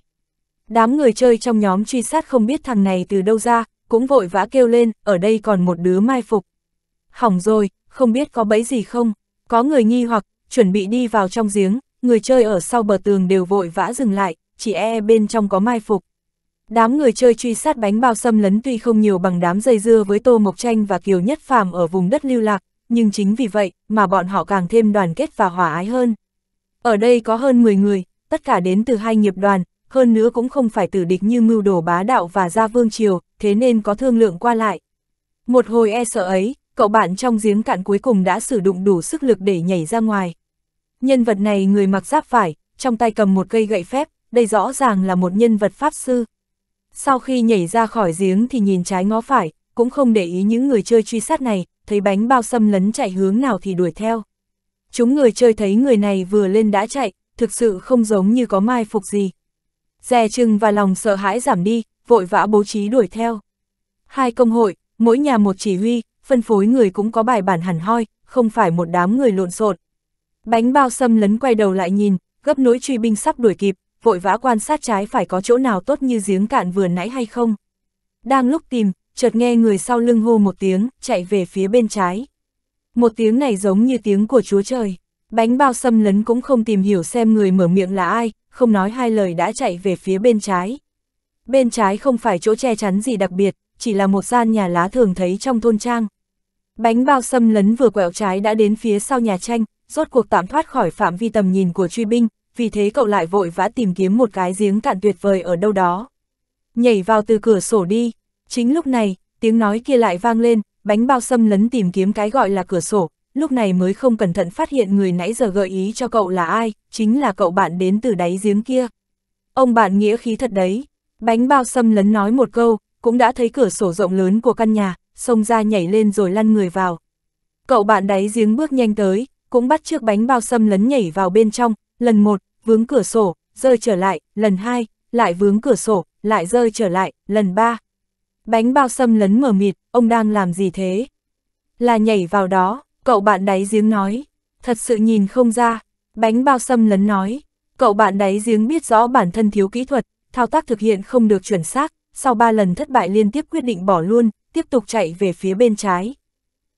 Đám người chơi trong nhóm truy sát không biết thằng này từ đâu ra, cũng vội vã kêu lên, ở đây còn một đứa mai phục. Hỏng rồi, không biết có bẫy gì không, có người nghi hoặc, chuẩn bị đi vào trong giếng, người chơi ở sau bờ tường đều vội vã dừng lại, chỉ e, e bên trong có mai phục. Đám người chơi truy sát bánh bao xâm lấn tuy không nhiều bằng đám dây dưa với Tô Mộc Tranh và Kiều Nhất Phàm ở vùng đất lưu lạc, nhưng chính vì vậy mà bọn họ càng thêm đoàn kết và hòa ái hơn. Ở đây có hơn 10 người, tất cả đến từ hai nghiệp đoàn, hơn nữa cũng không phải tử địch như mưu đồ bá đạo và gia vương triều, thế nên có thương lượng qua lại. Một hồi e sợ ấy, cậu bạn trong giếng cạn cuối cùng đã sử dụng đủ sức lực để nhảy ra ngoài. Nhân vật này người mặc giáp phải, trong tay cầm một cây gậy phép, đây rõ ràng là một nhân vật pháp sư. Sau khi nhảy ra khỏi giếng thì nhìn trái ngó phải, cũng không để ý những người chơi truy sát này, thấy bánh bao xâm lấn chạy hướng nào thì đuổi theo. Chúng người chơi thấy người này vừa lên đã chạy, thực sự không giống như có mai phục gì. Dè chừng và lòng sợ hãi giảm đi, vội vã bố trí đuổi theo. Hai công hội, mỗi nhà một chỉ huy, phân phối người cũng có bài bản hẳn hoi, không phải một đám người lộn xộn. Bánh bao xâm lấn quay đầu lại nhìn, gấp nỗi truy binh sắp đuổi kịp, vội vã quan sát trái phải có chỗ nào tốt như giếng cạn vừa nãy hay không. Đang lúc tìm, chợt nghe người sau lưng hô một tiếng, chạy về phía bên trái. Một tiếng này giống như tiếng của Chúa Trời. Bánh bao xâm lấn cũng không tìm hiểu xem người mở miệng là ai, không nói hai lời đã chạy về phía bên trái. Bên trái không phải chỗ che chắn gì đặc biệt, chỉ là một gian nhà lá thường thấy trong thôn trang. Bánh bao xâm lấn vừa quẹo trái đã đến phía sau nhà tranh, rốt cuộc tạm thoát khỏi phạm vi tầm nhìn của truy binh, vì thế cậu lại vội vã tìm kiếm một cái giếng cạn tuyệt vời ở đâu đó. Nhảy vào từ cửa sổ đi, chính lúc này, tiếng nói kia lại vang lên, bánh bao xâm lấn tìm kiếm cái gọi là cửa sổ, lúc này mới không cẩn thận phát hiện người nãy giờ gợi ý cho cậu là ai, chính là cậu bạn đến từ đáy giếng kia. Ông bạn nghĩa khí thật đấy, bánh bao xâm lấn nói một câu, cũng đã thấy cửa sổ rộng lớn của căn nhà, xông ra nhảy lên rồi lăn người vào. Cậu bạn đáy giếng bước nhanh tới, cũng bắt chiếc bánh bao xâm lấn nhảy vào bên trong, lần một, vướng cửa sổ, rơi trở lại, lần hai, lại vướng cửa sổ, lại rơi trở lại, lần ba. Bánh bao sâm lấn mờ mịt, ông đang làm gì thế? Là nhảy vào đó, cậu bạn đáy giếng nói, thật sự nhìn không ra, bánh bao sâm lấn nói, cậu bạn đáy giếng biết rõ bản thân thiếu kỹ thuật, thao tác thực hiện không được chuẩn xác, sau ba lần thất bại liên tiếp quyết định bỏ luôn, tiếp tục chạy về phía bên trái.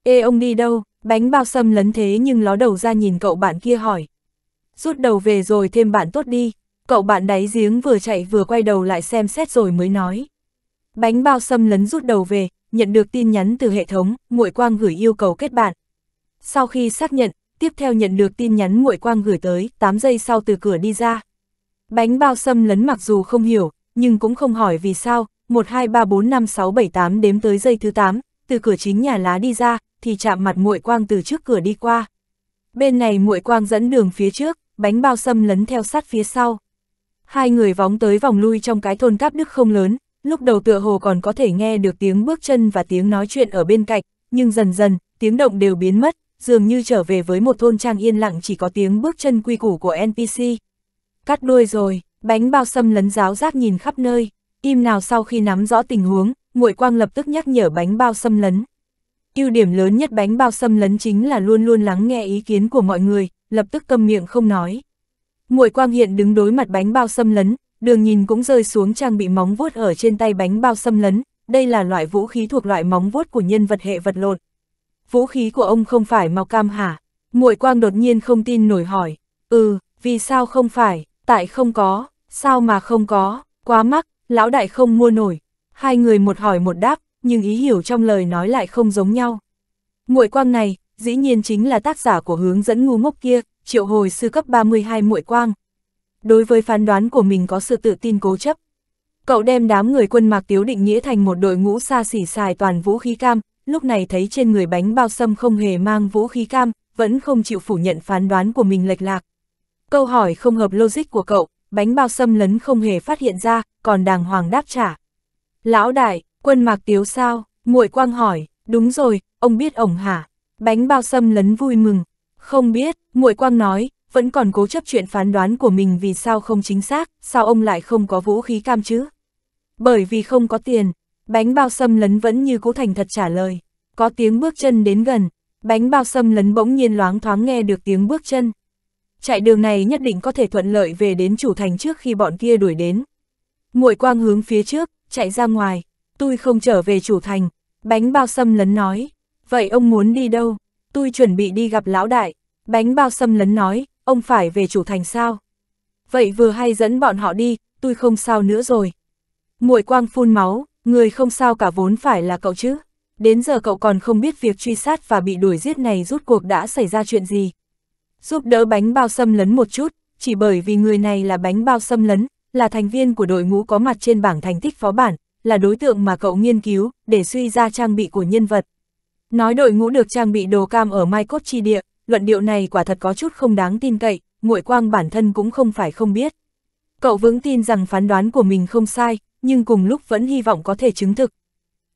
Ê ông đi đâu, bánh bao sâm lấn thế nhưng ló đầu ra nhìn cậu bạn kia hỏi, rút đầu về rồi thêm bạn tốt đi. Cậu bạn đáy giếng vừa chạy vừa quay đầu lại xem xét rồi mới nói. Bánh bao xâm lấn rút đầu về, nhận được tin nhắn từ hệ thống, Muội Quang gửi yêu cầu kết bạn. Sau khi xác nhận, tiếp theo nhận được tin nhắn Muội Quang gửi tới, 8 giây sau từ cửa đi ra. Bánh bao xâm lấn mặc dù không hiểu, nhưng cũng không hỏi vì sao, 1 2 3 4 5 6 7 8 đếm tới giây thứ 8, từ cửa chính nhà lá đi ra, thì chạm mặt Muội Quang từ trước cửa đi qua. Bên này Muội Quang dẫn đường phía trước, bánh bao sâm lấn theo sát phía sau. Hai người vóng tới vòng lui trong cái thôn tháp đức không lớn, lúc đầu tựa hồ còn có thể nghe được tiếng bước chân và tiếng nói chuyện ở bên cạnh, nhưng dần dần, tiếng động đều biến mất, dường như trở về với một thôn trang yên lặng chỉ có tiếng bước chân quy củ của NPC. Cắt đuôi rồi, bánh bao sâm lấn giáo giác nhìn khắp nơi, im nào sau khi nắm rõ tình huống, Ngụy quang lập tức nhắc nhở bánh bao sâm lấn. ưu điểm lớn nhất bánh bao sâm lấn chính là luôn luôn lắng nghe ý kiến của mọi người, lập tức câm miệng không nói. Muội Quang Hiện đứng đối mặt bánh bao xâm lấn, đường nhìn cũng rơi xuống trang bị móng vuốt ở trên tay bánh bao xâm lấn, đây là loại vũ khí thuộc loại móng vuốt của nhân vật hệ vật lộn. Vũ khí của ông không phải màu cam hả? Muội Quang đột nhiên không tin nổi hỏi, ừ, vì sao không phải, tại không có, sao mà không có, quá mắc, lão đại không mua nổi. Hai người một hỏi một đáp, nhưng ý hiểu trong lời nói lại không giống nhau. Muội Quang này, dĩ nhiên chính là tác giả của hướng dẫn ngu ngốc kia, triệu hồi sư cấp 32 muội quang. Đối với phán đoán của mình có sự tự tin cố chấp. Cậu đem đám người quân mạc tiếu định nghĩa thành một đội ngũ xa xỉ xài toàn vũ khí cam, lúc này thấy trên người bánh bao sâm không hề mang vũ khí cam, vẫn không chịu phủ nhận phán đoán của mình lệch lạc. Câu hỏi không hợp logic của cậu, bánh bao sâm lấn không hề phát hiện ra, còn đàng hoàng đáp trả. Lão đại, quân mạc tiếu sao? muội quang hỏi, đúng rồi, ông biết ổng hả? Bánh bao sâm lấn vui mừng. Không biết, muội quang nói, vẫn còn cố chấp chuyện phán đoán của mình vì sao không chính xác, sao ông lại không có vũ khí cam chứ? Bởi vì không có tiền, bánh bao sâm lấn vẫn như cố thành thật trả lời. Có tiếng bước chân đến gần, bánh bao sâm lấn bỗng nhiên loáng thoáng nghe được tiếng bước chân. Chạy đường này nhất định có thể thuận lợi về đến chủ thành trước khi bọn kia đuổi đến. Muội quang hướng phía trước, chạy ra ngoài, tôi không trở về chủ thành, bánh bao sâm lấn nói. Vậy ông muốn đi đâu? Tôi chuẩn bị đi gặp lão đại. Bánh bao xâm lấn nói, ông phải về chủ thành sao? Vậy vừa hay dẫn bọn họ đi, tôi không sao nữa rồi. Muội quang phun máu, người không sao cả vốn phải là cậu chứ. Đến giờ cậu còn không biết việc truy sát và bị đuổi giết này rút cuộc đã xảy ra chuyện gì. Giúp đỡ bánh bao xâm lấn một chút, chỉ bởi vì người này là bánh bao xâm lấn, là thành viên của đội ngũ có mặt trên bảng thành tích phó bản, là đối tượng mà cậu nghiên cứu để suy ra trang bị của nhân vật. Nói đội ngũ được trang bị đồ cam ở Mai Cốt Chi Địa, luận điệu này quả thật có chút không đáng tin cậy, muội quang bản thân cũng không phải không biết. Cậu vững tin rằng phán đoán của mình không sai, nhưng cùng lúc vẫn hy vọng có thể chứng thực.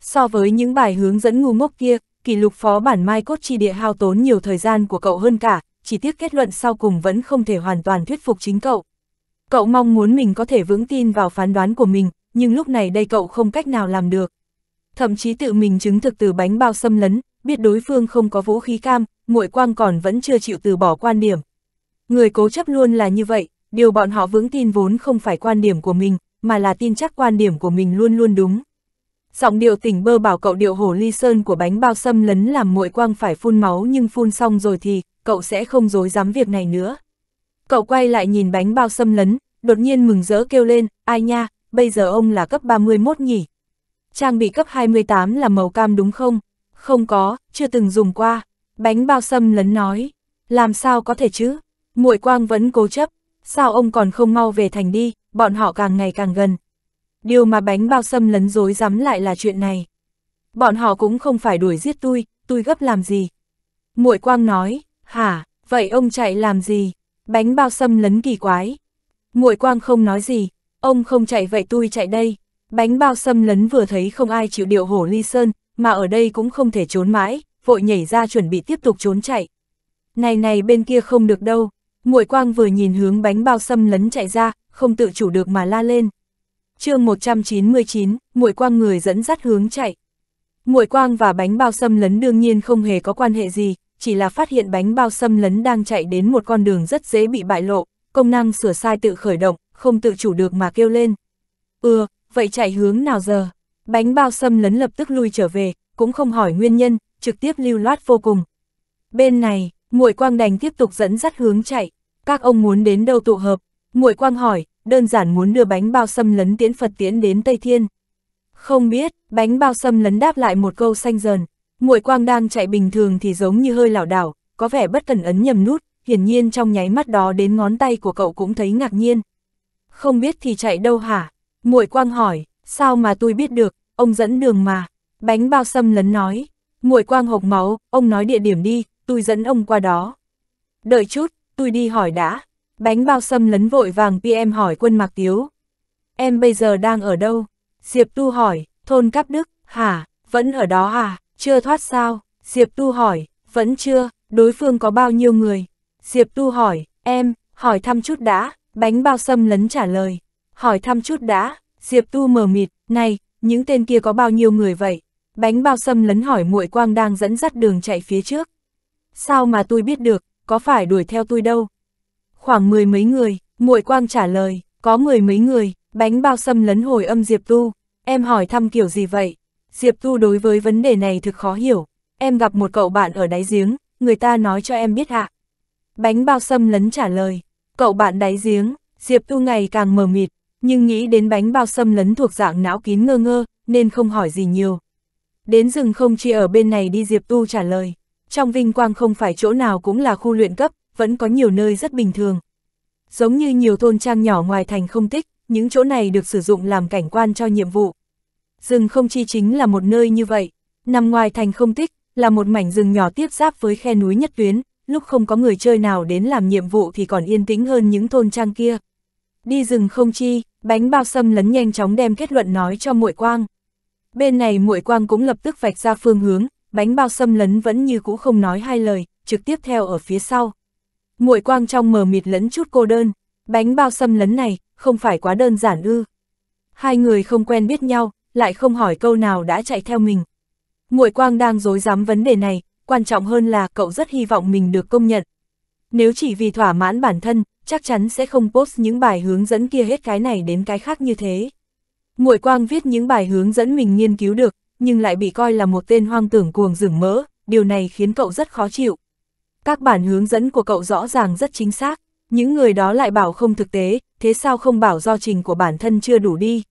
So với những bài hướng dẫn ngu ngốc kia, kỷ lục phó bản Mai Cốt Chi Địa hao tốn nhiều thời gian của cậu hơn cả, chỉ tiếc kết luận sau cùng vẫn không thể hoàn toàn thuyết phục chính cậu. Cậu mong muốn mình có thể vững tin vào phán đoán của mình, nhưng lúc này đây cậu không cách nào làm được thậm chí tự mình chứng thực từ bánh bao xâm lấn, biết đối phương không có vũ khí cam, muội quang còn vẫn chưa chịu từ bỏ quan điểm. Người cố chấp luôn là như vậy, điều bọn họ vững tin vốn không phải quan điểm của mình, mà là tin chắc quan điểm của mình luôn luôn đúng. Giọng điệu tỉnh bơ bảo cậu điệu hổ ly sơn của bánh bao xâm lấn làm muội quang phải phun máu nhưng phun xong rồi thì cậu sẽ không dối dám việc này nữa. Cậu quay lại nhìn bánh bao xâm lấn, đột nhiên mừng rỡ kêu lên, ai nha, bây giờ ông là cấp 31 nhỉ, trang bị cấp 28 là màu cam đúng không? Không có, chưa từng dùng qua. Bánh bao sâm lấn nói, làm sao có thể chứ? muội quang vẫn cố chấp, sao ông còn không mau về thành đi, bọn họ càng ngày càng gần. Điều mà bánh bao sâm lấn dối dám lại là chuyện này. Bọn họ cũng không phải đuổi giết tôi, tôi gấp làm gì? muội quang nói, hả, vậy ông chạy làm gì? Bánh bao sâm lấn kỳ quái. muội quang không nói gì, ông không chạy vậy tôi chạy đây. Bánh bao xâm lấn vừa thấy không ai chịu điệu hổ ly sơn, mà ở đây cũng không thể trốn mãi, vội nhảy ra chuẩn bị tiếp tục trốn chạy. Này này bên kia không được đâu, muội quang vừa nhìn hướng bánh bao xâm lấn chạy ra, không tự chủ được mà la lên. chương 199, muội quang người dẫn dắt hướng chạy. Muội quang và bánh bao xâm lấn đương nhiên không hề có quan hệ gì, chỉ là phát hiện bánh bao xâm lấn đang chạy đến một con đường rất dễ bị bại lộ, công năng sửa sai tự khởi động, không tự chủ được mà kêu lên. Ừ, vậy chạy hướng nào giờ? Bánh bao xâm lấn lập tức lui trở về, cũng không hỏi nguyên nhân, trực tiếp lưu loát vô cùng. Bên này, muội quang đành tiếp tục dẫn dắt hướng chạy, các ông muốn đến đâu tụ hợp? muội quang hỏi, đơn giản muốn đưa bánh bao xâm lấn tiến Phật tiến đến Tây Thiên. Không biết, bánh bao xâm lấn đáp lại một câu xanh dần muội quang đang chạy bình thường thì giống như hơi lảo đảo, có vẻ bất cần ấn nhầm nút, hiển nhiên trong nháy mắt đó đến ngón tay của cậu cũng thấy ngạc nhiên. Không biết thì chạy đâu hả? Muội quang hỏi, sao mà tôi biết được, ông dẫn đường mà. Bánh bao sâm lấn nói, muội quang hộc máu, ông nói địa điểm đi, tôi dẫn ông qua đó. Đợi chút, tôi đi hỏi đã. Bánh bao sâm lấn vội vàng PM hỏi quân Mạc Tiếu. Em bây giờ đang ở đâu? Diệp Tu hỏi, thôn Cáp Đức, hả, vẫn ở đó à, chưa thoát sao? Diệp Tu hỏi, vẫn chưa, đối phương có bao nhiêu người? Diệp Tu hỏi, em, hỏi thăm chút đã, bánh bao sâm lấn trả lời, hỏi thăm chút đã, Diệp Tu mờ mịt, này, những tên kia có bao nhiêu người vậy? Bánh bao sâm lấn hỏi muội quang đang dẫn dắt đường chạy phía trước. Sao mà tôi biết được, có phải đuổi theo tôi đâu? Khoảng mười mấy người, muội quang trả lời, có mười mấy người, bánh bao sâm lấn hồi âm Diệp Tu, em hỏi thăm kiểu gì vậy? Diệp Tu đối với vấn đề này thực khó hiểu, em gặp một cậu bạn ở đáy giếng, người ta nói cho em biết hạ. Bánh bao sâm lấn trả lời, cậu bạn đáy giếng, Diệp Tu ngày càng mờ mịt, nhưng nghĩ đến bánh bao xâm lấn thuộc dạng não kín ngơ ngơ, nên không hỏi gì nhiều. Đến rừng không chỉ ở bên này đi Diệp Tu trả lời, trong vinh quang không phải chỗ nào cũng là khu luyện cấp, vẫn có nhiều nơi rất bình thường. Giống như nhiều thôn trang nhỏ ngoài thành không tích, những chỗ này được sử dụng làm cảnh quan cho nhiệm vụ. Rừng không chi chính là một nơi như vậy, nằm ngoài thành không tích, là một mảnh rừng nhỏ tiếp giáp với khe núi nhất tuyến, lúc không có người chơi nào đến làm nhiệm vụ thì còn yên tĩnh hơn những thôn trang kia. Đi rừng không chi, Bánh bao sâm lấn nhanh chóng đem kết luận nói cho muội quang. Bên này muội quang cũng lập tức vạch ra phương hướng, bánh bao sâm lấn vẫn như cũ không nói hai lời, trực tiếp theo ở phía sau. Muội quang trong mờ mịt lẫn chút cô đơn, bánh bao sâm lấn này, không phải quá đơn giản ư. Hai người không quen biết nhau, lại không hỏi câu nào đã chạy theo mình. Muội quang đang dối dám vấn đề này, quan trọng hơn là cậu rất hy vọng mình được công nhận. Nếu chỉ vì thỏa mãn bản thân, chắc chắn sẽ không post những bài hướng dẫn kia hết cái này đến cái khác như thế. Nguội quang viết những bài hướng dẫn mình nghiên cứu được, nhưng lại bị coi là một tên hoang tưởng cuồng rửng mỡ, điều này khiến cậu rất khó chịu. Các bản hướng dẫn của cậu rõ ràng rất chính xác, những người đó lại bảo không thực tế, thế sao không bảo do trình của bản thân chưa đủ đi.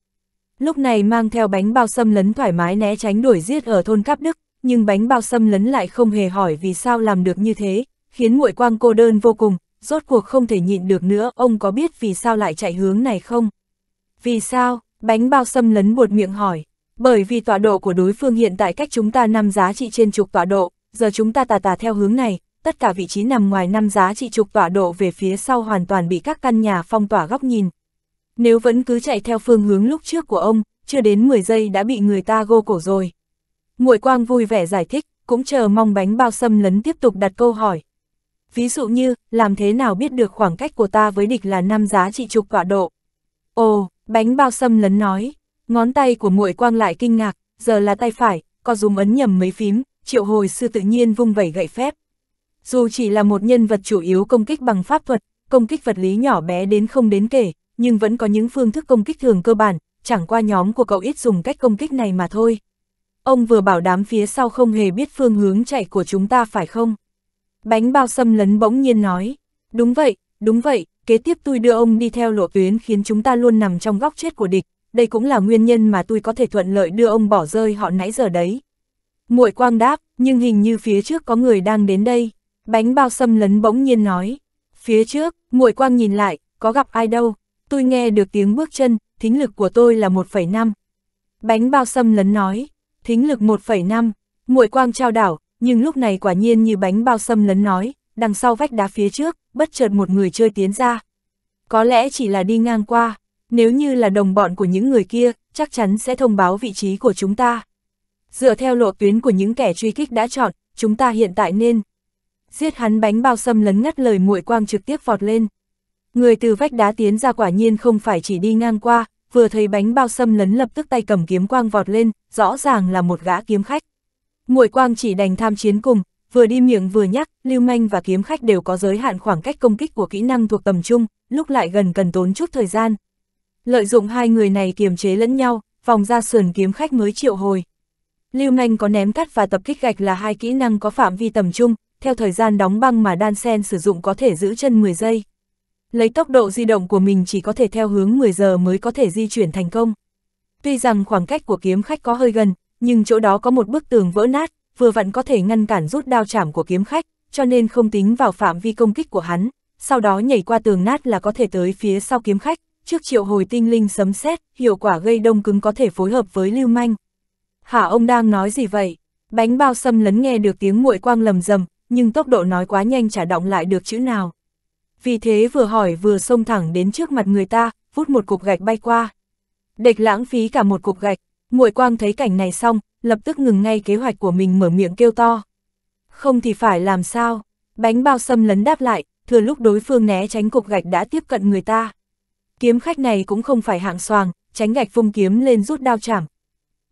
Lúc này mang theo bánh bao xâm lấn thoải mái né tránh đuổi giết ở thôn Cáp Đức, nhưng bánh bao xâm lấn lại không hề hỏi vì sao làm được như thế, khiến muội quang cô đơn vô cùng, rốt cuộc không thể nhịn được nữa, ông có biết vì sao lại chạy hướng này không? Vì sao? Bánh bao xâm lấn buột miệng hỏi. Bởi vì tọa độ của đối phương hiện tại cách chúng ta năm giá trị trên trục tọa độ, giờ chúng ta tà tà theo hướng này, tất cả vị trí nằm ngoài năm giá trị trục tọa độ về phía sau hoàn toàn bị các căn nhà phong tỏa góc nhìn. Nếu vẫn cứ chạy theo phương hướng lúc trước của ông, chưa đến 10 giây đã bị người ta gô cổ rồi. Muội Quang vui vẻ giải thích, cũng chờ mong bánh bao xâm lấn tiếp tục đặt câu hỏi ví dụ như, làm thế nào biết được khoảng cách của ta với địch là năm giá trị trục tọa độ. Ồ, bánh bao sâm lấn nói, ngón tay của muội quang lại kinh ngạc, giờ là tay phải, có dùng ấn nhầm mấy phím, triệu hồi sư tự nhiên vung vẩy gậy phép. Dù chỉ là một nhân vật chủ yếu công kích bằng pháp thuật, công kích vật lý nhỏ bé đến không đến kể, nhưng vẫn có những phương thức công kích thường cơ bản, chẳng qua nhóm của cậu ít dùng cách công kích này mà thôi. Ông vừa bảo đám phía sau không hề biết phương hướng chạy của chúng ta phải không? Bánh bao xâm lấn bỗng nhiên nói, đúng vậy, đúng vậy, kế tiếp tôi đưa ông đi theo lộ tuyến khiến chúng ta luôn nằm trong góc chết của địch, đây cũng là nguyên nhân mà tôi có thể thuận lợi đưa ông bỏ rơi họ nãy giờ đấy. Muội quang đáp, nhưng hình như phía trước có người đang đến đây. Bánh bao xâm lấn bỗng nhiên nói, phía trước, muội quang nhìn lại, có gặp ai đâu, tôi nghe được tiếng bước chân, thính lực của tôi là 1,5. Bánh bao xâm lấn nói, thính lực 1,5, muội quang trao đảo, nhưng lúc này quả nhiên như bánh bao sâm lấn nói, đằng sau vách đá phía trước, bất chợt một người chơi tiến ra. Có lẽ chỉ là đi ngang qua, nếu như là đồng bọn của những người kia, chắc chắn sẽ thông báo vị trí của chúng ta. Dựa theo lộ tuyến của những kẻ truy kích đã chọn, chúng ta hiện tại nên giết hắn bánh bao sâm lấn ngắt lời muội quang trực tiếp vọt lên. Người từ vách đá tiến ra quả nhiên không phải chỉ đi ngang qua, vừa thấy bánh bao sâm lấn lập tức tay cầm kiếm quang vọt lên, rõ ràng là một gã kiếm khách. Muội quang chỉ đành tham chiến cùng, vừa đi miệng vừa nhắc, lưu manh và kiếm khách đều có giới hạn khoảng cách công kích của kỹ năng thuộc tầm trung, lúc lại gần cần tốn chút thời gian. Lợi dụng hai người này kiềm chế lẫn nhau, vòng ra sườn kiếm khách mới triệu hồi. Lưu manh có ném cắt và tập kích gạch là hai kỹ năng có phạm vi tầm trung, theo thời gian đóng băng mà đan sen sử dụng có thể giữ chân 10 giây. Lấy tốc độ di động của mình chỉ có thể theo hướng 10 giờ mới có thể di chuyển thành công. Tuy rằng khoảng cách của kiếm khách có hơi gần, nhưng chỗ đó có một bức tường vỡ nát, vừa vặn có thể ngăn cản rút đao chảm của kiếm khách, cho nên không tính vào phạm vi công kích của hắn, sau đó nhảy qua tường nát là có thể tới phía sau kiếm khách, trước triệu hồi tinh linh sấm sét, hiệu quả gây đông cứng có thể phối hợp với lưu manh. Hả ông đang nói gì vậy? Bánh bao xâm lấn nghe được tiếng muội quang lầm rầm, nhưng tốc độ nói quá nhanh chả động lại được chữ nào. Vì thế vừa hỏi vừa xông thẳng đến trước mặt người ta, vút một cục gạch bay qua. Địch lãng phí cả một cục gạch, Muội quang thấy cảnh này xong, lập tức ngừng ngay kế hoạch của mình mở miệng kêu to. Không thì phải làm sao? Bánh bao Sâm lấn đáp lại, thừa lúc đối phương né tránh cục gạch đã tiếp cận người ta. Kiếm khách này cũng không phải hạng soàng, tránh gạch phung kiếm lên rút đao chảm.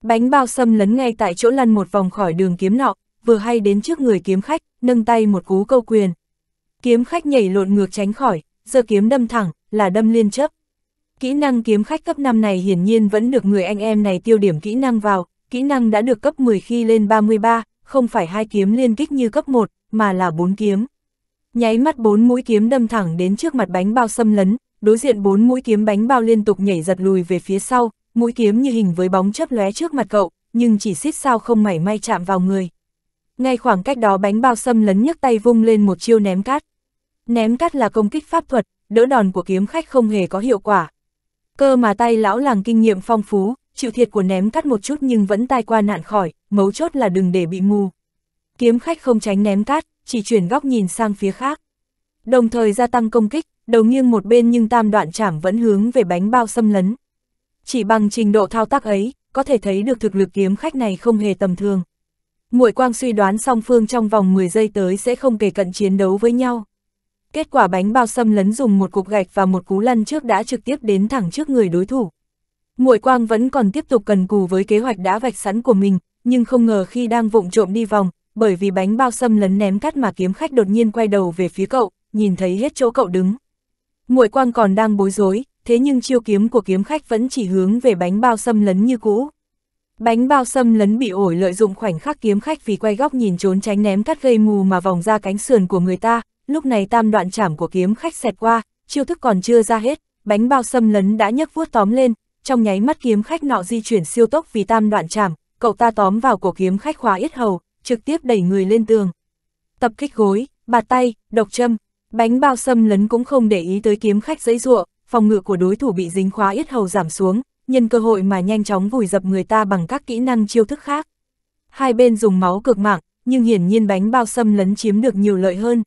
Bánh bao Sâm lấn ngay tại chỗ lăn một vòng khỏi đường kiếm nọ, vừa hay đến trước người kiếm khách, nâng tay một cú câu quyền. Kiếm khách nhảy lộn ngược tránh khỏi, giờ kiếm đâm thẳng, là đâm liên chấp. Kỹ năng kiếm khách cấp 5 này hiển nhiên vẫn được người anh em này tiêu điểm kỹ năng vào, kỹ năng đã được cấp 10 khi lên 33, không phải hai kiếm liên kích như cấp 1, mà là bốn kiếm. Nháy mắt bốn mũi kiếm đâm thẳng đến trước mặt bánh bao xâm lấn, đối diện bốn mũi kiếm bánh bao liên tục nhảy giật lùi về phía sau, mũi kiếm như hình với bóng chớp lóe trước mặt cậu, nhưng chỉ xít sao không mảy may chạm vào người. Ngay khoảng cách đó bánh bao xâm lấn nhấc tay vung lên một chiêu ném cát. Ném cát là công kích pháp thuật, đỡ đòn của kiếm khách không hề có hiệu quả, Cơ mà tay lão làng kinh nghiệm phong phú, chịu thiệt của ném cắt một chút nhưng vẫn tai qua nạn khỏi, mấu chốt là đừng để bị mù. Kiếm khách không tránh ném cát, chỉ chuyển góc nhìn sang phía khác. Đồng thời gia tăng công kích, đầu nghiêng một bên nhưng tam đoạn chảm vẫn hướng về bánh bao xâm lấn. Chỉ bằng trình độ thao tác ấy, có thể thấy được thực lực kiếm khách này không hề tầm thường. Muội quang suy đoán song phương trong vòng 10 giây tới sẽ không kể cận chiến đấu với nhau. Kết quả bánh bao xâm lấn dùng một cục gạch và một cú lăn trước đã trực tiếp đến thẳng trước người đối thủ. Muội Quang vẫn còn tiếp tục cần cù với kế hoạch đã vạch sẵn của mình, nhưng không ngờ khi đang vụng trộm đi vòng, bởi vì bánh bao xâm lấn ném cắt mà kiếm khách đột nhiên quay đầu về phía cậu, nhìn thấy hết chỗ cậu đứng. Muội Quang còn đang bối rối, thế nhưng chiêu kiếm của kiếm khách vẫn chỉ hướng về bánh bao xâm lấn như cũ. Bánh bao xâm lấn bị ổi lợi dụng khoảnh khắc kiếm khách vì quay góc nhìn trốn tránh ném cắt gây mù mà vòng ra cánh sườn của người ta, lúc này tam đoạn chảm của kiếm khách xẹt qua, chiêu thức còn chưa ra hết, bánh bao xâm lấn đã nhấc vuốt tóm lên, trong nháy mắt kiếm khách nọ di chuyển siêu tốc vì tam đoạn chảm, cậu ta tóm vào cổ kiếm khách khóa yết hầu, trực tiếp đẩy người lên tường. Tập kích gối, bạt tay, độc châm, bánh bao xâm lấn cũng không để ý tới kiếm khách dãy ruộng, phòng ngự của đối thủ bị dính khóa yết hầu giảm xuống, nhân cơ hội mà nhanh chóng vùi dập người ta bằng các kỹ năng chiêu thức khác. Hai bên dùng máu cực mạng, nhưng hiển nhiên bánh bao xâm lấn chiếm được nhiều lợi hơn,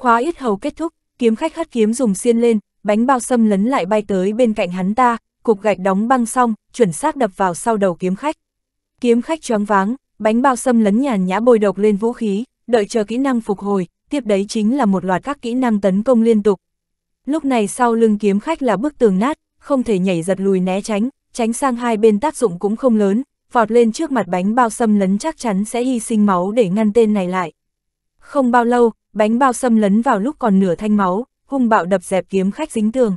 Khóa yết hầu kết thúc, kiếm khách hất kiếm dùng xiên lên, bánh bao sâm lấn lại bay tới bên cạnh hắn ta, cục gạch đóng băng xong, chuẩn xác đập vào sau đầu kiếm khách. Kiếm khách choáng váng, bánh bao sâm lấn nhàn nhã bôi độc lên vũ khí, đợi chờ kỹ năng phục hồi, tiếp đấy chính là một loạt các kỹ năng tấn công liên tục. Lúc này sau lưng kiếm khách là bức tường nát, không thể nhảy giật lùi né tránh, tránh sang hai bên tác dụng cũng không lớn, vọt lên trước mặt bánh bao sâm lấn chắc chắn sẽ hy sinh máu để ngăn tên này lại. Không bao lâu, bánh bao xâm lấn vào lúc còn nửa thanh máu, hung bạo đập dẹp kiếm khách dính tường.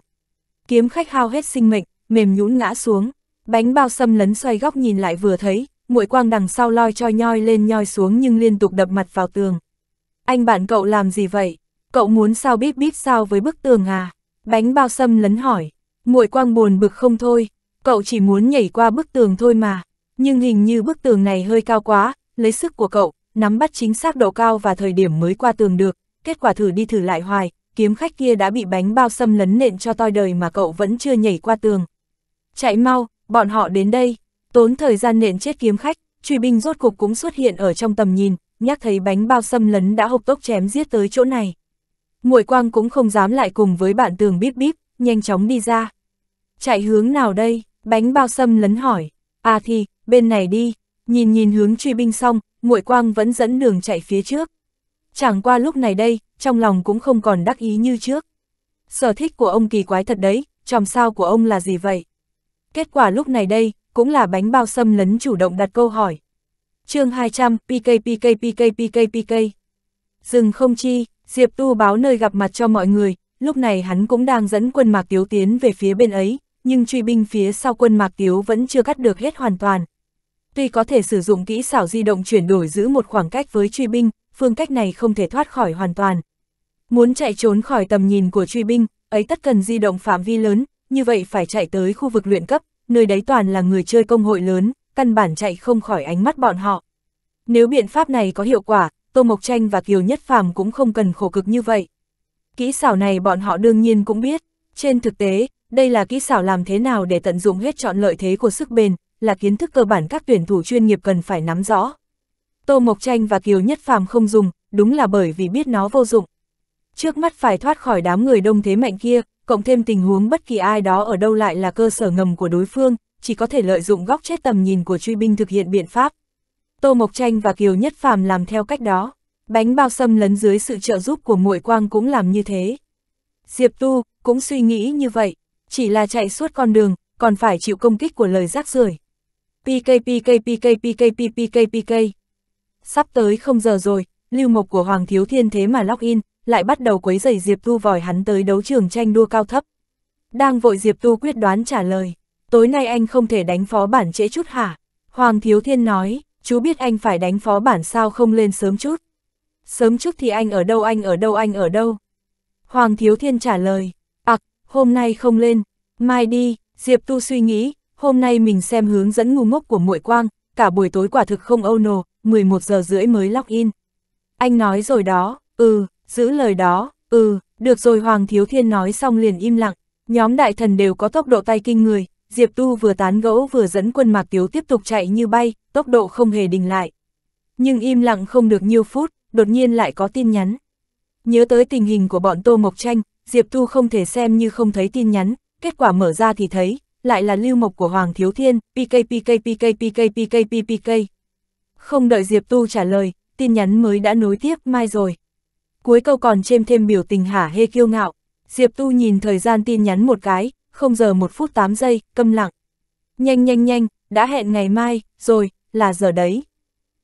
Kiếm khách hao hết sinh mệnh, mềm nhũn ngã xuống, bánh bao xâm lấn xoay góc nhìn lại vừa thấy, muội quang đằng sau loi choi nhoi lên nhoi xuống nhưng liên tục đập mặt vào tường. Anh bạn cậu làm gì vậy? Cậu muốn sao bíp bíp sao với bức tường à? Bánh bao xâm lấn hỏi, muội quang buồn bực không thôi, cậu chỉ muốn nhảy qua bức tường thôi mà, nhưng hình như bức tường này hơi cao quá, lấy sức của cậu, nắm bắt chính xác độ cao và thời điểm mới qua tường được, kết quả thử đi thử lại hoài, kiếm khách kia đã bị bánh bao xâm lấn nện cho toi đời mà cậu vẫn chưa nhảy qua tường. Chạy mau, bọn họ đến đây, tốn thời gian nện chết kiếm khách, truy binh rốt cục cũng xuất hiện ở trong tầm nhìn, nhắc thấy bánh bao xâm lấn đã hộp tốc chém giết tới chỗ này. Muội quang cũng không dám lại cùng với bạn tường bíp bíp, nhanh chóng đi ra. Chạy hướng nào đây? Bánh bao xâm lấn hỏi. À thì, bên này đi, nhìn nhìn hướng truy binh xong, muội quang vẫn dẫn đường chạy phía trước. Chẳng qua lúc này đây, trong lòng cũng không còn đắc ý như trước. Sở thích của ông kỳ quái thật đấy, chòm sao của ông là gì vậy? Kết quả lúc này đây, cũng là bánh bao xâm lấn chủ động đặt câu hỏi. chương 200, PK PK PK PK PK. Dừng không chi, Diệp Tu báo nơi gặp mặt cho mọi người, lúc này hắn cũng đang dẫn quân Mạc Tiếu tiến về phía bên ấy, nhưng truy binh phía sau quân Mạc Tiếu vẫn chưa cắt được hết hoàn toàn, Tuy có thể sử dụng kỹ xảo di động chuyển đổi giữ một khoảng cách với truy binh, phương cách này không thể thoát khỏi hoàn toàn. Muốn chạy trốn khỏi tầm nhìn của truy binh, ấy tất cần di động phạm vi lớn, như vậy phải chạy tới khu vực luyện cấp, nơi đấy toàn là người chơi công hội lớn, căn bản chạy không khỏi ánh mắt bọn họ. Nếu biện pháp này có hiệu quả, Tô Mộc Tranh và Kiều Nhất Phàm cũng không cần khổ cực như vậy. Kỹ xảo này bọn họ đương nhiên cũng biết, trên thực tế, đây là kỹ xảo làm thế nào để tận dụng hết trọn lợi thế của sức bền, là kiến thức cơ bản các tuyển thủ chuyên nghiệp cần phải nắm rõ. Tô Mộc Tranh và Kiều Nhất Phàm không dùng, đúng là bởi vì biết nó vô dụng. Trước mắt phải thoát khỏi đám người đông thế mạnh kia, cộng thêm tình huống bất kỳ ai đó ở đâu lại là cơ sở ngầm của đối phương, chỉ có thể lợi dụng góc chết tầm nhìn của truy binh thực hiện biện pháp. Tô Mộc Tranh và Kiều Nhất Phàm làm theo cách đó, bánh bao Sâm lấn dưới sự trợ giúp của Muội Quang cũng làm như thế. Diệp Tu cũng suy nghĩ như vậy, chỉ là chạy suốt con đường, còn phải chịu công kích của lời rác rưởi. PK PK PK PK PK PK. Sắp tới không giờ rồi, lưu mộc của Hoàng Thiếu Thiên thế mà lock in, lại bắt đầu quấy rầy Diệp Tu vòi hắn tới đấu trường tranh đua cao thấp. Đang vội Diệp Tu quyết đoán trả lời, tối nay anh không thể đánh phó bản trễ chút hả? Hoàng Thiếu Thiên nói, chú biết anh phải đánh phó bản sao không lên sớm chút. Sớm chút thì anh ở đâu anh ở đâu anh ở đâu. Hoàng Thiếu Thiên trả lời, ặc, à, hôm nay không lên, mai đi, Diệp Tu suy nghĩ, hôm nay mình xem hướng dẫn ngu ngốc của muội quang, cả buổi tối quả thực không âu nồ, 11 giờ rưỡi mới log in. Anh nói rồi đó, ừ, giữ lời đó, ừ, được rồi Hoàng Thiếu Thiên nói xong liền im lặng, nhóm đại thần đều có tốc độ tay kinh người, Diệp Tu vừa tán gẫu vừa dẫn quân Mạc Tiếu tiếp tục chạy như bay, tốc độ không hề đình lại. Nhưng im lặng không được nhiều phút, đột nhiên lại có tin nhắn. Nhớ tới tình hình của bọn Tô Mộc Tranh, Diệp Tu không thể xem như không thấy tin nhắn, kết quả mở ra thì thấy, lại là lưu mộc của Hoàng Thiếu Thiên, PK PK PK PK PK PK. Không đợi Diệp Tu trả lời, tin nhắn mới đã nối tiếp mai rồi. Cuối câu còn chêm thêm biểu tình hả hê kiêu ngạo. Diệp Tu nhìn thời gian tin nhắn một cái, không giờ một phút 8 giây, câm lặng. Nhanh nhanh nhanh, đã hẹn ngày mai, rồi, là giờ đấy.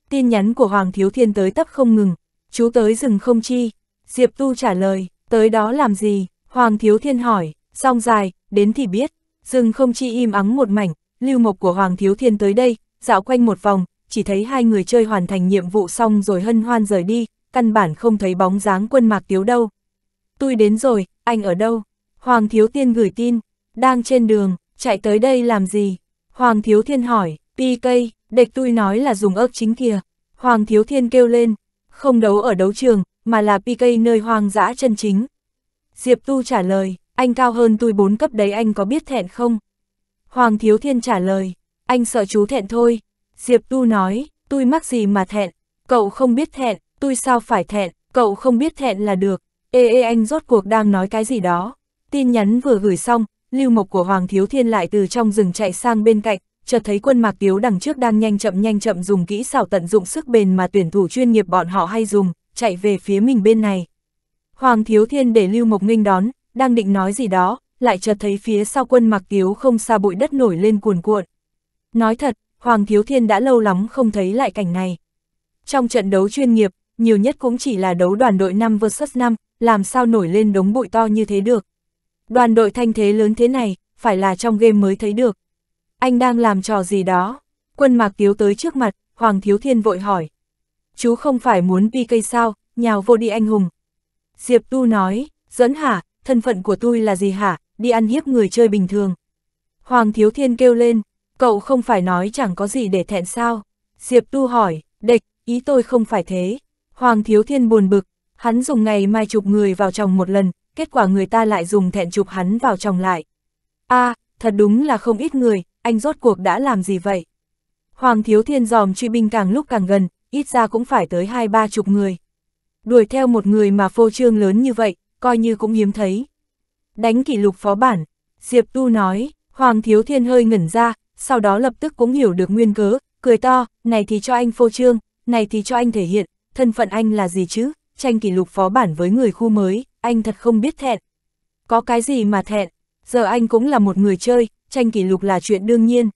Tin nhắn của Hoàng Thiếu Thiên tới tấp không ngừng, chú tới rừng không chi. Diệp Tu trả lời, tới đó làm gì? Hoàng Thiếu Thiên hỏi, song dài, đến thì biết. Rừng không chi im ắng một mảnh, lưu mộc của Hoàng Thiếu Thiên tới đây, dạo quanh một vòng, chỉ thấy hai người chơi hoàn thành nhiệm vụ xong rồi hân hoan rời đi, căn bản không thấy bóng dáng quân mạc tiếu đâu. Tôi đến rồi, anh ở đâu? Hoàng Thiếu Thiên gửi tin, đang trên đường, chạy tới đây làm gì? Hoàng Thiếu Thiên hỏi, PK, địch tôi nói là dùng ớt chính kìa. Hoàng Thiếu Thiên kêu lên, không đấu ở đấu trường, mà là PK nơi hoang dã chân chính. Diệp Tu trả lời, anh cao hơn tôi bốn cấp đấy anh có biết thẹn không? Hoàng Thiếu Thiên trả lời, anh sợ chú thẹn thôi. Diệp Tu nói, tôi mắc gì mà thẹn, cậu không biết thẹn, tôi sao phải thẹn, cậu không biết thẹn là được. Ê ê anh rốt cuộc đang nói cái gì đó. Tin nhắn vừa gửi xong, lưu mộc của Hoàng Thiếu Thiên lại từ trong rừng chạy sang bên cạnh, chợt thấy quân mạc tiếu đằng trước đang nhanh chậm nhanh chậm dùng kỹ xảo tận dụng sức bền mà tuyển thủ chuyên nghiệp bọn họ hay dùng, chạy về phía mình bên này. Hoàng Thiếu Thiên để lưu mộc nghênh đón, đang định nói gì đó, lại chợt thấy phía sau quân mặc tiếu không xa bụi đất nổi lên cuồn cuộn. Nói thật, Hoàng Thiếu Thiên đã lâu lắm không thấy lại cảnh này. Trong trận đấu chuyên nghiệp, nhiều nhất cũng chỉ là đấu đoàn đội 5 vs 5, làm sao nổi lên đống bụi to như thế được. Đoàn đội thanh thế lớn thế này, phải là trong game mới thấy được. Anh đang làm trò gì đó? Quân Mạc Tiếu tới trước mặt, Hoàng Thiếu Thiên vội hỏi. Chú không phải muốn PK sao, nhào vô đi anh hùng. Diệp Tu nói, dẫn hả, thân phận của tôi là gì hả, đi ăn hiếp người chơi bình thường. Hoàng Thiếu Thiên kêu lên, cậu không phải nói chẳng có gì để thẹn sao. Diệp Tu hỏi, địch, ý tôi không phải thế. Hoàng Thiếu Thiên buồn bực, hắn dùng ngày mai chụp người vào chồng một lần, kết quả người ta lại dùng thẹn chụp hắn vào chồng lại. a à, thật đúng là không ít người, anh rốt cuộc đã làm gì vậy? Hoàng Thiếu Thiên dòm truy binh càng lúc càng gần, ít ra cũng phải tới hai ba chục người. Đuổi theo một người mà phô trương lớn như vậy, coi như cũng hiếm thấy. Đánh kỷ lục phó bản, Diệp Tu nói, Hoàng Thiếu Thiên hơi ngẩn ra, sau đó lập tức cũng hiểu được nguyên cớ, cười to, này thì cho anh phô trương, này thì cho anh thể hiện, thân phận anh là gì chứ, tranh kỷ lục phó bản với người khu mới, anh thật không biết thẹn. Có cái gì mà thẹn, giờ anh cũng là một người chơi, tranh kỷ lục là chuyện đương nhiên.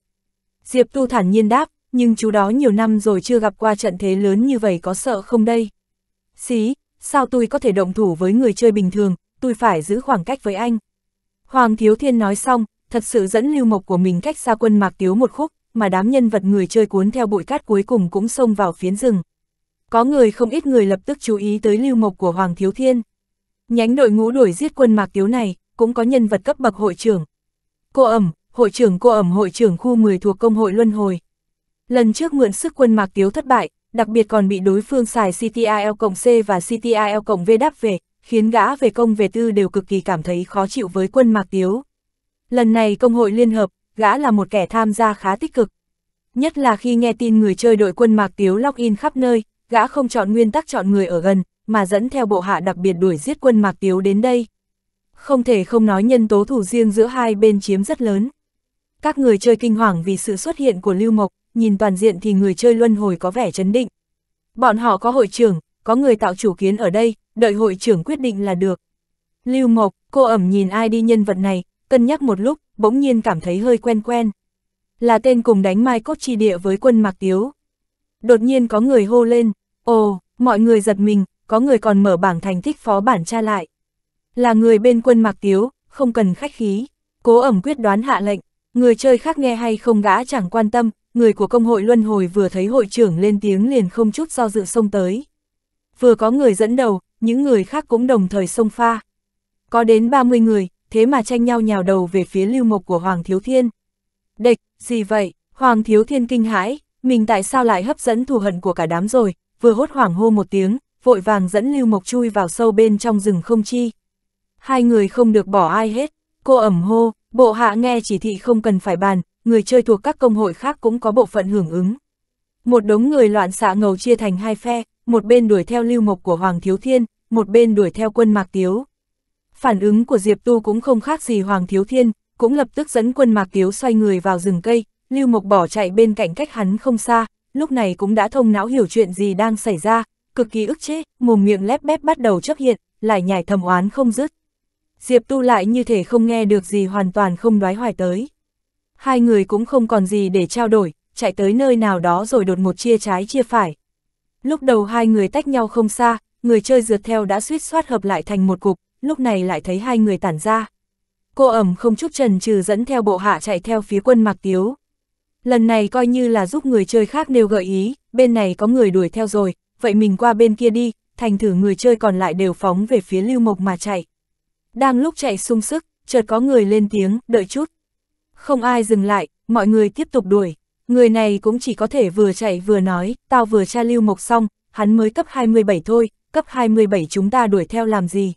Diệp Tu thản nhiên đáp, nhưng chú đó nhiều năm rồi chưa gặp qua trận thế lớn như vậy có sợ không đây? Xí, sao tôi có thể động thủ với người chơi bình thường, tôi phải giữ khoảng cách với anh. Hoàng Thiếu Thiên nói xong, thật sự dẫn lưu mộc của mình cách xa quân Mạc Tiếu một khúc, mà đám nhân vật người chơi cuốn theo bụi cát cuối cùng cũng xông vào phiến rừng. Có người không ít người lập tức chú ý tới lưu mộc của Hoàng Thiếu Thiên. Nhánh đội ngũ đuổi giết quân Mạc Tiếu này, cũng có nhân vật cấp bậc hội trưởng. Cô ẩm, hội trưởng cô ẩm hội trưởng khu 10 thuộc công hội Luân Hồi. Lần trước mượn sức quân Mạc Tiếu thất bại, đặc biệt còn bị đối phương xài CTIL cộng C và CTIL cộng V đáp về, khiến gã về công về tư đều cực kỳ cảm thấy khó chịu với quân Mạc Tiếu. Lần này công hội liên hợp, gã là một kẻ tham gia khá tích cực. Nhất là khi nghe tin người chơi đội quân Mạc Tiếu login khắp nơi, gã không chọn nguyên tắc chọn người ở gần, mà dẫn theo bộ hạ đặc biệt đuổi giết quân Mạc Tiếu đến đây. Không thể không nói nhân tố thủ riêng giữa hai bên chiếm rất lớn. Các người chơi kinh hoàng vì sự xuất hiện của Lưu Mộc, nhìn toàn diện thì người chơi luân hồi có vẻ chấn định. Bọn họ có hội trưởng, có người tạo chủ kiến ở đây, đợi hội trưởng quyết định là được. Lưu Mộc, cô ẩm nhìn ai đi nhân vật này, cân nhắc một lúc, bỗng nhiên cảm thấy hơi quen quen. Là tên cùng đánh mai cốt chi địa với quân Mạc Tiếu. Đột nhiên có người hô lên, ồ, mọi người giật mình, có người còn mở bảng thành tích phó bản tra lại. Là người bên quân Mạc Tiếu, không cần khách khí. Cố ẩm quyết đoán hạ lệnh, người chơi khác nghe hay không gã chẳng quan tâm, người của công hội Luân Hồi vừa thấy hội trưởng lên tiếng liền không chút do dự xông tới. Vừa có người dẫn đầu, những người khác cũng đồng thời xông pha. Có đến 30 người, thế mà tranh nhau nhào đầu về phía lưu mục của Hoàng Thiếu Thiên. Địch, gì vậy? Hoàng Thiếu Thiên kinh hãi, mình tại sao lại hấp dẫn thù hận của cả đám rồi, vừa hốt hoảng hô một tiếng, vội vàng dẫn lưu mục chui vào sâu bên trong rừng không chi. Hai người không được bỏ ai hết, cô ẩm hô, bộ hạ nghe chỉ thị không cần phải bàn, người chơi thuộc các công hội khác cũng có bộ phận hưởng ứng. Một đống người loạn xạ ngầu chia thành hai phe, một bên đuổi theo lưu mộc của Hoàng Thiếu Thiên, một bên đuổi theo quân Mạc Tiếu. Phản ứng của Diệp Tu cũng không khác gì Hoàng Thiếu Thiên, cũng lập tức dẫn quân Mạc Tiếu xoay người vào rừng cây, lưu mộc bỏ chạy bên cạnh cách hắn không xa, lúc này cũng đã thông não hiểu chuyện gì đang xảy ra, cực kỳ ức chế, mồm miệng lép bép bắt đầu chấp hiện, lại nhảy thầm oán không dứt. Diệp Tu lại như thể không nghe được gì hoàn toàn không đoái hoài tới hai người cũng không còn gì để trao đổi, chạy tới nơi nào đó rồi đột một chia trái chia phải. Lúc đầu hai người tách nhau không xa, người chơi rượt theo đã suýt soát hợp lại thành một cục, lúc này lại thấy hai người tản ra. Cô ẩm không chút trần trừ dẫn theo bộ hạ chạy theo phía quân mặc Tiếu. Lần này coi như là giúp người chơi khác nêu gợi ý, bên này có người đuổi theo rồi, vậy mình qua bên kia đi, thành thử người chơi còn lại đều phóng về phía Lưu Mộc mà chạy. Đang lúc chạy sung sức, chợt có người lên tiếng, đợi chút. Không ai dừng lại, mọi người tiếp tục đuổi. Người này cũng chỉ có thể vừa chạy vừa nói, tao vừa tra lưu mộc xong, hắn mới cấp 27 thôi, cấp 27 chúng ta đuổi theo làm gì.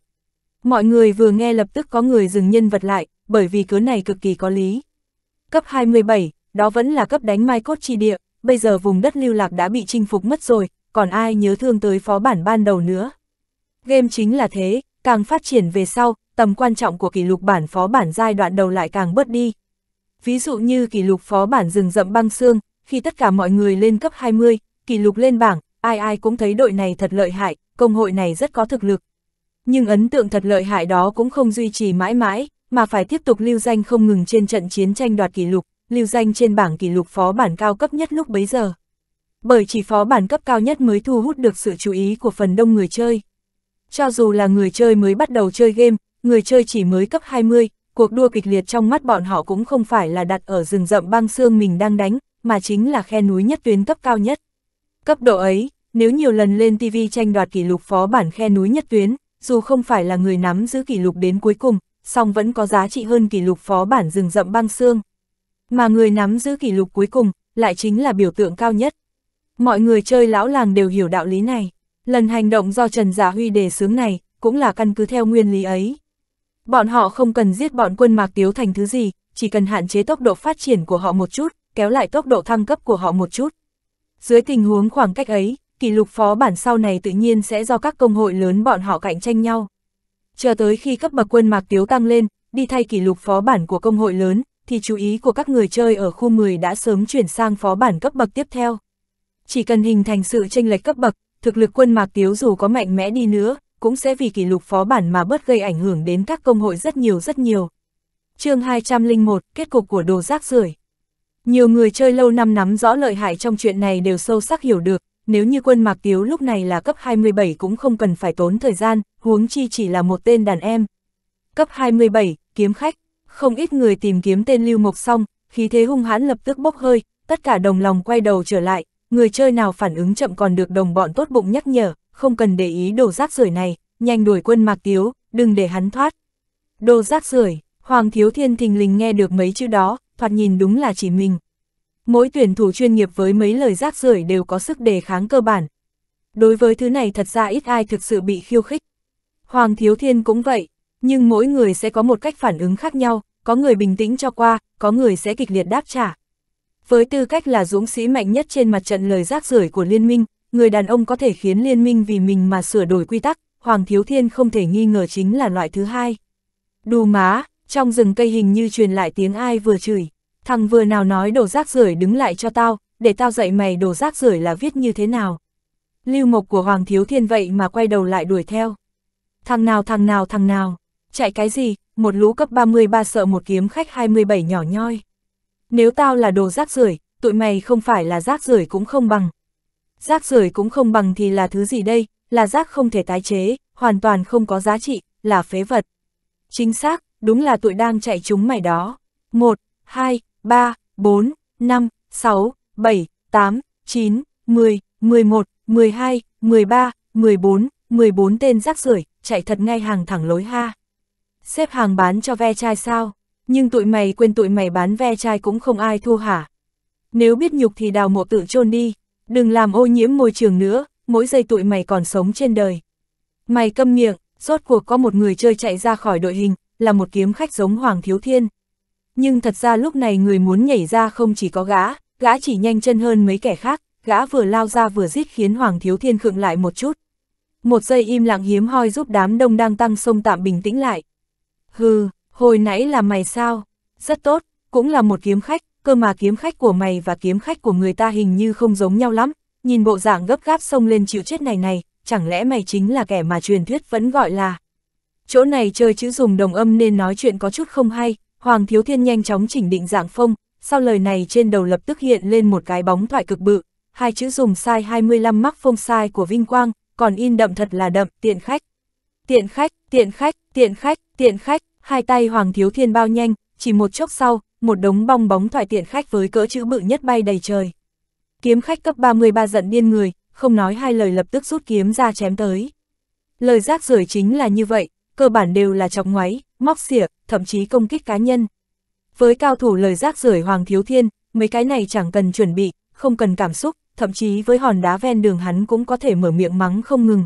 Mọi người vừa nghe lập tức có người dừng nhân vật lại, bởi vì cớ này cực kỳ có lý. Cấp 27, đó vẫn là cấp đánh mai cốt chi địa, bây giờ vùng đất lưu lạc đã bị chinh phục mất rồi, còn ai nhớ thương tới phó bản ban đầu nữa. Game chính là thế, càng phát triển về sau, tầm quan trọng của kỷ lục bản phó bản giai đoạn đầu lại càng bớt đi, ví dụ như kỷ lục phó bản rừng rậm băng xương, khi tất cả mọi người lên cấp 20, kỷ lục lên bảng, ai ai cũng thấy đội này thật lợi hại, công hội này rất có thực lực. Nhưng ấn tượng thật lợi hại đó cũng không duy trì mãi mãi, mà phải tiếp tục lưu danh không ngừng trên trận chiến tranh đoạt kỷ lục, lưu danh trên bảng kỷ lục phó bản cao cấp nhất lúc bấy giờ. Bởi chỉ phó bản cấp cao nhất mới thu hút được sự chú ý của phần đông người chơi. Cho dù là người chơi mới bắt đầu chơi game, người chơi chỉ mới cấp 20, cuộc đua kịch liệt trong mắt bọn họ cũng không phải là đặt ở rừng rậm băng xương mình đang đánh, mà chính là khe núi nhất tuyến cấp cao nhất. Cấp độ ấy, nếu nhiều lần lên TV tranh đoạt kỷ lục phó bản khe núi nhất tuyến, dù không phải là người nắm giữ kỷ lục đến cuối cùng, song vẫn có giá trị hơn kỷ lục phó bản rừng rậm băng xương. Mà người nắm giữ kỷ lục cuối cùng, lại chính là biểu tượng cao nhất. Mọi người chơi lão làng đều hiểu đạo lý này. Lần hành động do Trần Giả Huy đề xướng này, cũng là căn cứ theo nguyên lý ấy. Bọn họ không cần giết bọn quân Mạc Tiếu thành thứ gì, chỉ cần hạn chế tốc độ phát triển của họ một chút, kéo lại tốc độ thăng cấp của họ một chút. Dưới tình huống khoảng cách ấy, kỷ lục phó bản sau này tự nhiên sẽ do các công hội lớn bọn họ cạnh tranh nhau. Chờ tới khi cấp bậc quân Mạc Tiếu tăng lên, đi thay kỷ lục phó bản của công hội lớn, thì chú ý của các người chơi ở khu 10 đã sớm chuyển sang phó bản cấp bậc tiếp theo. Chỉ cần hình thành sự tranh lệch cấp bậc, thực lực quân Mạc Tiếu dù có mạnh mẽ đi nữa, cũng sẽ vì kỷ lục phó bản mà bớt gây ảnh hưởng đến các công hội rất nhiều rất nhiều. chương 201, kết cục của đồ rác rưởi Nhiều người chơi lâu năm nắm rõ lợi hại trong chuyện này đều sâu sắc hiểu được, nếu như quân Mạc Tiếu lúc này là cấp 27 cũng không cần phải tốn thời gian, huống chi chỉ là một tên đàn em. Cấp 27, kiếm khách, không ít người tìm kiếm tên Lưu Mộc xong, khí thế hung hãn lập tức bốc hơi, tất cả đồng lòng quay đầu trở lại, người chơi nào phản ứng chậm còn được đồng bọn tốt bụng nhắc nhở, không cần để ý đồ rác rưởi này, nhanh đuổi quân Mạc Tiếu, đừng để hắn thoát. Đồ rác rưởi Hoàng Thiếu Thiên thình lình nghe được mấy chữ đó, thoạt nhìn đúng là chỉ mình. Mỗi tuyển thủ chuyên nghiệp với mấy lời rác rưởi đều có sức đề kháng cơ bản. Đối với thứ này thật ra ít ai thực sự bị khiêu khích. Hoàng Thiếu Thiên cũng vậy, nhưng mỗi người sẽ có một cách phản ứng khác nhau, có người bình tĩnh cho qua, có người sẽ kịch liệt đáp trả. Với tư cách là dũng sĩ mạnh nhất trên mặt trận lời rác rưởi của liên minh, người đàn ông có thể khiến liên minh vì mình mà sửa đổi quy tắc, Hoàng Thiếu Thiên không thể nghi ngờ chính là loại thứ hai. Đù má, trong rừng cây hình như truyền lại tiếng ai vừa chửi, thằng vừa nào nói đồ rác rưởi đứng lại cho tao, để tao dạy mày đồ rác rưởi là viết như thế nào. Lưu mộc của Hoàng Thiếu Thiên vậy mà quay đầu lại đuổi theo. Thằng nào thằng nào thằng nào, chạy cái gì, một lũ cấp 33 sợ một kiếm khách 27 nhỏ nhoi. Nếu tao là đồ rác rưởi, tụi mày không phải là rác rưởi cũng không bằng rác rưởi cũng không bằng thì là thứ gì đây, là rác không thể tái chế, hoàn toàn không có giá trị, là phế vật. Chính xác, đúng là tụi đang chạy chúng mày đó. 1, 2, 3, 4, 5, 6, 7, 8, 9, 10, 11, 12, 13, 14, 14 tên rác rưởi chạy thật ngay hàng thẳng lối ha. Xếp hàng bán cho ve chai sao? Nhưng tụi mày quên tụi mày bán ve chai cũng không ai thua hả? Nếu biết nhục thì đào mộ tự chôn đi. Đừng làm ô nhiễm môi trường nữa, mỗi giây tụi mày còn sống trên đời. Mày câm miệng, rốt cuộc có một người chơi chạy ra khỏi đội hình, là một kiếm khách giống Hoàng Thiếu Thiên. Nhưng thật ra lúc này người muốn nhảy ra không chỉ có gã, gã chỉ nhanh chân hơn mấy kẻ khác, gã vừa lao ra vừa rít khiến Hoàng Thiếu Thiên khựng lại một chút. Một giây im lặng hiếm hoi giúp đám đông đang tăng sông tạm bình tĩnh lại. Hừ, hồi nãy là mày sao? Rất tốt, cũng là một kiếm khách, cơ mà kiếm khách của mày và kiếm khách của người ta hình như không giống nhau lắm, nhìn bộ dạng gấp gáp xông lên chịu chết này này, chẳng lẽ mày chính là kẻ mà truyền thuyết vẫn gọi là. Chỗ này chơi chữ dùng đồng âm nên nói chuyện có chút không hay, Hoàng Thiếu Thiên nhanh chóng chỉnh định dạng phong, sau lời này trên đầu lập tức hiện lên một cái bóng thoại cực bự, hai chữ dùng sai 25 mắc phong sai của Vinh Quang, còn in đậm thật là đậm, tiện khách. Tiện khách, tiện khách, tiện khách, tiện khách, hai tay Hoàng Thiếu Thiên bao nhanh, chỉ một chốc sau, một đống bong bóng thoải tiện khách với cỡ chữ bự nhất bay đầy trời. Kiếm khách cấp 33 giận điên người, không nói hai lời lập tức rút kiếm ra chém tới. Lời rác rưởi chính là như vậy, cơ bản đều là chọc ngoáy, móc xỉa, thậm chí công kích cá nhân. Với cao thủ lời rác rưởi Hoàng Thiếu Thiên, mấy cái này chẳng cần chuẩn bị, không cần cảm xúc, thậm chí với hòn đá ven đường hắn cũng có thể mở miệng mắng không ngừng.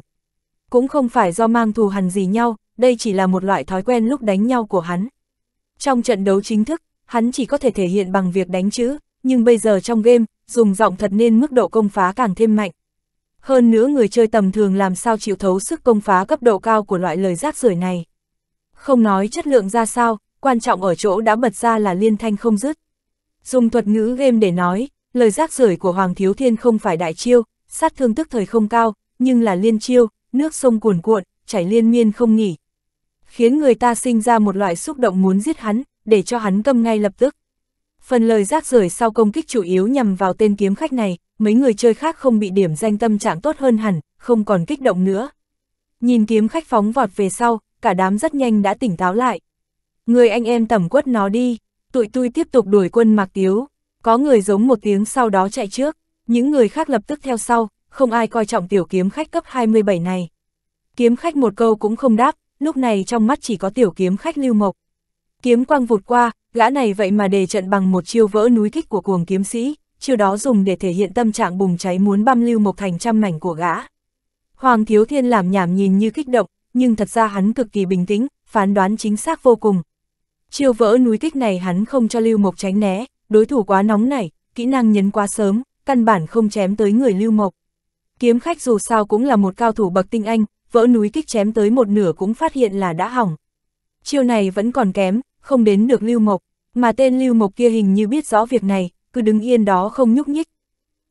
Cũng không phải do mang thù hằn gì nhau, đây chỉ là một loại thói quen lúc đánh nhau của hắn. Trong trận đấu chính thức, hắn chỉ có thể thể hiện bằng việc đánh chữ, nhưng bây giờ trong game, dùng giọng thật nên mức độ công phá càng thêm mạnh. Hơn nữa người chơi tầm thường làm sao chịu thấu sức công phá cấp độ cao của loại lời rác rưởi này. Không nói chất lượng ra sao, quan trọng ở chỗ đã bật ra là liên thanh không dứt. Dùng thuật ngữ game để nói, lời rác rưởi của Hoàng Thiếu Thiên không phải đại chiêu, sát thương tức thời không cao, nhưng là liên chiêu, nước sông cuồn cuộn, chảy liên miên không nghỉ. Khiến người ta sinh ra một loại xúc động muốn giết hắn, để cho hắn câm ngay lập tức. Phần lời rác rưởi sau công kích chủ yếu nhằm vào tên kiếm khách này, mấy người chơi khác không bị điểm danh tâm trạng tốt hơn hẳn, không còn kích động nữa. Nhìn kiếm khách phóng vọt về sau, cả đám rất nhanh đã tỉnh táo lại. Người anh em tẩm quất nó đi, tụi tui tiếp tục đuổi quân Mạc Tiếu. Có người giống một tiếng sau đó chạy trước, những người khác lập tức theo sau, không ai coi trọng tiểu kiếm khách cấp 27 này. Kiếm khách một câu cũng không đáp, lúc này trong mắt chỉ có tiểu kiếm khách lưu mộc. Kiếm quang vụt qua, gã này vậy mà đề trận bằng một chiêu vỡ núi kích của cuồng kiếm sĩ, chiêu đó dùng để thể hiện tâm trạng bùng cháy muốn băm lưu một thành trăm mảnh của gã. Hoàng Thiếu Thiên làm nhảm nhìn như kích động, nhưng thật ra hắn cực kỳ bình tĩnh, phán đoán chính xác vô cùng. Chiêu vỡ núi kích này hắn không cho Lưu Mộc tránh né, đối thủ quá nóng nảy, kỹ năng nhấn quá sớm, căn bản không chém tới người Lưu Mộc. Kiếm khách dù sao cũng là một cao thủ bậc tinh anh, vỡ núi kích chém tới một nửa cũng phát hiện là đã hỏng, chiêu này vẫn còn kém, không đến được Lưu Mộc, mà tên Lưu Mộc kia hình như biết rõ việc này, cứ đứng yên đó không nhúc nhích.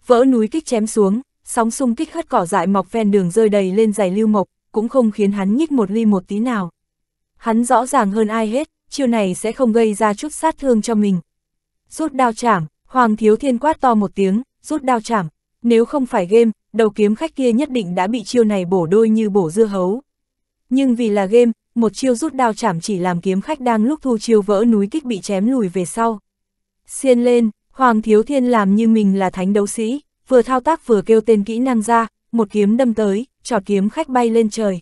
Vỡ núi kích chém xuống, sóng xung kích hất cỏ dại mọc ven đường rơi đầy lên giày Lưu Mộc, cũng không khiến hắn nhích một ly một tí nào. Hắn rõ ràng hơn ai hết, chiêu này sẽ không gây ra chút sát thương cho mình. Rút đao chảm, Hoàng Thiếu Thiên quát to một tiếng, rút đao chảm. Nếu không phải game, đầu kiếm khách kia nhất định đã bị chiêu này bổ đôi như bổ dưa hấu. Nhưng vì là game, một chiêu rút đao chảm chỉ làm kiếm khách đang lúc thu chiêu vỡ núi kích bị chém lùi về sau. Xiên lên, Hoàng Thiếu Thiên làm như mình là thánh đấu sĩ, vừa thao tác vừa kêu tên kỹ năng ra, một kiếm đâm tới, trọt kiếm khách bay lên trời.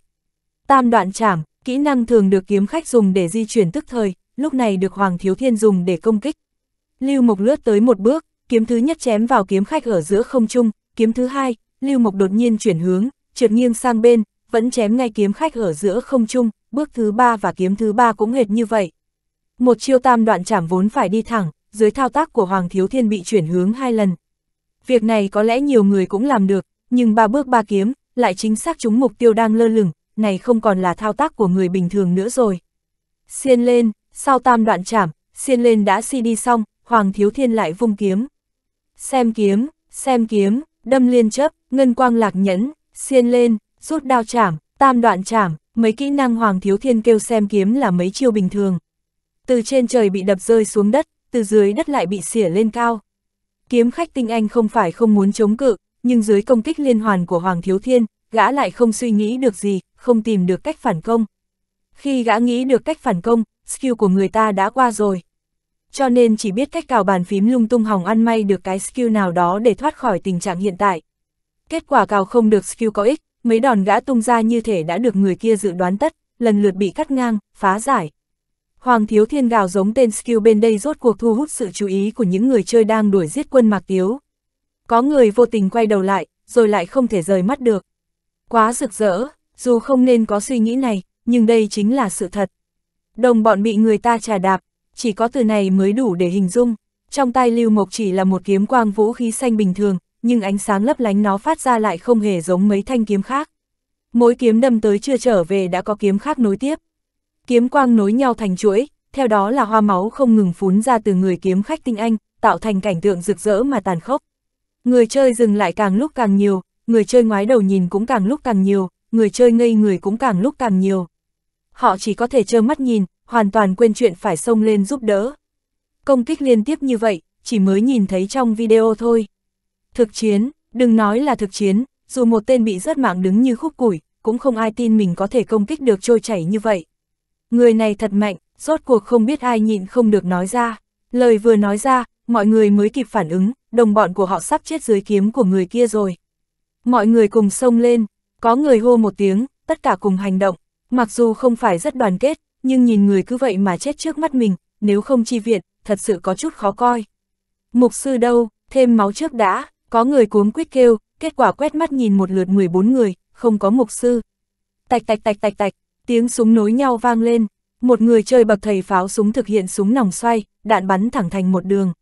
Tam đoạn chảm, kỹ năng thường được kiếm khách dùng để di chuyển tức thời, lúc này được Hoàng Thiếu Thiên dùng để công kích. Lưu Mộc lướt tới một bước, kiếm thứ nhất chém vào kiếm khách ở giữa không trung, kiếm thứ hai, Lưu Mộc đột nhiên chuyển hướng, trượt nghiêng sang bên, vẫn chém ngay kiếm khách ở giữa không trung, bước thứ ba và kiếm thứ ba cũng hệt như vậy. Một chiêu tam đoạn chảm vốn phải đi thẳng, dưới thao tác của Hoàng Thiếu Thiên bị chuyển hướng hai lần. Việc này có lẽ nhiều người cũng làm được, nhưng ba bước ba kiếm, lại chính xác trúng mục tiêu đang lơ lửng, này không còn là thao tác của người bình thường nữa rồi. Xiên lên, sau tam đoạn chảm, xiên lên đã si đi xong, Hoàng Thiếu Thiên lại vung kiếm. Xem kiếm, xem kiếm, đâm liên chấp, ngân quang lạc nhẫn, xiên lên, rút đao chảm, tam đoạn chảm, mấy kỹ năng Hoàng Thiếu Thiên kêu xem kiếm là mấy chiêu bình thường. Từ trên trời bị đập rơi xuống đất, từ dưới đất lại bị xỉa lên cao. Kiếm khách tinh anh không phải không muốn chống cự, nhưng dưới công kích liên hoàn của Hoàng Thiếu Thiên, gã lại không suy nghĩ được gì, không tìm được cách phản công. Khi gã nghĩ được cách phản công, skill của người ta đã qua rồi. Cho nên chỉ biết cách cào bàn phím lung tung hỏng ăn may được cái skill nào đó để thoát khỏi tình trạng hiện tại. Kết quả cào không được skill có ích, mấy đòn gã tung ra như thể đã được người kia dự đoán tất, lần lượt bị cắt ngang, phá giải. Hoàng Thiếu Thiên gào giống tên skill bên đây rốt cuộc thu hút sự chú ý của những người chơi đang đuổi giết quân Mạc Tiếu. Có người vô tình quay đầu lại, rồi lại không thể rời mắt được. Quá rực rỡ, dù không nên có suy nghĩ này, nhưng đây chính là sự thật. Đồng bọn bị người ta trà đạp, chỉ có từ này mới đủ để hình dung. Trong tay Lưu Mộc chỉ là một kiếm quang vũ khí xanh bình thường, nhưng ánh sáng lấp lánh nó phát ra lại không hề giống mấy thanh kiếm khác. Mỗi kiếm đâm tới chưa trở về đã có kiếm khác nối tiếp. Kiếm quang nối nhau thành chuỗi, theo đó là hoa máu không ngừng phún ra từ người kiếm khách tinh anh, tạo thành cảnh tượng rực rỡ mà tàn khốc. Người chơi dừng lại càng lúc càng nhiều, người chơi ngoái đầu nhìn cũng càng lúc càng nhiều, người chơi ngây người cũng càng lúc càng nhiều. Họ chỉ có thể trơ mắt nhìn, hoàn toàn quên chuyện phải xông lên giúp đỡ. Công kích liên tiếp như vậy, chỉ mới nhìn thấy trong video thôi. Thực chiến, đừng nói là thực chiến, dù một tên bị rớt mạng đứng như khúc củi, cũng không ai tin mình có thể công kích được trôi chảy như vậy. Người này thật mạnh, rốt cuộc không biết ai nhịn không được nói ra. Lời vừa nói ra, mọi người mới kịp phản ứng, đồng bọn của họ sắp chết dưới kiếm của người kia rồi. Mọi người cùng sông lên, có người hô một tiếng, tất cả cùng hành động, mặc dù không phải rất đoàn kết, nhưng nhìn người cứ vậy mà chết trước mắt mình, nếu không chi viện, thật sự có chút khó coi. Mục sư đâu, thêm máu trước đã, có người cuống quyết kêu, kết quả quét mắt nhìn một lượt 14 người, không có mục sư. Tạch tạch tạch tạch tạch, tiếng súng nối nhau vang lên, một người chơi bậc thầy pháo súng thực hiện súng nòng xoay, đạn bắn thẳng thành một đường.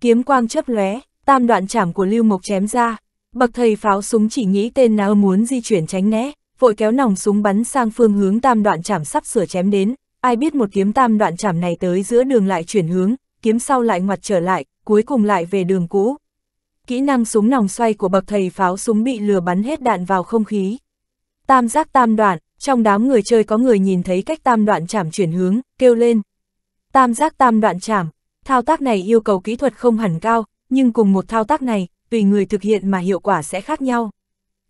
Kiếm quang chớp lóe, tam đoạn chảm của Lưu Mộc chém ra, bậc thầy pháo súng chỉ nghĩ tên nào muốn di chuyển tránh né, vội kéo nòng súng bắn sang phương hướng tam đoạn chảm sắp sửa chém đến, ai biết một kiếm tam đoạn chảm này tới giữa đường lại chuyển hướng, kiếm sau lại ngoặt trở lại, cuối cùng lại về đường cũ kỹ năng súng nòng xoay của bậc thầy pháo súng bị lừa bắn hết đạn vào không khí. Tam giác tam đoạn, trong đám người chơi có người nhìn thấy cách tam đoạn chảm chuyển hướng, kêu lên. Tam giác tam đoạn chảm, thao tác này yêu cầu kỹ thuật không hẳn cao, nhưng cùng một thao tác này, tùy người thực hiện mà hiệu quả sẽ khác nhau.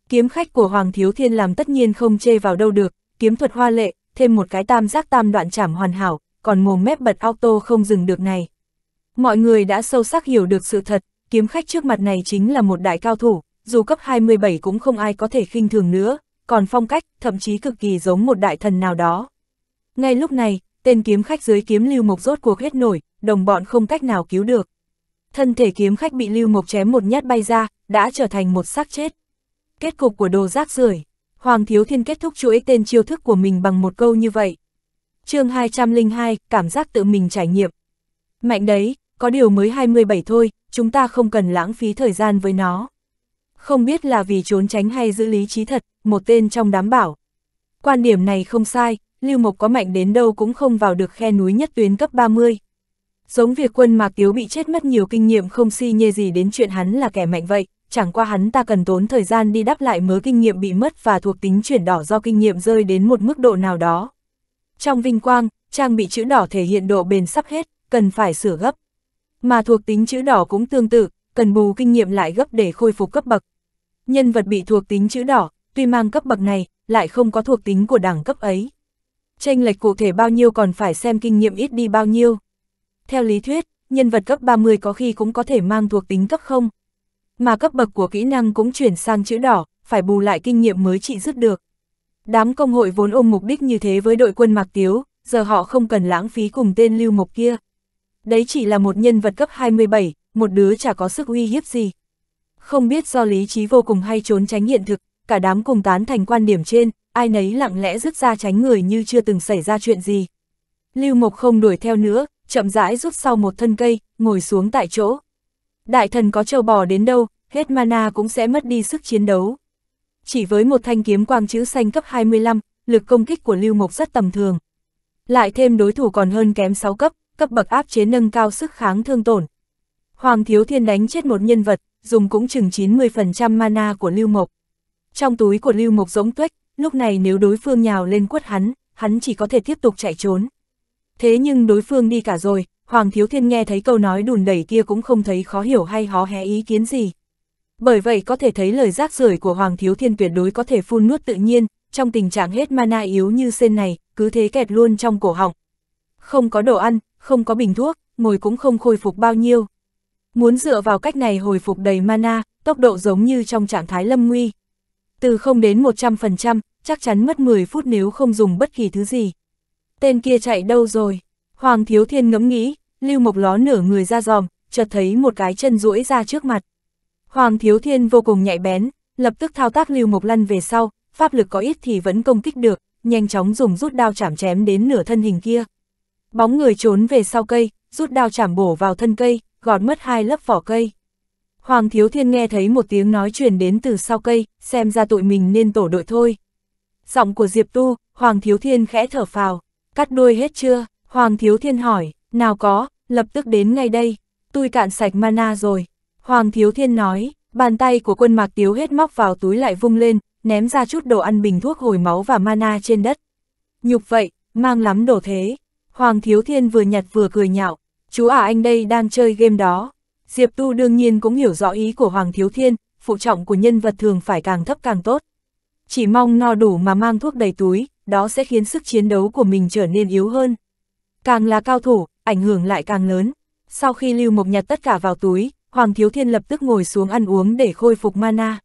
Kiếm khách của Hoàng Thiếu Thiên làm tất nhiên không chê vào đâu được, kiếm thuật hoa lệ, thêm một cái tam giác tam đoạn chảm hoàn hảo, còn mồm mép bật auto không dừng được này. Mọi người đã sâu sắc hiểu được sự thật, kiếm khách trước mặt này chính là một đại cao thủ, dù cấp 27 cũng không ai có thể khinh thường nữa, còn phong cách thậm chí cực kỳ giống một đại thần nào đó. Ngay lúc này, tên kiếm khách dưới kiếm Lưu Mộc rốt cuộc hết nổi, đồng bọn không cách nào cứu được. Thân thể kiếm khách bị Lưu Mộc chém một nhát bay ra, đã trở thành một xác chết. Kết cục của đồ rác rưởi Hoàng Thiếu Thiên kết thúc chuỗi tên chiêu thức của mình bằng một câu như vậy. chương 202, cảm giác tự mình trải nghiệm. Mạnh đấy, có điều mới 27 thôi, chúng ta không cần lãng phí thời gian với nó. Không biết là vì trốn tránh hay giữ lý trí thật, một tên trong đám bảo. Quan điểm này không sai, Lưu Mộc có mạnh đến đâu cũng không vào được khe núi nhất tuyến cấp 30. Giống việc quân Mạc Tiếu bị chết mất nhiều kinh nghiệm không si nhê gì đến chuyện hắn là kẻ mạnh vậy, chẳng qua hắn ta cần tốn thời gian đi đáp lại mớ kinh nghiệm bị mất và thuộc tính chuyển đỏ do kinh nghiệm rơi đến một mức độ nào đó. Trong vinh quang, trang bị chữ đỏ thể hiện độ bền sắp hết, cần phải sửa gấp. Mà thuộc tính chữ đỏ cũng tương tự, cần bù kinh nghiệm lại gấp để khôi phục cấp bậc. Nhân vật bị thuộc tính chữ đỏ, tuy mang cấp bậc này, lại không có thuộc tính của đẳng cấp ấy. Tranh lệch cụ thể bao nhiêu còn phải xem kinh nghiệm ít đi bao nhiêu. Theo lý thuyết, nhân vật cấp 30 có khi cũng có thể mang thuộc tính cấp không. Mà cấp bậc của kỹ năng cũng chuyển sang chữ đỏ, phải bù lại kinh nghiệm mới trị dứt được. Đám công hội vốn ôm mục đích như thế với đội quân Mạc Tiếu, giờ họ không cần lãng phí cùng tên lưu mục kia đấy chỉ là một nhân vật cấp 27, một đứa chả có sức uy hiếp gì. Không biết do lý trí vô cùng hay trốn tránh hiện thực, cả đám cùng tán thành quan điểm trên, ai nấy lặng lẽ rút ra tránh người như chưa từng xảy ra chuyện gì. Lưu Mộc không đuổi theo nữa, chậm rãi rút sau một thân cây, ngồi xuống tại chỗ. Đại thần có trâu bò đến đâu, hết mana cũng sẽ mất đi sức chiến đấu. Chỉ với một thanh kiếm quang chữ xanh cấp 25, lực công kích của Lưu Mộc rất tầm thường. Lại thêm đối thủ còn hơn kém 6 cấp, cấp bậc áp chế nâng cao sức kháng thương tổn. Hoàng Thiếu Thiên đánh chết một nhân vật, dùng cũng chừng 90% mana của Lưu Mộc. Trong túi của Lưu Mộc giống tuếch, lúc này nếu đối phương nhào lên quất hắn, hắn chỉ có thể tiếp tục chạy trốn. Thế nhưng đối phương đi cả rồi, Hoàng Thiếu Thiên nghe thấy câu nói đùn đẩy kia cũng không thấy khó hiểu hay hó hé ý kiến gì. Bởi vậy có thể thấy lời rác rưởi của Hoàng Thiếu Thiên tuyệt đối có thể phun nuốt tự nhiên, trong tình trạng hết mana yếu như sen này, cứ thế kẹt luôn trong cổ họng. Không có đồ ăn, không có bình thuốc, ngồi cũng không khôi phục bao nhiêu. Muốn dựa vào cách này hồi phục đầy mana, tốc độ giống như trong trạng thái lâm nguy. Từ không đến 100%, chắc chắn mất 10 phút nếu không dùng bất kỳ thứ gì. Tên kia chạy đâu rồi? Hoàng Thiếu Thiên ngẫm nghĩ, Lưu Mộc Ló nửa người ra giòm, chợt thấy một cái chân duỗi ra trước mặt. Hoàng Thiếu Thiên vô cùng nhạy bén, lập tức thao tác Lưu Mộc lăn về sau, pháp lực có ít thì vẫn công kích được, nhanh chóng dùng rút đao chảm chém đến nửa thân hình kia. Bóng người trốn về sau cây, rút đao chảm bổ vào thân cây, gọt mất hai lớp vỏ cây. Hoàng Thiếu Thiên nghe thấy một tiếng nói truyền đến từ sau cây, xem ra tụi mình nên tổ đội thôi. Giọng của Diệp Tu, Hoàng Thiếu Thiên khẽ thở phào, cắt đuôi hết chưa? Hoàng Thiếu Thiên hỏi, nào có, lập tức đến ngay đây, tôi cạn sạch mana rồi. Hoàng Thiếu Thiên nói, bàn tay của quân mạc tiếu hết móc vào túi lại vung lên, ném ra chút đồ ăn bình thuốc hồi máu và mana trên đất. Nhục vậy, mang lắm đồ thế. Hoàng Thiếu Thiên vừa nhặt vừa cười nhạo, chú à anh đây đang chơi game đó. Diệp Tu đương nhiên cũng hiểu rõ ý của Hoàng Thiếu Thiên, phụ trọng của nhân vật thường phải càng thấp càng tốt. Chỉ mong no đủ mà mang thuốc đầy túi, đó sẽ khiến sức chiến đấu của mình trở nên yếu hơn. Càng là cao thủ, ảnh hưởng lại càng lớn. Sau khi Lưu Mộc nhặt tất cả vào túi, Hoàng Thiếu Thiên lập tức ngồi xuống ăn uống để khôi phục mana.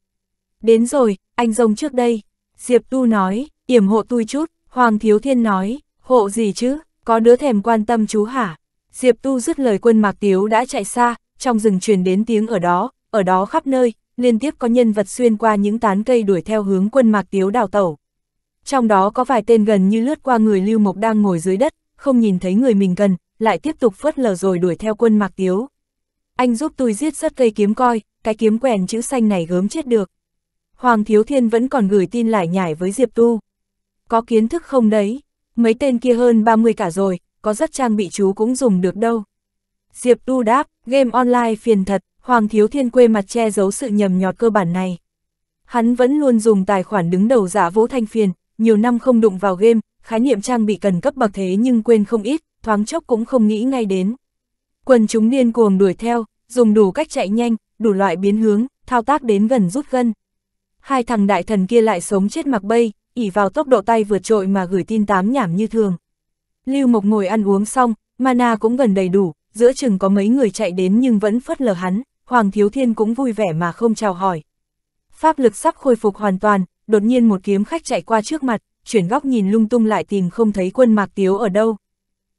Đến rồi, anh rông trước đây. Diệp Tu nói, yểm hộ tôi chút, Hoàng Thiếu Thiên nói, hộ gì chứ? có đứa thèm quan tâm chú hả? Diệp Tu dứt lời quân Mạc Tiếu đã chạy xa, trong rừng truyền đến tiếng ở đó, ở đó khắp nơi, liên tiếp có nhân vật xuyên qua những tán cây đuổi theo hướng quân Mạc Tiếu đào tẩu. Trong đó có vài tên gần như lướt qua người Lưu Mộc đang ngồi dưới đất, không nhìn thấy người mình gần, lại tiếp tục phớt lờ rồi đuổi theo quân Mạc Tiếu. Anh giúp tôi giết rất cây kiếm coi, cái kiếm quèn chữ xanh này gớm chết được. Hoàng Thiếu Thiên vẫn còn gửi tin lại nhải với Diệp Tu. Có kiến thức không đấy? mấy tên kia hơn 30 cả rồi, có rất trang bị chú cũng dùng được đâu. Diệp Tu đáp, game online phiền thật, Hoàng Thiếu Thiên quê mặt che giấu sự nhầm nhọt cơ bản này. Hắn vẫn luôn dùng tài khoản đứng đầu giả Vũ Thanh Phiền, nhiều năm không đụng vào game, khái niệm trang bị cần cấp bậc thế nhưng quên không ít, thoáng chốc cũng không nghĩ ngay đến. Quần chúng điên cuồng đuổi theo, dùng đủ cách chạy nhanh, đủ loại biến hướng, thao tác đến gần rút gân. Hai thằng đại thần kia lại sống chết mặc bay, ỉ vào tốc độ tay vượt trội mà gửi tin tám nhảm như thường. Lưu Mộc ngồi ăn uống xong, mana cũng gần đầy đủ, giữa chừng có mấy người chạy đến nhưng vẫn phớt lờ hắn, Hoàng Thiếu Thiên cũng vui vẻ mà không chào hỏi. Pháp lực sắp khôi phục hoàn toàn, đột nhiên một kiếm khách chạy qua trước mặt, chuyển góc nhìn lung tung lại tìm không thấy quân mạc tiếu ở đâu.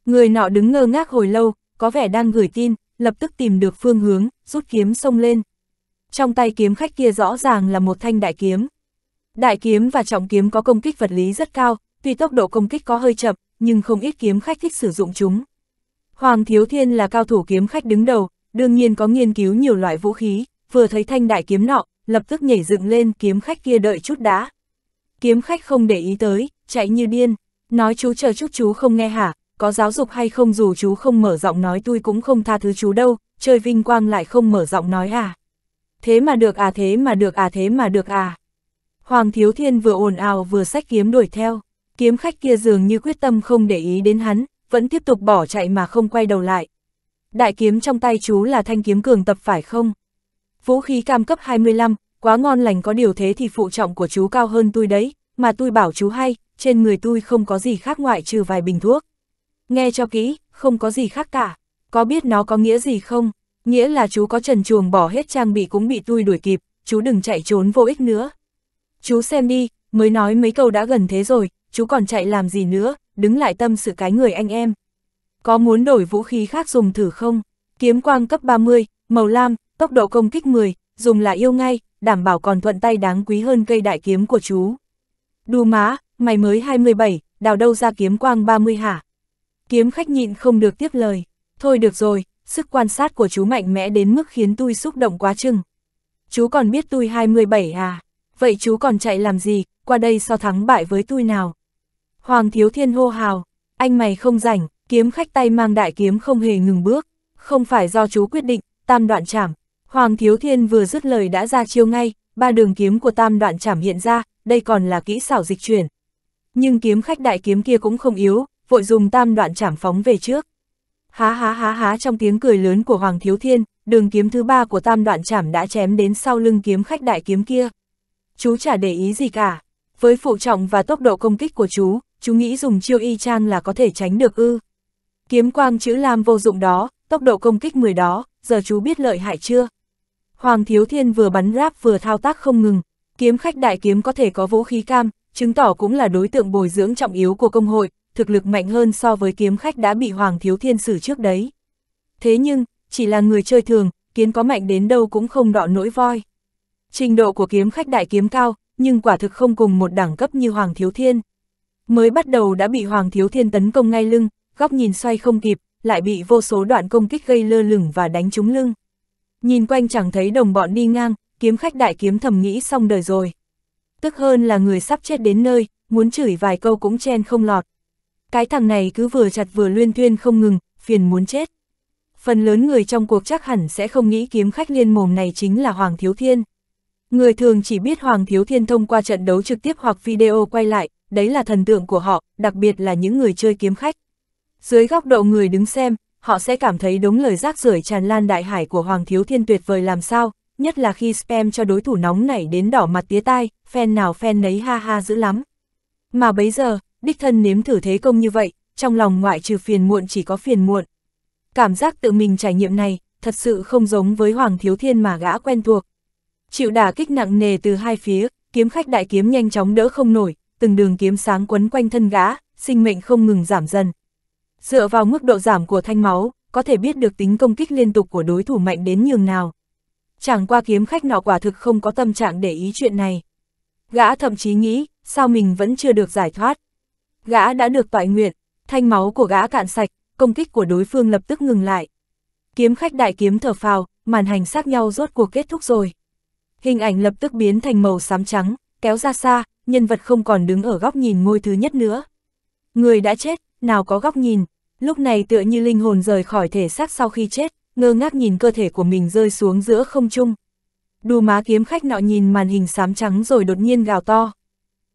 Người nọ đứng ngơ ngác hồi lâu, có vẻ đang gửi tin, lập tức tìm được phương hướng, rút kiếm xông lên. Trong tay kiếm khách kia rõ ràng là một thanh đại kiếm, Đại kiếm và trọng kiếm có công kích vật lý rất cao, tuy tốc độ công kích có hơi chậm, nhưng không ít kiếm khách thích sử dụng chúng. Hoàng Thiếu Thiên là cao thủ kiếm khách đứng đầu, đương nhiên có nghiên cứu nhiều loại vũ khí, vừa thấy thanh đại kiếm nọ, lập tức nhảy dựng lên kiếm khách kia đợi chút đã. Kiếm khách không để ý tới, chạy như điên, nói chú chờ chút chú không nghe hả, có giáo dục hay không dù chú không mở giọng nói tôi cũng không tha thứ chú đâu, chơi vinh quang lại không mở giọng nói à. Thế mà được à thế mà được à thế mà được à. Hoàng Thiếu Thiên vừa ồn ào vừa sách kiếm đuổi theo, kiếm khách kia dường như quyết tâm không để ý đến hắn, vẫn tiếp tục bỏ chạy mà không quay đầu lại. Đại kiếm trong tay chú là thanh kiếm cường tập phải không? Vũ khí cam cấp 25, quá ngon lành có điều thế thì phụ trọng của chú cao hơn tôi đấy, mà tôi bảo chú hay, trên người tôi không có gì khác ngoại trừ vài bình thuốc. Nghe cho kỹ, không có gì khác cả, có biết nó có nghĩa gì không? Nghĩa là chú có trần chuồng bỏ hết trang bị cũng bị tôi đuổi kịp, chú đừng chạy trốn vô ích nữa chú xem đi, mới nói mấy câu đã gần thế rồi, chú còn chạy làm gì nữa, đứng lại tâm sự cái người anh em. Có muốn đổi vũ khí khác dùng thử không? Kiếm quang cấp 30, màu lam, tốc độ công kích 10, dùng là yêu ngay, đảm bảo còn thuận tay đáng quý hơn cây đại kiếm của chú. Đù má, mày mới 27, đào đâu ra kiếm quang 30 hả? Kiếm khách nhịn không được tiếp lời. Thôi được rồi, sức quan sát của chú mạnh mẽ đến mức khiến tôi xúc động quá chừng. Chú còn biết tôi 27 à? vậy chú còn chạy làm gì, qua đây so thắng bại với tôi nào. Hoàng Thiếu Thiên hô hào, anh mày không rảnh, kiếm khách tay mang đại kiếm không hề ngừng bước, không phải do chú quyết định, tam đoạn chảm. Hoàng Thiếu Thiên vừa dứt lời đã ra chiêu ngay, ba đường kiếm của tam đoạn chảm hiện ra, đây còn là kỹ xảo dịch chuyển. Nhưng kiếm khách đại kiếm kia cũng không yếu, vội dùng tam đoạn chảm phóng về trước. Há há há há trong tiếng cười lớn của Hoàng Thiếu Thiên, đường kiếm thứ ba của tam đoạn chảm đã chém đến sau lưng kiếm khách đại kiếm kia chú chả để ý gì cả. Với phụ trọng và tốc độ công kích của chú, chú nghĩ dùng chiêu y chang là có thể tránh được ư. Kiếm quang chữ lam vô dụng đó, tốc độ công kích 10 đó, giờ chú biết lợi hại chưa? Hoàng Thiếu Thiên vừa bắn ráp vừa thao tác không ngừng, kiếm khách đại kiếm có thể có vũ khí cam, chứng tỏ cũng là đối tượng bồi dưỡng trọng yếu của công hội, thực lực mạnh hơn so với kiếm khách đã bị Hoàng Thiếu Thiên xử trước đấy. Thế nhưng, chỉ là người chơi thường, kiến có mạnh đến đâu cũng không đọ nỗi voi. Trình độ của kiếm khách đại kiếm cao, nhưng quả thực không cùng một đẳng cấp như Hoàng Thiếu Thiên. Mới bắt đầu đã bị Hoàng Thiếu Thiên tấn công ngay lưng, góc nhìn xoay không kịp, lại bị vô số đoạn công kích gây lơ lửng và đánh trúng lưng. Nhìn quanh chẳng thấy đồng bọn đi ngang, kiếm khách đại kiếm thầm nghĩ xong đời rồi. Tức hơn là người sắp chết đến nơi, muốn chửi vài câu cũng chen không lọt. Cái thằng này cứ vừa chặt vừa luyên thuyên không ngừng, phiền muốn chết. Phần lớn người trong cuộc chắc hẳn sẽ không nghĩ kiếm khách liên mồm này chính là Hoàng Thiếu Thiên. Người thường chỉ biết Hoàng Thiếu Thiên thông qua trận đấu trực tiếp hoặc video quay lại, đấy là thần tượng của họ, đặc biệt là những người chơi kiếm khách. Dưới góc độ người đứng xem, họ sẽ cảm thấy đúng lời rác rưởi tràn lan đại hải của Hoàng Thiếu Thiên tuyệt vời làm sao, nhất là khi spam cho đối thủ nóng nảy đến đỏ mặt tía tai, fan nào fan nấy ha ha dữ lắm. Mà bấy giờ, đích thân nếm thử thế công như vậy, trong lòng ngoại trừ phiền muộn chỉ có phiền muộn. Cảm giác tự mình trải nghiệm này, thật sự không giống với Hoàng Thiếu Thiên mà gã quen thuộc, Chịu đả kích nặng nề từ hai phía, kiếm khách đại kiếm nhanh chóng đỡ không nổi, từng đường kiếm sáng quấn quanh thân gã, sinh mệnh không ngừng giảm dần. Dựa vào mức độ giảm của thanh máu, có thể biết được tính công kích liên tục của đối thủ mạnh đến nhường nào. Chẳng qua kiếm khách nọ quả thực không có tâm trạng để ý chuyện này. Gã thậm chí nghĩ, sao mình vẫn chưa được giải thoát. Gã đã được tọa nguyện, thanh máu của gã cạn sạch, công kích của đối phương lập tức ngừng lại. Kiếm khách đại kiếm thở phào, màn hành sát nhau rốt cuộc kết thúc rồi hình ảnh lập tức biến thành màu xám trắng, kéo ra xa, nhân vật không còn đứng ở góc nhìn ngôi thứ nhất nữa. Người đã chết, nào có góc nhìn, lúc này tựa như linh hồn rời khỏi thể xác sau khi chết, ngơ ngác nhìn cơ thể của mình rơi xuống giữa không trung. Đù má kiếm khách nọ nhìn màn hình xám trắng rồi đột nhiên gào to.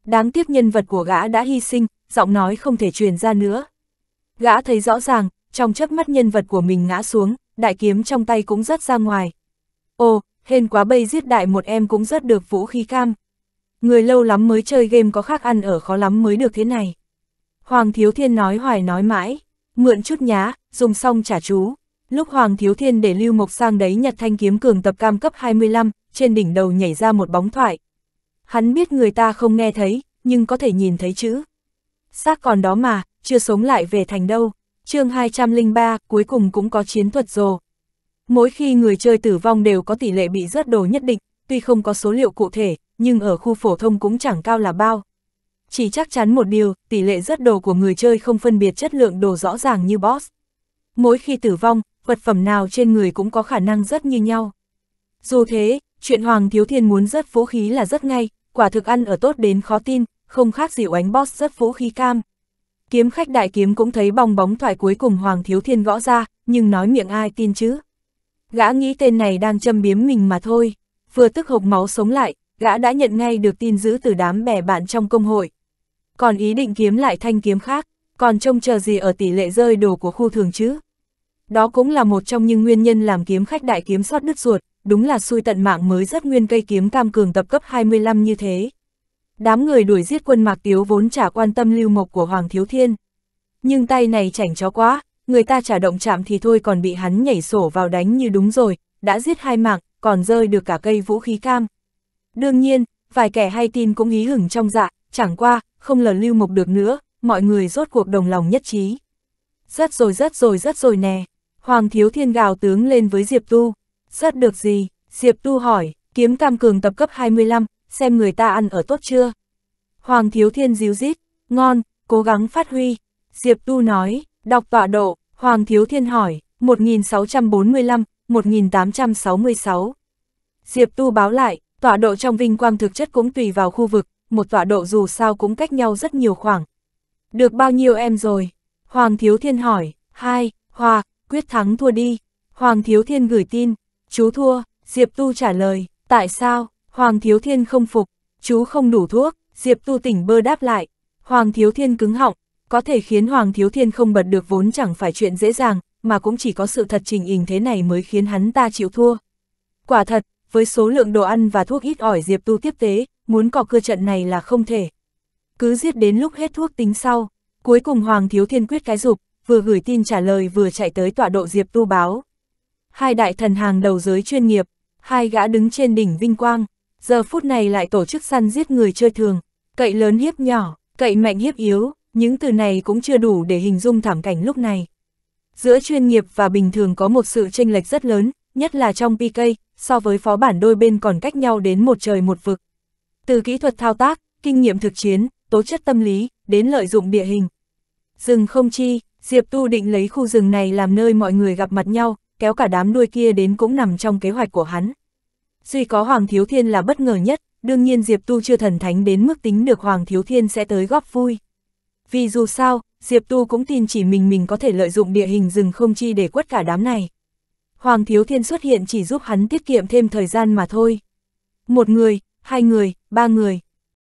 Đáng tiếc nhân vật của gã đã hy sinh, giọng nói không thể truyền ra nữa. Gã thấy rõ ràng, trong chớp mắt nhân vật của mình ngã xuống, đại kiếm trong tay cũng rớt ra ngoài. Ồ, hên quá bây giết đại một em cũng rất được vũ khí cam. Người lâu lắm mới chơi game có khác ăn ở khó lắm mới được thế này. Hoàng Thiếu Thiên nói hoài nói mãi, mượn chút nhá, dùng xong trả chú. Lúc Hoàng Thiếu Thiên để Lưu Mộc sang đấy nhặt thanh kiếm cường tập cam cấp 25, trên đỉnh đầu nhảy ra một bóng thoại. Hắn biết người ta không nghe thấy, nhưng có thể nhìn thấy chữ. Xác còn đó mà, chưa sống lại về thành đâu. chương 203, cuối cùng cũng có chiến thuật rồi. Mỗi khi người chơi tử vong đều có tỷ lệ bị rớt đồ nhất định, tuy không có số liệu cụ thể, nhưng ở khu phổ thông cũng chẳng cao là bao. Chỉ chắc chắn một điều, tỷ lệ rớt đồ của người chơi không phân biệt chất lượng đồ rõ ràng như boss. Mỗi khi tử vong, vật phẩm nào trên người cũng có khả năng rớt như nhau. Dù thế, chuyện Hoàng Thiếu Thiên muốn rớt vũ khí là rất ngay, quả thực ăn ở tốt đến khó tin, không khác gì oánh boss rớt vũ khí cam. Kiếm khách đại kiếm cũng thấy bong bóng thoại cuối cùng Hoàng Thiếu Thiên gõ ra, nhưng nói miệng ai tin chứ. Gã nghĩ tên này đang châm biếm mình mà thôi. Vừa tức hộp máu sống lại, gã đã nhận ngay được tin giữ từ đám bè bạn trong công hội. Còn ý định kiếm lại thanh kiếm khác, còn trông chờ gì ở tỷ lệ rơi đồ của khu thường chứ? Đó cũng là một trong những nguyên nhân làm kiếm khách đại kiếm sót đứt ruột, đúng là xui tận mạng mới rất nguyên cây kiếm cam cường tập cấp 25 như thế. Đám người đuổi giết quân Mạc Tiếu vốn chả quan tâm lưu mộc của Hoàng Thiếu Thiên. Nhưng tay này chảnh chó quá, người ta trả động chạm thì thôi còn bị hắn nhảy sổ vào đánh như đúng rồi, đã giết hai mạng, còn rơi được cả cây vũ khí cam. Đương nhiên, vài kẻ hay tin cũng ý hửng trong dạ, chẳng qua, không lờ lưu mộc được nữa, mọi người rốt cuộc đồng lòng nhất trí. Rất rồi rất rồi rất rồi nè, Hoàng Thiếu Thiên gào tướng lên với Diệp Tu, rất được gì, Diệp Tu hỏi, kiếm cam cường tập cấp 25, xem người ta ăn ở tốt chưa. Hoàng Thiếu Thiên díu dít, ngon, cố gắng phát huy, Diệp Tu nói, Đọc tọa độ, Hoàng Thiếu Thiên hỏi, 1645, 1866. Diệp Tu báo lại, tọa độ trong vinh quang thực chất cũng tùy vào khu vực, một tọa độ dù sao cũng cách nhau rất nhiều khoảng. Được bao nhiêu em rồi? Hoàng Thiếu Thiên hỏi, hai, hòa, quyết thắng thua đi. Hoàng Thiếu Thiên gửi tin, chú thua, Diệp Tu trả lời, tại sao? Hoàng Thiếu Thiên không phục, chú không đủ thuốc, Diệp Tu tỉnh bơ đáp lại. Hoàng Thiếu Thiên cứng họng, có thể khiến Hoàng Thiếu Thiên không bật được vốn chẳng phải chuyện dễ dàng, mà cũng chỉ có sự thật trình hình thế này mới khiến hắn ta chịu thua. Quả thật, với số lượng đồ ăn và thuốc ít ỏi Diệp Tu tiếp tế, muốn cọ cưa trận này là không thể. Cứ giết đến lúc hết thuốc tính sau, cuối cùng Hoàng Thiếu Thiên quyết cái dục, vừa gửi tin trả lời vừa chạy tới tọa độ Diệp Tu báo. Hai đại thần hàng đầu giới chuyên nghiệp, hai gã đứng trên đỉnh vinh quang, giờ phút này lại tổ chức săn giết người chơi thường, cậy lớn hiếp nhỏ, cậy mạnh hiếp yếu, những từ này cũng chưa đủ để hình dung thảm cảnh lúc này. Giữa chuyên nghiệp và bình thường có một sự chênh lệch rất lớn, nhất là trong PK, so với phó bản đôi bên còn cách nhau đến một trời một vực. Từ kỹ thuật thao tác, kinh nghiệm thực chiến, tố chất tâm lý, đến lợi dụng địa hình. Rừng không chi, Diệp Tu định lấy khu rừng này làm nơi mọi người gặp mặt nhau, kéo cả đám đuôi kia đến cũng nằm trong kế hoạch của hắn. Duy có Hoàng Thiếu Thiên là bất ngờ nhất, đương nhiên Diệp Tu chưa thần thánh đến mức tính được Hoàng Thiếu Thiên sẽ tới góp vui. Vì dù sao, Diệp Tu cũng tin chỉ mình mình có thể lợi dụng địa hình rừng không chi để quất cả đám này. Hoàng Thiếu Thiên xuất hiện chỉ giúp hắn tiết kiệm thêm thời gian mà thôi. Một người, hai người, ba người,